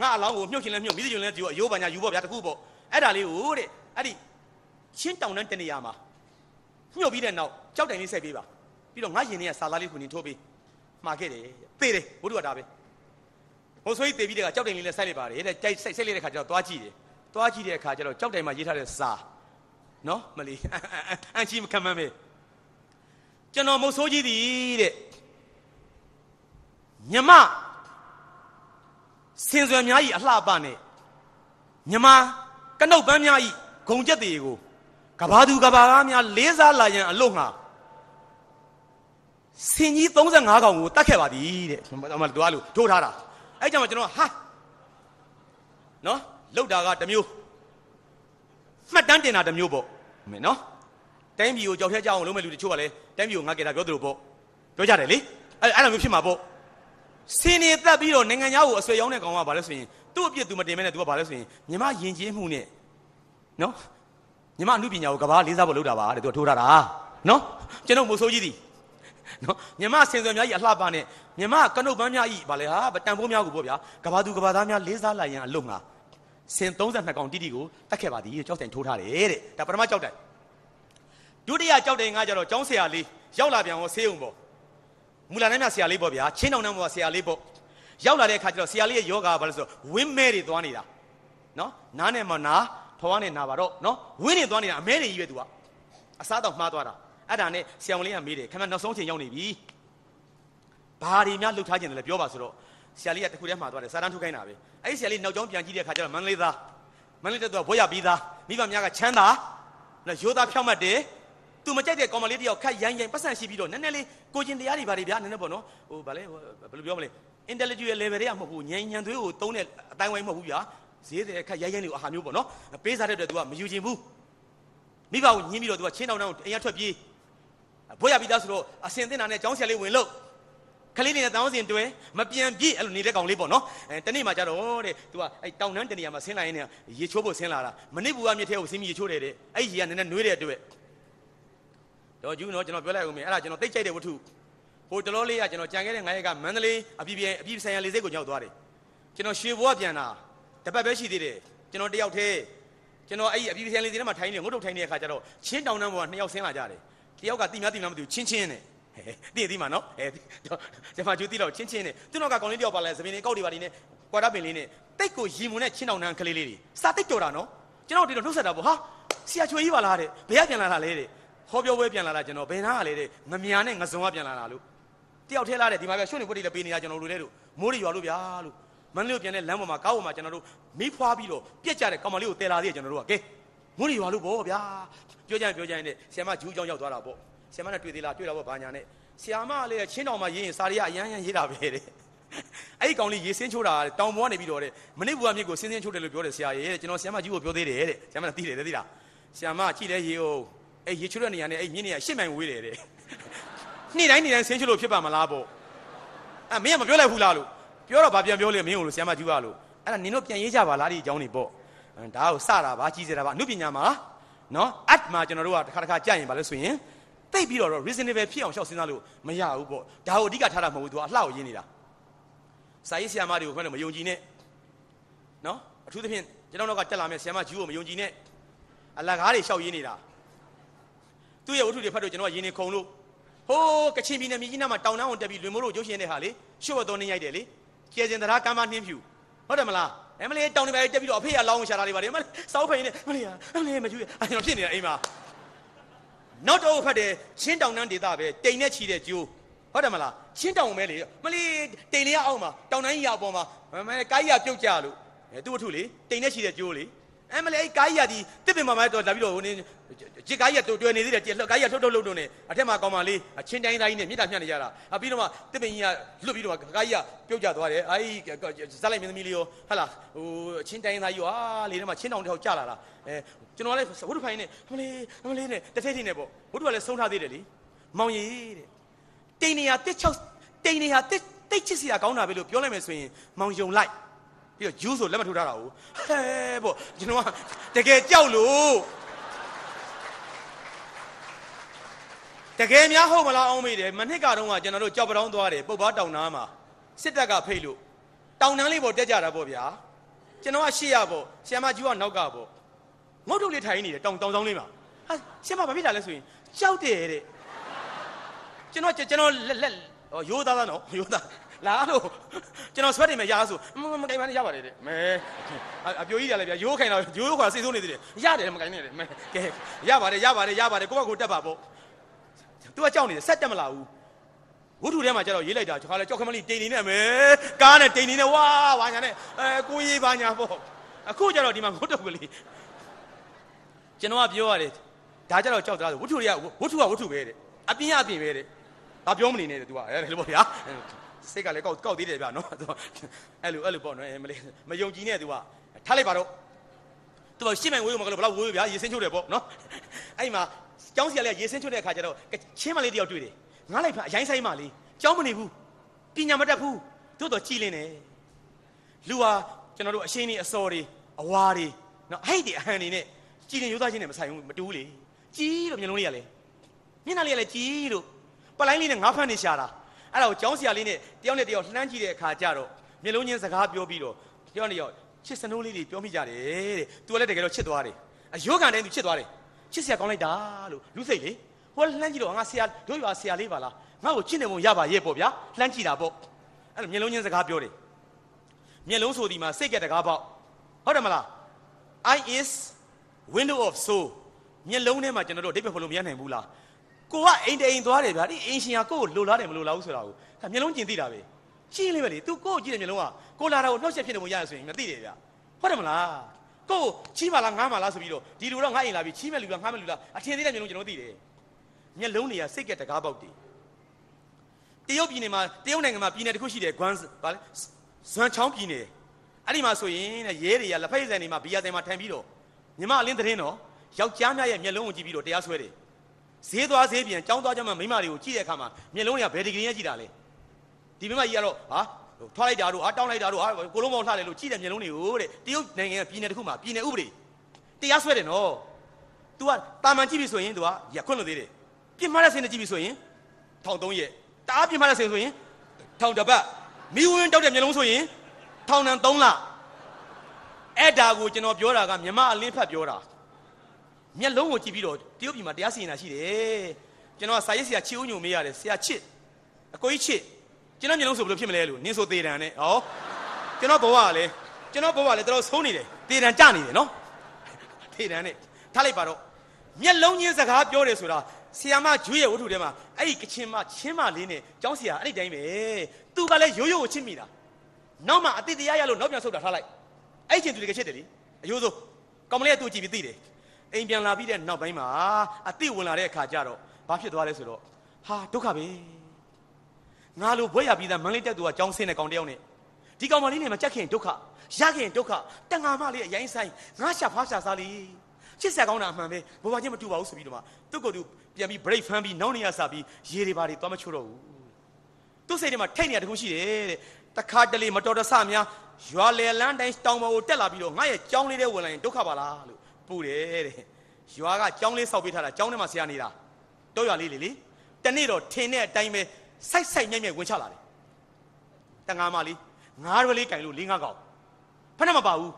ငါအလောင်းကိုမြုပ်ချင်လဲမြုပ်မိသေးချင်လဲဒီအယိုးပါညာယူပေါ့ဗျာတခုပေါ့အဲ့ဒါလေးကိုတဲ့အဲ့ဒီချင်းတောင်တန်းတနေရာမှာမြုပ်ပြီးတဲ့နောက်ကြောက်တိုင်လေးစိုက်ပေးပါပြီးတော့ငါရင်ထဲကဆာလာလေးခုနေထိုးပေးမှားခဲ့တယ်သေတယ်ဘုရားကဒါပဲဟိုဆိုကြီးသေပြီးတဲ့ကကြောက်တိုင်လေးလည်းစိုက်လိုက်ပါတယ်တဲ့ကြိုက်စိုက်စိုက်လိုက်တဲ့ခါကျတော့သွားကြည့်တယ်သွားကြည့်တဲ့အခါကျတော့ကြောက်တိုင်မှာရေးထားတဲ့စာနော်မလီအန်ချီမခံမမ်းပဲကျွန်တော်မုတ်ဆိုးကြီးသည်တဲ့ညမဆင်ဆွယ်များဤအလှပနဲ့ညမကနှုတ်ပန်းများဤဂုံချက်တွေကိုကဘာသူကဘာသားများလေးစားလာရန်အလို့ငှာစင်ကြီး35កောင်ကိုတတ်ခဲ့ပါသည်တဲ့ဟိုမှာတို့အားလို့ထိုးထားတာအဲ့ကြောင့်ကျွန်တော်ဟာနော်လောက်တာကတစ်မျိုးမှတ်တမ်းတင်တာတစ်မျိုးပေါ့မင်းနော်တိုင်းပြည်ကိုကြောက်ထက်ကြအောင်လုပ်မဲ့လူတချို့ကလည်းတိုင်းပြည်ကိုငါကေတာပြောသလိုပေါ့ပြောကြတယ်လေအဲ့အဲ့လိုမျိုးဖြစ်မှာပေါ့စင်နေတက်ပြီးတော့နိုင်ငံသားကိုအဆွေရောက်တဲ့ကောင်ကဘာလဲဆိုရင်သူ့အပြစ်သူမတင်မဲနဲ့သူကဘာလဲဆိုရင်ညီမယဉ်ကျေးမှုနဲ့နော်ညီမအမှုပညာကိုကဘာလေးစားဖို့လုပ်တာပါတဲ့သူကထိုးထားတာ နော်ကျွန်တော်မိုးဆိုးကြီးသည်နော်ညီမဆင်ဆွယ်များကြီးအလှပနဲ့ညီမကနုတ်ပန်းများကြီးဘာလဲဟာတန်ဖိုးများကိုပေါ့ဗျာကဘာသူကဘာသားများလေးစားလိုက်ရင်အလုံငါစင်32ကောင်တိတိကိုတတ်ခဲ့ပါသည်ကြောက်တိုင်ထိုးထားတယ်တဲ့ဒါပထမကြောက်တိုင်ဒုတိယကြောက်တိုင်ကကြတော့ကျောင်းဆရာလေးရောက်လာပြန်ဟောဆေးုံပေါ့မူလာနဲ့မြဆရာလေးပေါ့ဗျာချင်းတောင်နဲ့ပေါ့ဆရာလေးပေါ့ရောက်လာတဲ့အခါကျတော့ဆရာလေးရဲ့ယောဂါဘာလို့ဆိုဝင်းမဲတွေသွားနေတာနော်နားနဲ့မနာထောင်းနဲ့နာပါတော့နော်ဝင်းနေသွားနေတာအမဲတွေကြီးပဲသူကအစားတော့မှားသွားတာအဲ့ဒါနဲ့ဆရာဝန်လေးကမေးတယ်ခင်ဗျနောက်ဆုံးချိန်ရောက်နေပြီဘာတွေများလှုပ်ထားခြင်းလဲပြောပါဆိုတော့ဆရာလေးကတခုတည်းမှာသွားတယ်စာတန်းထုတ်ခိုင်းတာပဲအဲ့ဒီဆရာလေးနောက်ကျောင်းပြန်ကြည့်တဲ့အခါကျတော့မန္တလေးသားမန္တလေးတက်သူကဘွဲ့ရပြီးသားမိဘများကချမ်းသာနော်ရိုးသားဖြောင့်မတ်တယ်သူမကြိုက်တဲ့ကောင်မလေးတယောက်ခက်ရိုင်းရိုင်းပတ်စံရှိပြီးတော့နည်းနည်းလေးကိုချင်းတရားတွေဘာတွေဗျာနည်းနည်းပေါ့နော်ဟိုဗာလဲဘယ်လိုပြောမလဲ intellectual level တွေကမဟုတ်ဘူးညံညံသွေးကိုတုံးတဲ့အတိုင်းဝိုင်းမဟုတ်ဘူးဗျာဈေးတဲ့ခက်ရိုင်းရိုင်းတွေကိုအာဟာမျိုးပေါ့နော်ပေးစားတဲ့အတွက်သူကမယူချင်ဘူးမိဘကိုညင်းပြီးတော့သူကချင်းတောင်းတောင်းအိမ်ရထွက်ပြေးဘွဲ့ရပြီးသားဆိုတော့အစင်တင်တာနဲ့ကျောင်းဆရာလေးဝင်လို့ကလေးနေတဲ့တောင်းစင်တွဲမပြန်ပြည့်အဲ့လိုနေတဲ့ကောင်လေးပေါ့နော်အဲတနေ့မှကြတော့တဲ့ तू ကအဲ့တောင်တန်းတနေရာမှာဆင်းလာရင်းနဲ့ရေချိုးဖို့ဆင်းလာတာမနစ်ဘူးကမြစ်ထဲကိုဆင်းပြီးရေချိုးတယ်တဲ့အဲ့ရေကနည်းနည်းနှွေးတဲ့အတွက်တော့ယူနော်ကျွန်တော်ပြောလိုက်ဦးမယ်အဲ့ဒါကျွန်တော်တိတ်ကြိုက်တဲ့ဝတ္ထုဟိုတလောလေးကကျွန်တော်ကြံခဲ့တဲ့ငါးရက်ကမန္တလေးအပြည်ပြည်အပြည်ဆိုင်ရာလေးစိတ်ကိုရောက်သွားတယ်ကျွန်တော်ရွှေဘိုးကပြန်လာတပတ်ပဲရှိသေးတယ်ကျွန်တော်တယောက်တည်းကျွန်တော်အဲ့အပြည်ပြည်ဆိုင်ရာလေးစိတ်ထဲမှာထိုင်နေငုတ်တုတ်ထိုင်နေတဲ့အခါကျတော့ချင်းတောင်တန်းပေါ်ကနှစ်ယောက်ဆင်းလာကြတယ်တယောက်ကတိများတိများမသိဘူးချင်းချင်းနဲ့တည်သေးမှာနော်အဲဂျမကျူးတိတော့ချင်းချင်းနဲ့သူ့နောက်ကကောင်လေးတယောက်ပါလဲသမီးလေးကောက်တွေပါနေနဲ့ကွာတာပင်လေးနဲ့တိတ်ကိုရီမွန်နဲ့ချင်းတောင်နှန်းကလေးလေးတွေစာတိတ်ကြော်တာနော်ကျွန်တော်ဒီတော့နှုတ်ဆက်တာပေါ့ဟာဆရာချွေကြီးပါလားတဲ့ဘယ်ကပြန်လာတာလဲတဲ့ဟောပြောပွဲပြန်လာတာကျွန်တော်ဘယ်နာကလဲတဲ့ငမြာနဲ့ငစုံကပြန်လာတာလို့တယောက်ထဲလာတဲ့ဒီမှာပြရွှေနေပွက်တွေလည်းပေးနေတာကျွန်တော်တို့လည်းတို့မိုးတွေရွာလို့ဗျာလို့မန်းလေးကိုပြန်တဲ့လမ်းပေါ်မှာကားပေါ်မှာကျွန်တော်တို့မိဖွားပြီးတော့ပြက်ကြတဲ့ကောင်မလေးကိုတဲလာသေးတယ်ကျွန်တော်တို့ကကဲမိုးတွေရွာလို့ပေါ့ဗျာပြောကြရင်ပြောကြရင်နဲ့ဆရာမဂျူးကြောင်ရောက်သွားတာပေါ့ဆရာမနဲ့တွေ့သေးလားတွေ့တော့ဗောဘာညာနဲ့ဆရာမလည်းချင်းတော်မှာရေးရင်စာရီကအရန်ရန်ရေးတာပဲတဲ့အဲ့ဒီကောင်လေးရေစင်းချိုးတာတောင်ပေါ်နေပြီးတော့တဲ့မနစ်ဘူကမြစ်ကိုစင်းစင်းချိုးတယ်လို့ပြောတယ်ဆရာရဲ့ကျွန်တော်ဆရာမကြီးကိုပြောသေးတယ်တဲ့ဆရာမကသိတယ်သိလားဆရာမကြည့်လဲရေဦးအဲ့ရေချိုးတဲ့နေရာနဲ့အဲ့မြင်းနေရာရှစ်မိုင်ဝေးတယ်တဲ့နေ့တိုင်းနေ့တိုင်းဆင်းချိုးလို့ဖြစ်ပါမလားပေါ့အဲမင်းကမပြောလိုက်ဘူးလားလို့ပြောတော့ဗာပြန်ပြောလေမင်းကိုလို့ဆရာမကြီးကလို့အဲ့ဒါနင်တို့ပြန်ရေးကြပါလားဒီအကြောင်းနေပေါ့ဒါကိုစတာပါကြီးစတာပါအမှုပညာမှာနော်အတ်မှာကျွန်တော်တို့ကတစ်ခါတစ်ခါကြရင်ဗာလို့ဆိုရင်တိတ်ပြီးတော့ reasonable ဖြစ်အောင်ရှောက်စဉ်းစားလို့မရဘူးပေါ့ဒါကိုအဓိကထားတာမဟုတ်ဘူး तू အလှကိုရင်းနေတာစာရေးဆရာမတွေကိုခင်ဗျားတို့မယုံကြည်နဲ့နော်အထူးသဖြင့်ကျွန်တော်တို့ကတက်လာမယ့်ဆရာမဂျူးကိုမယုံကြည်နဲ့အလကားတွေရှောက်ရင်းနေတာသူ့ရဲ့ဝတ္ထုတွေဖတ်လို့ကျွန်တော်ကရင်းနေခုံလို့ဟိုးကချင်ပြည်နယ်မြကြီးနားမှာတောင်တန်းအောင်တက်ပြီးလွင်မိုးတို့ရုပ်ရှင်တဲ့ဟာလေရှုပ်ဝတ်တော်နေရိုက်တယ်လေကျေစင်သရားကမ်းပါနှင်းဖြူဟုတ်တယ်မလားအမလေးတောင်တွေပဲတက်ပြီးတော့အဖေကလောင်းအောင်ရှာတာလေးပါတယ်အမလေးစောက်ဖိန်နဲ့အမလေးအမလေးမကျူးရအဲ့ကျွန်တော်ဖြစ်နေတာအိမ်မှာနောက်တော့ခတ်တယ်ချင်းတောင်တန်းဒေသပဲတိမ်နဲ့ချီတဲ့ကျိုးဟုတ်တယ်မလားချင်းတောင်ပဲလေမလီတိမ်လေးအောင်မှာတောင်တိုင်းရာပေါ်မှာမမဲကိုင်းရာပြုတ်ကြလို့သူ့အထုလေတိမ်နဲ့ချီတဲ့ကျိုးလေအဲမလေးကိုင်းရာဒီတစ်ပင်မှာမတော့လာပြီးတော့ဟိုနေကြစ်ကိုင်းရာတွေ့နေသေးတယ်ကြစ်ကိုင်းရာလှုပ်လှုပ်လှုပ်နေအထက်မှာကောင်းပါလေချင်းတိုင်းတိုင်းနဲ့မြေတားမြတ်နေကြတာအပြီးတော့မှတစ်ပင်ကြီးကလွတ်ပြီးတော့ကိုင်းရာပြုတ်ကြသွားတယ်အဲဒီဇက်လိုက်မင်းသမီးလေးရောဟဟလာဟိုချင်းတိုင်းသားကြီးရောဟာလေးထဲမှာချင်းတောင်တစ်ယောက်ကြလာတာအဲကျွန်တော်လည်းဝတ္ထုဖိုင်နဲ့အမလေးအမလေးနဲ့တထဲထင်းနေပေါ့ဝတ္ထုကလည်းဆုံးထားသေးတယ်လေမောင်ရီတဲ့တိန်နေရတစ်ချောက်တိန်နေရတစ်တိတ်ချစ်စရာကောင်းတာပဲလို့ပြောလိုက်မယ်ဆိုရင်မောင်ယုံလိုက်ပြီးတော့ဂျူးဆိုလက်မထိုးထားတာကိုဟဲပေါ့ကျွန်တော်ကတကယ်ကြောက်လို့တကယ်များဟုတ်မလားအောင်မေးတယ်မနှစ်ကတော့ကကျွန်တော်တို့ကြောက်ပတောင်းသွားတယ်ပုတ်ပါတောင်နာမှာစစ်တပ်ကဖိတ်လို့တောင်တန်းလေးပေါ်တက်ကြတာပေါ့ဗျာကျွန်တော်ကရှေ့ရပေါ့ဆီယမဂျူးကနောက်ကပေါ့ငုတ်တုတ်လေးထိုင်နေတယ်တောင်တောင်ဆောင်လေးမှာဟာရှင်းမဘာဖြစ်လာလဲဆိုရင်ကြောက်တယ်တဲ့ကျွန်တော်ကျွန်တော်လက်လက်ရိုးသားသားနော်ရိုးသားလာလို့ကျွန်တော်ဆွဲတယ်မရဆိုမကင်ပါနဲ့ရပါတယ်တဲ့မဲအပြိုကြီးတယ်လေဗျာရိုးခိုင်တော့ရိုးခွာစိတ်ဆိုးနေသေးတယ်ရတယ်မကင်နဲ့တဲ့မဲကဲရပါတယ်ရပါတယ်ရပါတယ်ကိုယ့်ဘက်ကိုတက်ပါပေါ့ तू ကကြောက်နေတယ်ဆက်တက်မလာဘူးဝတ္ထုထဲမှာကျတော့ရေးလိုက်တာခါလဲကြောက်ခမလေးတိန်နေနဲ့မဲကားနဲ့တိန်နေနဲ့ဝါးဝါညာနဲ့အဲကိုရေးပါညာပေါ့အခုကျတော့ဒီမှာငုတ်တုတ်ကလေးကျွန်တော်ကပြောရတယ်ဒါကြတော့ကြောက်တာဝတ္ထုတွေကဝတ္ထုကဝတ္ထုပဲတဲ့အပြင်းအပြင်းပဲတဲ့ဒါပြောမနေနဲ့တူကအဲ့ဒါလို့ပေါ့ဗျာစိတ်ကလည်းကောက်ကောက်သေးတယ်ဗျာနော်အဲ့လိုအဲ့လိုပေါ့နော်မလေးမယုံကြည်နဲ့သူကထားလိုက်ပါတော့သူကရှင်းမှန်ဝေးမကလို့ဘလောက်ဝေးဗျာရေစင်းချုပ်တယ်ပေါ့နော်အဲ့မှာကျောင်းစီကလည်းရေစင်းချုပ်တဲ့အခါကျတော့ချင်းမလေးတယောက်တွေ့တယ်ငားလိုက်ဖာအရင်ဆိုင်မလေးကျောင်းမနေဘူးပညာမတတ်ဘူးသို့တော့ကြည်လင်းတယ်လူဟာကျွန်တော်တို့အရှင်းနေအစော်တွေအဝါတွေနော်ဟိတ်တွေအဟန်တွေနဲ့ကြည်ရင်ရိုးသားချင်းနဲ့မဆိုင်ဘူးမတူးလေကြီးလို့မျက်လုံးလေးကလည်းမျက်နှာလေးကလည်းကြီးလို့ပလိုင်းလေးနဲ့ငါးဖက်နေရှာတာအဲ့ဒါကိုကျောင်းဆရာလေးနဲ့တယောက်နဲ့တယောက်လှမ်းကြည့်တဲ့အခါကျတော့မျက်လုံးချင်းစကားပြောပြီးတော့တယောက်နဲ့တယောက်ချစ်စနိုးလေးတွေပြောမိကြတယ်တဲ့သူကလည်းတကယ်တော့ချစ်သွားတယ်အယောဂန်တိုင်းသူချစ်သွားတယ်ချစ်ဆရာကောင်းလိုက်တာလို့လူစိတ်လေဟိုလှမ်းကြည့်တော့ငါဆရာတို့ရွာဆရာလေးပါလားငါ့ကိုချစ်နေပုံရပါရဲ့ပေါ့ဗျာလှမ်းကြည့်တာပေါ့အဲ့လိုမျက်လုံးချင်းစကားပြောတယ်မျက်လုံးဆိုဒီမှာစိတ်ကတကားပေါ့ဟုတ်တယ်မလား I is window of soul မျက်လုံးထဲမှာကျွန်တော်တို့အဓိပ္ပာယ်ဖော်လို့မရနိုင်ဘူးလားကိုကအိမ်တိမ်သွားတယ်ဗျာဒီအင်ရှင်ကကိုကိုလိုလားတယ်မလိုလားဘူးဆိုတာကိုဒါမျက်လုံးကျင်သိတာပဲရှင်းလေးပဲလေ तू ကိုကိုကြည့်တဲ့မျက်လုံးကကိုလာတာကိုနှောက်ရှက်ဖြစ်နေမှရရဆိုရင်မသိတယ်ဗျာဟုတ်တယ်မလားကိုချီးပါလားငားပါလားဆိုပြီးတော့ဒီလူတော့ငားရင်လာပြီးချီးမဲ့လူလားငားမဲ့လူလားအထင်သေးတဲ့မျက်လုံးကျွန်တော်သိတယ်မျက်လုံးတွေကစိတ်ကတကားပေါက်တယ်တရုတ်ပြည်နယ်မှာတရုတ်နိုင်ငံမှာပြည်နယ်တစ်ခုရှိတယ်ဂွမ်ဗာလဲဇွမ်ချောင်းပြည်နယ်အဲ့ဒီမှာဆိုရင်တဲ့ရဲတွေကလက်ဖက်ဆိုင်တွေမှာဘီယာဆိုင်မှာထိုင်ပြီးတော့မြမအလင်းသတင်းတော်ယောက်ျားများရဲ့မျက်လုံးကိုကြည့်ပြီးတော့တရားစွဲတယ်ဈေးသွားဈေးပြန်ចောင်းသွားကြမှာမိမတွေကိုကြည့်တဲ့အခါမှာမျက်လုံးတွေကဘယ်ဒီဂရီနဲ့ကြည့်တာလဲဒီမိမကြီးကတော့ဟာထွားလိုက်တာတို့ဟာတောင်းလိုက်တာတို့ဟာကိုလုံးပေါင်းလှတယ်လို့ကြည့်တဲ့မျက်လုံးတွေကိုတဲ့တရုတ်နိုင်ငံကပြည်နယ်တစ်ခုမှာပြည်နယ်ဥပဒေတရားစွဲတယ်နော် तू ကတာမန်ကြည့်ပြီဆိုရင် तू ကရခွင့်လို့သေးတယ်ပြစ်မှားတဲ့စင်နဲ့ကြည့်ပြီဆိုရင်ထောင်သုံးရက်တအားပြစ်မှားတဲ့စင်ဆိုရင်ထောင်တစ်ပတ်မိဝင်တောက်တဲ့မျက်လုံးဆိုရင်ထောင်တန်၃လအဲ့ဒါကိုကျွန်တော်ပြောတာကမြမအလင်းဖတ်ပြောတာမျက်လုံးကိုကြည့်ပြီးတော့တရုတ်ပြည်မှာတရားစီရင်တာရှိတယ်ကျွန်တော်ကစာရေးဆရာချစ်ဦးညိုမေးရတယ်ဆရာချစ်အကိုကြီးချစ်ကျွန်တော်မျက်လုံးဆိုဘယ်လိုဖြစ်မလဲလို့နင်းဆိုသေးတယ်နဲ့ဟောကျွန်တော်ဘဝကလည်းကျွန်တော်ဘဝကလည်းတော်တော်ဆုံးနေတယ်သေတံကြနေတယ်နော်သေတံနဲ့ထားလိုက်ပါတော့မျက်လုံးချင်းစကားပြောတယ်ဆိုတာဆီယာမဂျွေးရဲ့ဝတ္ထုထဲမှာအဲ့ဒီကချင်မချင်းမလေးနဲ့ကျောင်းဆရာအဲ့ဒီတိုင်းပဲသူကလည်းရိုးရိုးကိုချစ်မိတာနောက်မှအတိတ်တရားရလို့နောက်ပြန်ဆုတ်တာထားလိုက်အဲ့ချိန်သူတွေကချစ်တယ်လေအယိုးဆိုကောင်မလေးကသူ့ကြည့်ပြီးသိတယ်အိမ်ပြန်လာပြီးတဲ့နောက်ပိုင်းမှာအတိဝင်လာတဲ့အခါကျတော့ဘာဖြစ်သွားလဲဆိုတော့ဟာဒုက္ခပဲငါလိုဘွဲရပြီးသားမန်လေးတက်သူကကြောင်းဆင်းတဲ့ကောင်တယောက်နဲ့ဒီကောင်မလေးနဲ့မကြက်ခင်ဒုက္ခရခင်ဒုက္ခတန်ငါမလေးအရင်ဆိုင်ငါရှာဖားရှာစားလေးချစ်ဆက်ကောင်းတာအမှန်ပဲဘဝချင်းမတူပါဘူးဆိုပြီးတော့မှသူ့ကိုယ်သူပြန်ပြီး break ဖမ်းပြီးနောက်နေရစားပြီးရေတွေပါတွေသွားမချို့တော့ဘူးသူ့စိတ်ထဲမှာထိတ်နေတာတခုရှိတယ်တဲ့တခါတလေမတော်တဆများရွာလေလန်းတိုင်းတောင်ပေါ်ကိုတက်လာပြီးတော့ငါရဲ့ကြောင်းလေးတဲ့ဝင်လာရင်ဒုက္ခပါလားလို့ပူတယ်တဲ့ရွာကကြောင်းလေးဆောက်ပေးထားတာကြောင်းထဲမှာဆရာနေတာတော့ရွာလေးလေလေတနေ့တော့ထင်းတဲ့အတိုင်းပဲစိုက်စိုက်ညံ့ညံ့ဝင်ချလာတယ်တငါမလေးငါးရွယ်လေးကင်လို့လေးငါးကောင်ဖက်နဲ့မပါဘူး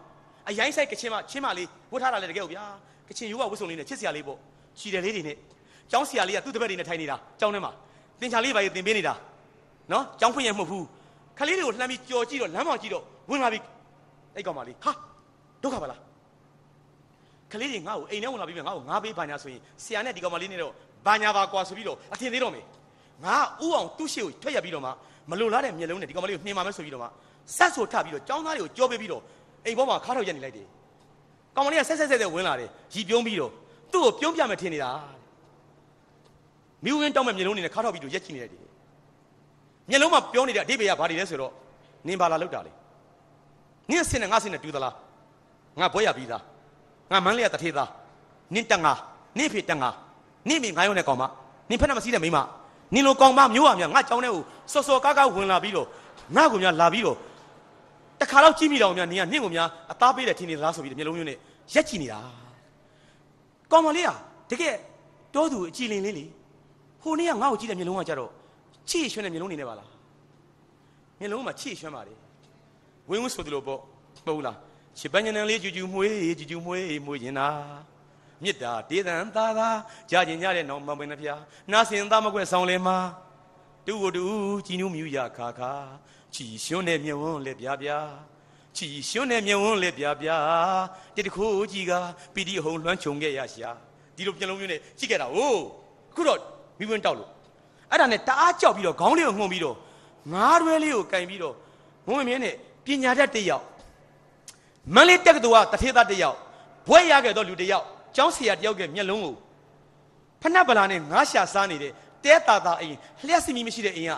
အရင်ဆိုင်ကချင်းမချင်းမလေးဝတ်ထားတာလေတကယ်ကိုဗျာကချင်းရိုးကဝတ်စုံလေးနဲ့ချစ်စရာလေးပေါ့ချီတယ်လေးတွေနဲ့ကျောင်းဆရာလေးကသူ့တပည့်တွေနဲ့ထိုင်နေတာကျောင်းထဲမှာသင်္ချာလေးပါရင်သင်ပေးနေတာနော်ကျောင်းဖွင့်ရမဟုတ်ဘူးခလေးတွေကိုလှမ်းပြီးကြော်ကြည့်တော့လမ်းပေါ်ကြည့်တော့ဝင်လာပြီအဲ့ကောင်မလေးဟာဒုက္ခပါလားခလေးတွေငါ့ကိုအိမ်ထဲဝင်လာပြီးငါ့ကိုငါပေးဘာညာဆိုရင်ဆရာနဲ့ဒီကောင်မလေးနဲ့တော့ဘာညာပါကွာဆိုပြီးတော့အထင်သေးတော့မေငါဥအောင်သူ့ရှေ့ကိုထွက်ရပြီးတော့မှမလိုလားတဲ့မျက်လုံးနဲ့ဒီကောင်မလေးကိုနှင်ပါမယ်ဆိုပြီးတော့မှဆက်ဆိုထပြီးတော့ចောင်းသားတွေကိုကြောပေးပြီးတော့အိမ်ပေါ်မှာခါထောက်ရက်နေလိုက်တယ်ကောင်မလေးကဆက်ဆက်ဆက်ဆက်ဝင်လာတယ်ရီပြုံးပြီးတော့သူ့ကိုပြုံးပြမယ်ထင်နေတာတဲ့မိဝင်တောင်းမဲ့မျက်လုံးနဲ့ခါထောက်ပြီးတော့ရက်ချနေလိုက်တယ်မျက်လုံးမှာပြောနေတဲ့အဓိပ္ပာယ်ကဘာတွေလဲဆိုတော့နင်ဘာလာလောက်တာလေနင်အစင်နဲ့ငါအစင်နဲ့တူသလားငါဘွဲရပြီးသားငါမန်းလေးကတထေးသားနင်တန်ငါနင်ဖေတန်ငါနင်မိငါရုံနဲ့ကောင်မနင်ဖက်နဲ့မစည်းတဲ့မိမနင်လိုကောင်မမျိုးပါများငါကြောင်းတဲ့ဟိုစော်စော်ကားကားဝင်လာပြီးတော့ငါကိုများလာပြီးတော့တခါတော့ကြည့်မိတော့များနင်ကနင့်ကိုများအသားပေးတယ်ထင်နေသလားဆိုပြီးမျက်လုံးမျိုးနဲ့ရက်ကြည့်နေတာကောင်မလေးကတကယ်တောသူအကြည်လင်လေးလေဟိုနေ့ကငါ့ကိုကြည့်တဲ့မျက်လုံးကကြတော့ချီရွှင်တဲ့မျိုးလုံးနေနေပါလားမျိုးလုံးမှာချီရွှင်ပါလေဝင်းဝင်းဆိုသလိုပေါ့ပေါ့လားချစ်ပန်းညံလေးကျူကျူမွေးကျူကျူမွေးမွေးရင်လားမြစ်တာဒေသန်သာသာကြာကျင်ကြတဲ့နောင်မပင်နှဖျားနာစင်သားမကွက်ဆောင်လေမှာတူဝတူជីနူးမြူရခါခါချီရွှင်တဲ့မြဝန်းလေပြပြချီရွှင်တဲ့မြဝန်းလေပြပြတတခိုးကြီးကပီတီဟုံလွှမ်းခြုံခဲ့ရရှာဒီလိုပြန်လုံးမျိုးနဲ့ရှိခဲ့တာဟိုအခုတော့မိဝင်တောက်လို့အဲ့ဒါနဲ့တအားကြောက်ပြီးတော့ခေါင်းလေးကိုငုံပြီးတော့ငါးတွဲလေးကိုကင်ပြီးတော့မုံမမြဲနဲ့ပညာတတ်တယောက်မန်လေးတက်ကတူကတထေသားတယောက်ဘွဲရခဲ့တော့လူတယောက်ကျောင်းဆရာတယောက်ကမျက်လုံးကိုဖနှက်ပလာနဲ့ငါးရှာစားနေတယ်တဲတာတာအိမ်လျှက်စီမီမရှိတဲ့အိမ်က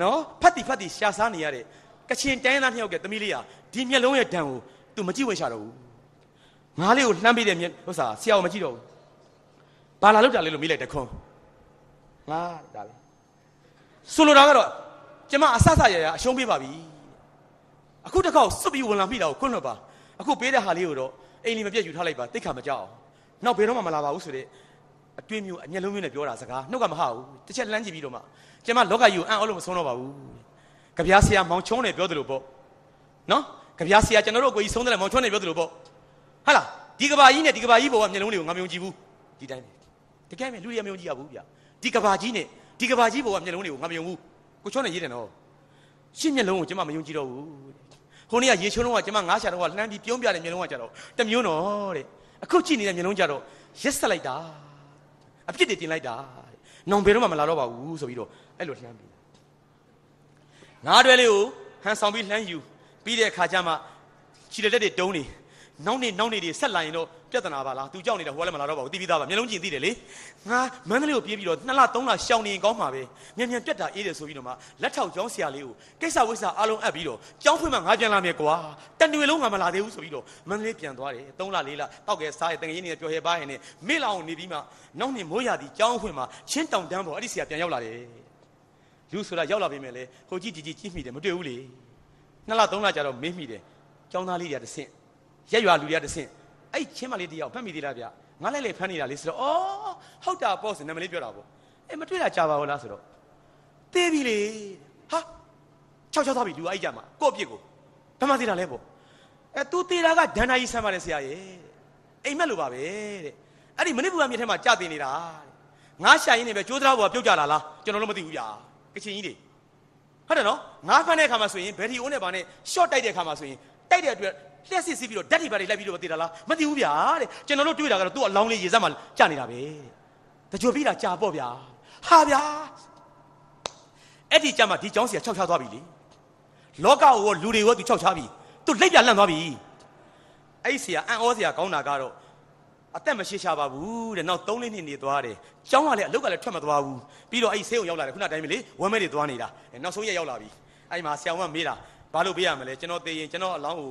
နော်ဖတ်တီဖတ်တီရှာစားနေရတဲ့ကချင်တိုင်းသားတယောက်ကသမီးလေးဟာဒီမျက်လုံးရဲ့ဒဏ်ကို तू မကြည့်ဝင်ရှာတော့ဘူးငါးလေးကိုလှမ်းပေးတဲ့မျက်ဟိုစာဆရာကိုမကြည့်တော့ဘူးဘာလာလောက်တာလဲလို့မေးလိုက်တခွန်းငါဒါပဲဆိုလိုတာကတော့ကျမအဆဆရရအရှုံးပေးပါပြီအခုတစ်ခေါက်စွတ်ပြီးဝင်လာမိတာကိုခွန့်လွှတ်ပါအခုပေးတဲ့ဟာလေးကိုတော့အိမ်လီမပြတ်ယူထားလိုက်ပါတိတ်ခါမကြောက်အောင်နောက်ဘယ်တော့မှမလာပါဘူးဆိုတဲ့အတွေးမျိုးအမျက်လုံးမျိုးနဲ့ပြောတာစကားနှုတ်ကမဟဘူးတစ်ချက်လမ်းကြည့်ပြီးတော့မှကျမလောကကြီးကိုအံ့ဩလို့မဆုံးတော့ပါဘူးကြပြားဆရာမောင်ချုံးနဲ့ပြောသလိုပေါ့နော်ကြပြားဆရာကျွန်တော်တို့အကိုကြီးဆုံးတယ်မောင်ချုံးနဲ့ပြောသလိုပေါ့ဟာလားဒီကဘာကြီးနဲ့ဒီကဘာကြီးပေါ်ကမျက်လုံးတွေကိုငါမယုံကြည်ဘူးဒီတိုင်းပဲတကယ်ပဲလူတွေကမယုံကြည်ရဘူးဗျာဒီကဘာကြီးနဲ့ဒီကဘာကြီးပေါ်ကမျက်လုံးတွေကိုငါမယုံဘူးကိုချောနဲ့ရေးတယ်နော်ရှင်းမျက်လုံးကိုကျမမယုံကြည်တော့ဘူးတဲ့ခိုးနေကရေချုံလုံးကကျမငါးရှာတော့ကလှမ်းပြီးပြုံးပြတယ်မျက်လုံးကကြတော့တမျိုးနော်တဲ့အခုကြည့်နေတဲ့မျက်လုံးကြတော့ရက်ဆက်လိုက်တာအပြစ်တွေတင်လိုက်တာတဲ့နောင်ဘယ်တော့မှမလာတော့ပါဘူးဆိုပြီးတော့အဲ့လိုလှမ်းပြီးငါးတွဲလေးကိုဟန်ဆောင်ပြီးလှမ်းယူ ပြီးတဲ့အခါကျမှခြေလက်တွေတုံးနေတယ်နောက်နေ့နောက်နေ့တွေဆက်လာရင်တော့ပြဿနာပါလားသူကြောက်နေတာဟိုကလည်းမလာတော့ပါဘူးသိပြီးသားပါမျက်လုံးကျင်သိတယ်လေငါမန္တလေးကိုပြေးပြီးတော့2လ3လရှောင်နေရင်ကောင်းမှာပဲမြန်မြန်ပြတ်တာအေးတယ်ဆိုပြီးတော့မှလက်ထောက်ကျောင်းဆရာလေးကိုကိစ္စဝိစ္စအားလုံးအပ်ပြီးတော့ကျောင်းဖွင့်မှငါပြန်လာမယ်ကွာတန်တွေလုံးငါမလာသေးဘူးဆိုပြီးတော့မန္တလေးပြန်သွားတယ်3လ4လတောက်ကဲစားရတန်ငယ်ကြီးနေပျော်ရဲပါရင်နဲ့မေ့လာအောင်နေပြီးမှနောက်နေ့မိုးရသည်ကျောင်းဖွင့်မှချင်းတောင်တန်းပေါ်အဲ့ဒီဆရာပြန်ရောက်လာတယ်လူဆိုတာရောက်လာပြီမယ်လေဟိုကြည့်ကြည့်ကြည့်မိတယ်မတွေ့ဘူးလေ2လ3လကြာတော့မေးမိတယ်ကျောင်းသားလေးတွေကတဆင့်ရက်ရွာလူတွေကတဆင့်အဲ့ချင်းမလေးတယောက်ဖတ်မိသေးလားဗျငါလည်းလေဖတ်နေတာလေဆိုတော့အော်ဟုတ်တာပေါ့ဆိုနာမလေးပြောတာပေါ့အဲ့မတွေ့တာကြာပါဘူးလားဆိုတော့တေးပြီလေဟာ၆၆သွားပြီလူအဲ့ကြမှာကို့အပြစ်ကိုဘာမှသိတာလဲပေါ့အဲ့ तू တေးတာကဒန္နာကြီးဆမ်းပါလေဆရာရဲ့အိမ်မက်လိုပါပဲတဲ့အဲ့ဒီမနစ်ပူရမြစ်ထဲမှာကြာတင်နေတာတဲ့ငါရှာရင်းနေပဲကျိုးသားဘောကပြုတ်ကြလာလားကျွန်တော်တို့မသိဘူးဗျာကချင်ကြီးတွေဟုတ်တယ်နော်ငါဖမ်းတဲ့အခါမှာဆိုရင်ဘယ်ဒီအိုးနဲ့ဘာနဲ့ short တိုက်တဲ့အခါမှာဆိုရင်တိုက်တဲ့အတွက်လျှက်စစ်စီးပြီးတော့ဓာတ်တွေဘာတွေလိုက်ပြီးတော့မသိတာလားမသိဘူးဗျာတဲ့ကျွန်တော်တို့တွေ့တာကတော့သူ့အလောင်းလေးရေစက်မှာကြာနေတာပဲတဲ့ကြွပြီးတာကြာပေါ့ဗျာဟာဗျာအဲ့ဒီကြမှာဒီကျောင်းစီကခြောက်ချသွားပြီလေလောကကိုလူတွေကိုသူခြောက်ချပြီသူလက်ပြလန့်သွားပြီအဲ့စီကအံ့ဩစရာကောင်းတာကတော့အသက်မရှိရှာပါဘူးတဲ့နောက်3လနှစ်နေသွားတယ်ကျောင်းကလည်းအလုပ်ကလည်းထွက်မသွားဘူးပြီးတော့အဲ့ဆေးုံရောက်လာတယ်ခုနတိုင်းပဲလေဝမ်းမဲတွေသွားနေတာနောက်ဆုံးရက်ရောက်လာပြီအဲ့မှာဆရာဝန်မေးတာဘာလို့ပေးရမလဲကျွန်တော်သိရင်ကျွန်တော်အလောင်းကို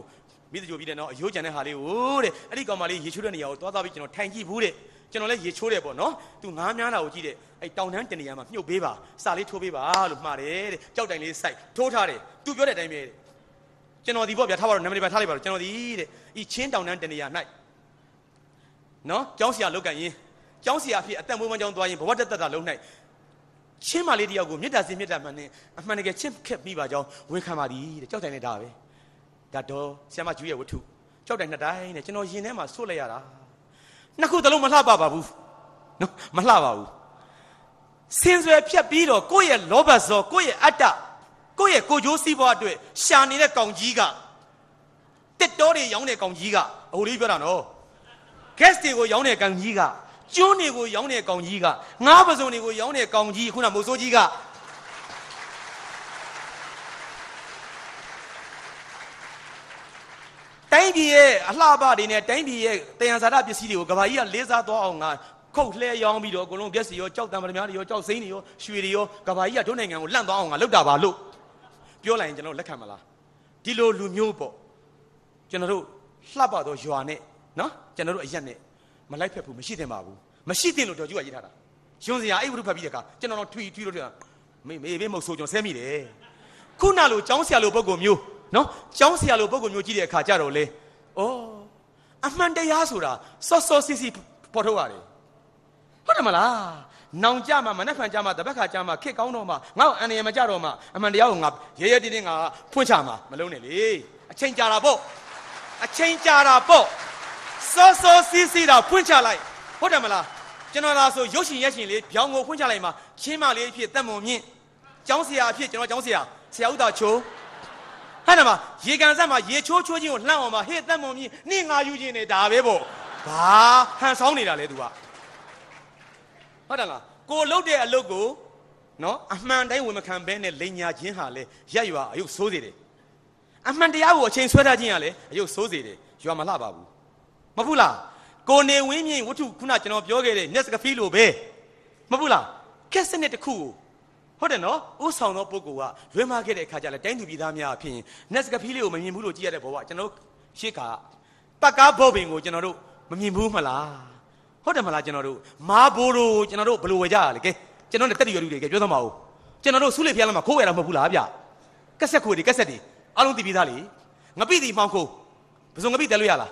မိသကြိုပြီးတယ်နော်အယိုးကြံတဲ့ဟာလေးကိုတဲ့အဲ့ဒီကောင်မလေးရေချိုးတဲ့နေရာကိုသွားသွားပြီးကျွန်တော်ထိုင်ကြည့်ဘူးတဲ့ကျွန်တော်လည်းရေချိုးတယ်ပေါ့နော်သူငားများတာကိုကြည့်တဲ့အဲ့တောင်တန်းတနေရာမှာမြုပ်ပေးပါစာလေးထိုးပေးပါလို့မှားတယ်တဲ့ကြောက်တိုင်လေးစိုက်ထိုးထားတယ်သူပြောတဲ့အတိုင်းပဲကျွန်တော်ဒီပေါ့ဗျာထားပါတော့နံပါတ်ပဲထားလိုက်ပါတော့ကျွန်တော်ဒီတဲ့ဤချင်းတောင်တန်းတနေရာ၌နော်ကျောင်းဆရာလောက်ကန်ရင်ကျောင်းဆရာဖြစ်အသက်မွေးဝမ်းကျောင်းသွားရင်ဘဝတက်တက်တာလုံး၌ချင်းမလေးတယောက်ကိုမေတ္တာစင်မေတ္တာမှန်နဲ့အမှန်တကယ်ချစ်ခဲ့မိပါကြောင်းဝန်ခံပါသည်တဲ့ကြောက်တိုင်နဲ့ဒါပဲဒါတော့ဆရာမဂျူးရဲ့ဝတ္ထုကြောက်တယ်နှစ်တိုင်းနဲ့ကျွန်တော်ရင်ထဲမှာဆွတ်လိုက်ရတာနှစ်ခုသလုံးမလှပပါဘူးနော်မလှပါဘူးဆင်းဆွဲဖြတ်ပြီးတော့ကိုယ့်ရဲ့လောဘဇော်ကိုယ့်ရဲ့အတ္တကိုယ့်ရဲ့ကိုကြိုးစည်းပွားအတွက်ရှာနေတဲ့ကောင်ကြီးကတက်တော်တွေရောင်းတဲ့ကောင်ကြီးကအဟိုလေးပြောတာနော် guest တွေကိုရောင်းတဲ့ကောင်ကြီးကကျွန်းတွေကိုရောင်းတဲ့ကောင်ကြီးကငါးပစုံတွေကိုရောင်းတဲ့ကောင်ကြီးခုနမိုးစိုးကြီးကတိုင်းပြည်ရဲ့အလှပတွေနဲ့တိုင်းပြည်ရဲ့တယံဇာတပစ္စည်းတွေကိုကဘာကြီးကလေးစားသွားအောင်ငါခုတ်လှဲရောင်းပြီးတော့အကုန်လုံးပြက်စီရောကြောက်တံပရမားတွေရောကြောက်စိမ့်တွေရောရွှေတွေရောကဘာကြီးကတို့နိုင်ငံကိုလန့်သွားအောင်ငါလုပ်တာပါလို့ပြောလိုက်ရင်ကျွန်တော်လက်ခံမလားဒီလိုလူမျိုးပေါ့ကျွန်တော်တို့လှပတော့ရွာနဲ့နော်ကျွန်တော်တို့အရက်နဲ့မလိုက်ဖက်ဘူးမရှိသင့်ပါဘူးမရှိသင့်လို့တော်ကြီးကရေးထားတာရွှန်စရာအဲ့ဝတ္ထုဖတ်ပြီးတဲ့အခါကျွန်တော်တို့ထွီထွီလို့ထွီတာမေမေဘေးမဟုတ်ဆိုကျွန်တော်ဆဲမိတယ်ခုနလိုចောင်းဆရာလိုပုံကုမျိုးနော်ကျောင်းဆရာလိုပုံကမျိုးကြည့်တဲ့အခါကြတော့လေဩအမှန်တရားဆိုတာစော့စော့စီစီပေါ်ထုတ်ရတယ်ဟုတ်တယ်မလားနောင်ကြမှာမနှက်ခံကြမှာတပတ်ခါကြမှာခစ်ကောင်းတော့မှာငါ့အန္တရာယ်မကြတော့မှာအမှန်တရားကိုငါရဲရဲတင်းတင်းငါဖွင့်ချမှာမလုံးနဲ့လေအချိန်ကြာတာပေါ့အချိန်ကြာတာပေါ့စောစောစီးစီးတာဖွင့်ချလိုက်ဟုတ်တယ်မလားကျွန်တော်လာဆိုရုပ်ရှင်ရက်ရှင်လေးဗျောင်းကိုဖွင့်ချလိုက်မှာချင်းမလေးဖြစ်တက်မွန်မြင့်ကျောင်းဆရာအဖြစ်ကျွန်တော်ကျောင်းဆရာဆရာဥတာချိုးဟဲ့နမရေကန်ဆက်မှာရေချိုးချိုးချင်းကိုလှန့်အောင်ပါဟေ့တက်မုံကြီးနေငါယူချင်းနေဒါပဲပေါ့ဘာဟန်ဆောင်နေတာလဲ तू ကဟုတ်တယ်လားကိုလုတ်တဲ့အလုတ်ကိုနော်အမှန်တိုင်းဝန်မခံဘဲနဲ့လိန်ညာချင်းဟာလဲရက်ရွာအယုတ်ဆိုးစေတယ်အမှန်တရားကိုအချိန်ဆွဲထားခြင်းဟာလဲအယုတ်ဆိုးစေတယ်ရွာမလှပါဘူးမဟုတ်လားကိုနေဝင်းမြင့်ဝတ္ထုခုနကျွန်တော်ပြောခဲ့တဲ့ Nescafe လိုပဲမဟုတ်လားကက်စနစ်တစ်ခုကိုဟုတ်တယ်နော်ဥဆောင်သောပုဂ္ဂိုလ်ကလွယ်မှာခဲ့တဲ့အခါကျလဲတိုင်းသူပြည်သားများအဖြစ်နက်စကဖီးလေးကိုမမြင်ဘူးလို့ကြည့်ရတဲ့ဘဝကျွန်တော်ရှေ့ကပတ်ကားဘောပင်ကိုကျွန်တော်တို့မမြင်ဘူးမလားဟုတ်တယ်မလားကျွန်တော်တို့မာဘိုးတို့ကျွန်တော်တို့ဘယ်လိုဝယ်ကြရလဲကဲကျွန်တော်နဲ့တက်တရလူတွေကပြောသမားဦးကျွန်တော်တို့ဆူးလေဖျားလာမှာခိုးရတာမဟုတ်ဘူးလားဗျကက်ဆက်ခွေတွေကက်ဆက်တွေအလုံးတည်ပြီးသားလေငပိတီမှောင်ခိုးဘယ်စုံငပိတဲလို့ရလား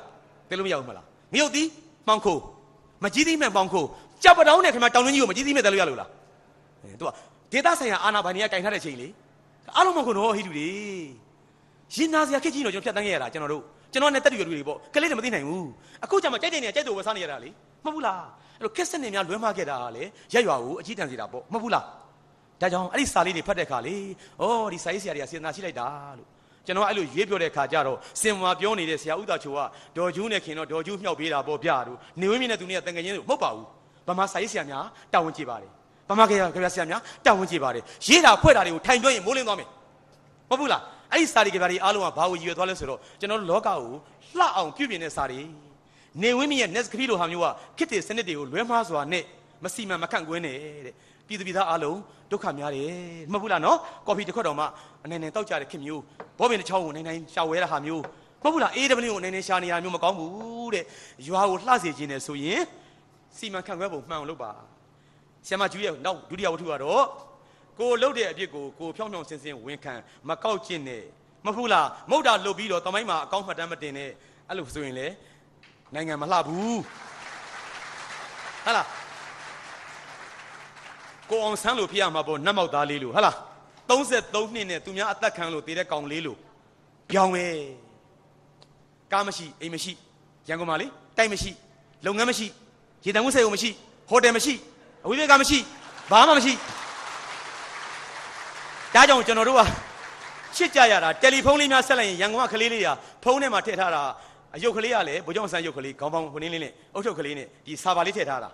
တဲလို့မရဘူးမလားငရုတ်တီမှောင်ခိုးမကြီးသီးမှန်ပေါင်ခိုးကြပ်ပတောင်းနဲ့ခင်ဗျတောင်တွင်းကြီးကိုမကြီးသီးမဲ့တဲလို့ရလို့လားအဲသူကဒေသဆိုင်ရာအာဏာပိုင်တွေကကင်ထားတဲ့ချိန်လေအားလုံးမကုန်တော့ဟိလူတွေရင်းသားစရာခက်ကြီးတော့ကျွန်တော်ဖြတ်တန်းခဲ့ရတာကျွန်တော်တို့ကျွန်တော်နဲ့တက်တူရလူတွေပေါ့ကလေးတွေမသိနိုင်ဘူးအခုကျမှကြိုက်တယ်နေကြိုက်တယ်ဝယ်စားနေရတာလေမဟုတ်ဘူးလားအဲ့လိုခက်စက်နေများလွဲမှားခဲ့တာလေရက်ရွာကိုအကြီးတန်းစီတာပေါ့မဟုတ်ဘူးလားဒါကြောင့်အဲ့ဒီစာလေးတွေဖတ်တဲ့အခါလေဩဒီစာရေးဆရာတွေကစေတနာရှိလိုက်တာလို့ကျွန်တော်အဲ့လိုရွေးပြောတဲ့ခါကျတော့စင်မာပြောနေတဲ့ဆရာဥတာချိုကဒေါ်ကျူးနဲ့ခင်တော့ဒေါ်ကျူးမြှောက်ပေးတာပေါ့ဗျာတို့နေဝင်းမြင့်နဲ့သူနဲ့တန်ငယ်ချင်းတို့မဟုတ်ပါဘူးဗမာစာရေးဆရာများတာဝန်ကျေပါတယ်ဗမာခင်ဗျာဆရာများတာဝန်ကြီးပါတယ်ရေးတာဖွဲ့တာတွေကိုထိုင်ကျွေးရင်မိုးလင်းသွားမယ်မဟုတ်ဘူးလားအဲ့ဒီစာတွေခင်ဗျာတွေအားလုံးကဘာကိုရည်ရွယ်သွားလဲဆိုတော့ကျွန်တော်တို့လောကကိုလှအောင်ပြုပြင်တဲ့စာတွေနေဝင်းမင်းရဲ့ net ခရီးလိုဟာမျိုးကခစ်တေစနစ်တွေကိုလွဲမှားစွာနဲ့မစီမံမခန့်ကွင်းနဲ့တဲ့ပြည်သူပြည်သားအားလုံးဒုက္ခများတယ်မဟုတ်ဘူးလားနော်ကော်ဖီတစ်ခွက်တော်မှအနေနဲ့တောက်ကြတဲ့ခင်မျိုးဘောပင်တစ်ချောင်းကိုနိုင်နိုင်ရှာဝဲတာဟာမျိုးမဟုတ်ဘူးလား AW ကိုနိုင်နိုင်ရှာနေတာမျိုးမကောင်းဘူးတဲ့ရွာကိုလှစေခြင်းနဲ့ဆိုရင်စီမံခန့်ခွဲပုံမှန်အောင်လုပ်ပါဆရာမကျူးရဲ့နောက်ဒုတိယဝတ္ထုကတော့ကိုလှုပ်တဲ့အပြစ်ကိုကိုဖြောင်းဖြောင်းဆင်းဆင်းဝန်ခံမကောက်ကျင့်နဲ့မဟုတ်လားမဟုတ်တာလှုပ်ပြီးတော့တမိုင်းမှာအကောင့်မှတ်တမ်းမတင်နဲ့အဲ့လိုဆိုရင်လေနိုင်ငံမလှဘူးဟလားကိုအောင်ဆန်းလို့ဖြစ်ရမှာပေါ့နတ်မောက်သားလေးလို့ဟလား33နှစ်နဲ့သူများအသက်ခံလို့တည်တဲ့ကောင်လေးလို့ပြောင်းပဲကားမရှိအိမ်မရှိရန်ကုန်မှာလေတိုက်မရှိလုပ်ငန်းမရှိရေတံခွင့်ဆိုင်ုံမရှိဟိုတယ်မရှိအဝိသေကမရှိဘာမှမရှိဒါကြောင့်ကျွန်တော်တို့ကချစ်ကြရတာတယ်လီဖုန်းလေးများဆက်လိုက်ရင်ရန်ကုန်ကကလေးလေးတွေကဖုန်းထဲမှာထည့်ထားတာအယုတ်ကလေးကလည်းဘိုးကျောင်းဆန်းယုတ်ကလေးခေါင်းပေါင်းဟိုနင်းလေးနဲ့အုတ်ထုတ်ကလေးနဲ့ဒီဆာဗာလေးထည့်ထားတာ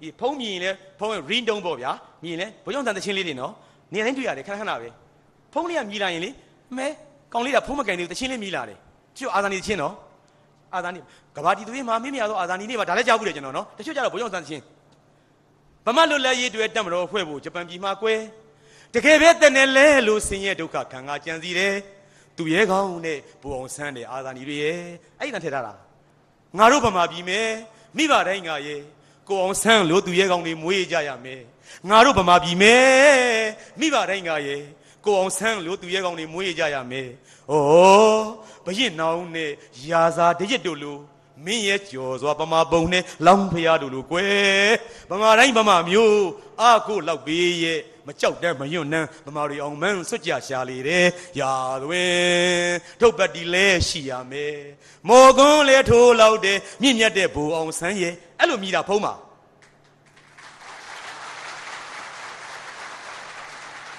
ဒီဖုန်းမြင်ရင်လည်းဖုန်းရဲ့ ring tone ပေါ့ဗျာမြင်ရင်လည်းဘိုးကျောင်းဆန်းသချင်းလေးတွေနော်နေတိုင်းတွေ့ရတယ်ခဏခဏပဲဖုန်းလေးကမြည်လာရင်လေမဲကောင်လေးကဖုန်းမကင်သေးဘူးသချင်းလေးမြည်လာတယ်တချို့အာဇာနည်သချင်းနော်အာဇာနည်ကဘာတီသူကြီးမှာမင်းမရတော့အာဇာနည်နေပါဒါလည်းကြားဘူးတယ်ကျွန်တော်နော်တချို့ကြတော့ဘိုးကျောင်းဆန်းသချင်းဗမာလူလည်းရေးတွေတက်မတော်ဖွဲ့ဖို့ဂျပန်ပြည်မှာကွဲတကယ်ပဲတနေလဲလို့ဆင်းရဲဒုက္ခခံကကြံစီတယ်သူရဲကောင်းနဲ့ဘူအောင်ဆန်းတဲ့အာဇာနည်တွေရဲ့အဲ့ဒါထည့်ထားတာငါတို့ဗမာပြည်မယ်မိဘတိုင်းကရဲ့ကိုအောင်ဆန်းလို့သူရဲကောင်းတွေမွေးကြရမယ်ငါတို့ဗမာပြည်မယ်မိဘတိုင်းကရဲ့ကိုအောင်ဆန်းလို့သူရဲကောင်းတွေမွေးကြရမယ်ဩဘရင်နောင်းနဲ့ရာဇာတရစ်တို့လို့မင်းရဲ့ကြော်စွာဗမာပုံနဲ့လောင်းဖျားတို့လိုကွယ်ဗမာတိုင်းဗမာမျိုးအကိုလောက်ပေးရဲ့မကြောက်တဲ့မယွန်းနှံဗမာတွေအောင်မန်းစွတ်ကြရှာလေတယ်ရာသွင်းထုတ်ပတ်ဒီလဲရှိရမယ်မော်ကွန်းလဲထိုးလောက်တယ်မြင့်မြတ်တဲ့ဘူအောင်ဆန်းရဲ့အဲ့လိုမြည်တာဖုံးပါ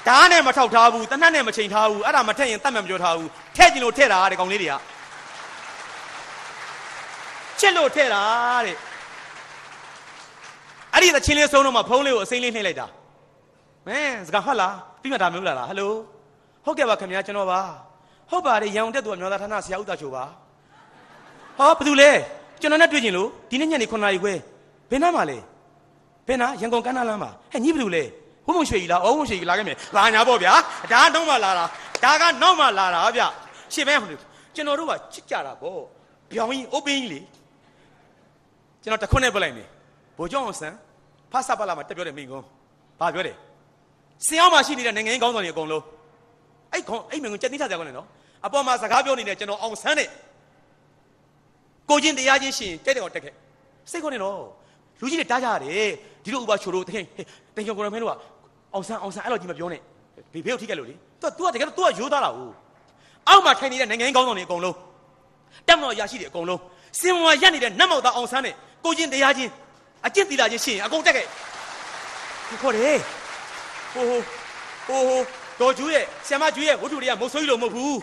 ဒါနဲ့မထောက်ထားဘူးတနတ်နဲ့မချိန်ထားဘူးအဲ့ဒါမထက်ရင်တတ်မှန်မပြောထားဘူးထဲ့ကြည့်လို့ထဲ့တာကတဲ့ကောင်လေးတွေကချစ်လို့ထဲ့တာတဲ့အဲ့ဒီသချင်းလေးဆုံးတော့မှဖုန်းလေးကိုအစိမ့်လေးနှိမ့်လိုက်တာမင်းစကားဟုတ်လားပြီးမှဒါမျိုးလာလားဟယ်လိုဟုတ်ကဲ့ပါခင်ဗျာကျွန်တော်ပါဟုတ်ပါတယ်ရန်ကုန်တက်သူကမြောသားဌာနဆရာဦးတာချိုပါဟောဘာလို့လဲကျွန်တော်နဲ့တွေ့ကျင်လို့ဒီနေ့ညနေ9:00နာရီခွဲဘယ်နားမှာလဲဘယ်နားရန်ကုန်ကမ်းနားလမ်းမှာဟဲ့ညီဘာလို့လဲဝုံဝုံရွှေကြီးလားအော်ဝုံရွှေကြီးလားခင်ဗျလာညာပေါ့ဗျာဒါကတော့မှလာတာဒါကနောက်မှလာတာဗျရှင်းမဲဟုတ်လို့ကျွန်တော်တို့ကချစ်ကြတာပေါ့ဗျောင်းကြီး open ကြီးလေကျွန်တော်တခွန်းနဲ့ပြလိုက်မယ်ဘိုးကျောင်းအောင်ဆန်းဖတ်စာပါလာမှာတက်ပြောတယ်မိငုံဘာပြောတယ်ဆင်အောင်မှာရှိနေတဲ့နိုင်ငံရေးခေါင်းဆောင်တွေအကုန်လုံးအဲ့ခေါင်းအဲ့မိငုံကြက်သိမ်းချကြကုန်တယ်နော်အပေါ်မှာစကားပြောနေတဲ့ကျွန်တော်အောင်ဆန်းနဲ့ကိုချင်းတရားချင်းရှင်ကြိုက်တယ်ကောင်တက်ခဲ့စိတ်ကုန်နေတော့လူကြီးတွေတားကြရတယ်ဒီလိုဥပါချိုလို့တခင်တင်ကျော်ကိုရမဲတို့ကအောင်ဆန်းအောင်ဆန်းအဲ့လိုကြီးမပြောနဲ့ဘေဘေကိုထိခဲ့လို့လေ तू तू ကတကယ် तू ကရိုးသားတာဟုတ်အောက်မှာထိုင်နေတဲ့နိုင်ငံရေးခေါင်းဆောင်တွေအကုန်လုံးတက်မတော်ရရှိတယ်အကုန်လုံးစင်ဝါရက်နေတဲ့နတ်မောက်သားအောင်ဆန်းနဲ့ကိုချင်းတရားချင်းအကျင့်သီလချင်းရှိရင်အကုန်တက်ခဲ့သူခေါ်တယ်ဟိုဟိုဟိုဟိုတော်ကျူးရဲ့ဆ iam မကျူးရဲ့ဝတ္ထုတွေကမုတ်ဆိုးကြီးလို့မဟုတ်ဘူး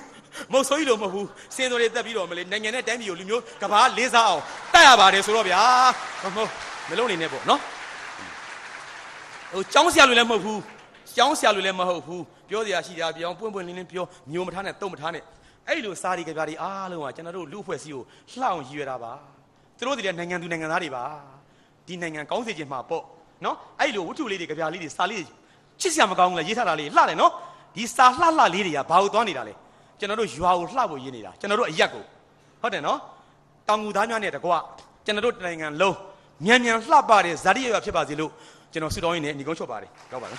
မဟုတ်ဆိုးကြီးလို့မဟုတ်ဘူးစင်စိုးတွေတက်ပြီးတော့မလဲနိုင်ငံနဲ့တိုင်းပြည်ကိုလူမျိုးကဘာလေးစားအောင်တက်ရပါတယ်ဆိုတော့ဗျာမဟုတ်မလုံးနေနဲ့ပေါ့နော်ဟိုចောင်းဆရာလိုလည်းမဟုတ်ဘူးចောင်းဆရာလိုလည်းမဟုတ်ဘူးပြောစရာရှိတာပြောင်းပွင့်ပွင့်လင်းလင်းပြောညိုမထားနဲ့တုံမထားနဲ့အဲ့လိုစားဒီကြပြားတွေအားလုံးကကျွန်တော်တို့လူအဖွဲ့စည်းကိုလှောင်ရည်ရတာပါသူတို့တွေနိုင်ငံသူနိုင်ငံသားတွေပါဒီနိုင်ငံကောင်းစေခြင်းမှာပေါ့နော်အဲ့လိုဝတ္ထုလေးတွေကြပြားလေးတွေစာလေးတွေချစ်စရာမကောင်းဘူးလားရေးထားတာလေးလှတယ်နော်ဒီစာလှလှလေးတွေကဘာလို့သွားနေတာလဲကျွန်တော်တို့ရွာကိုလှဖို့ရင်းနေတာကျွန်တော်တို့အရက်ကိုဟုတ်တယ်နော်တောင်ငူသားများနဲ့တကွကျွန်တော်တို့နိုင်ငံလုံးမြန်မြန်လှပတဲ့ဇာတိရွာဖြစ်ပါစေလို့ကျွန်တော်ဆုတောင်းရင်းနဲ့ညီကုန်းချော့ပါတယ်ရောက်ပါမယ်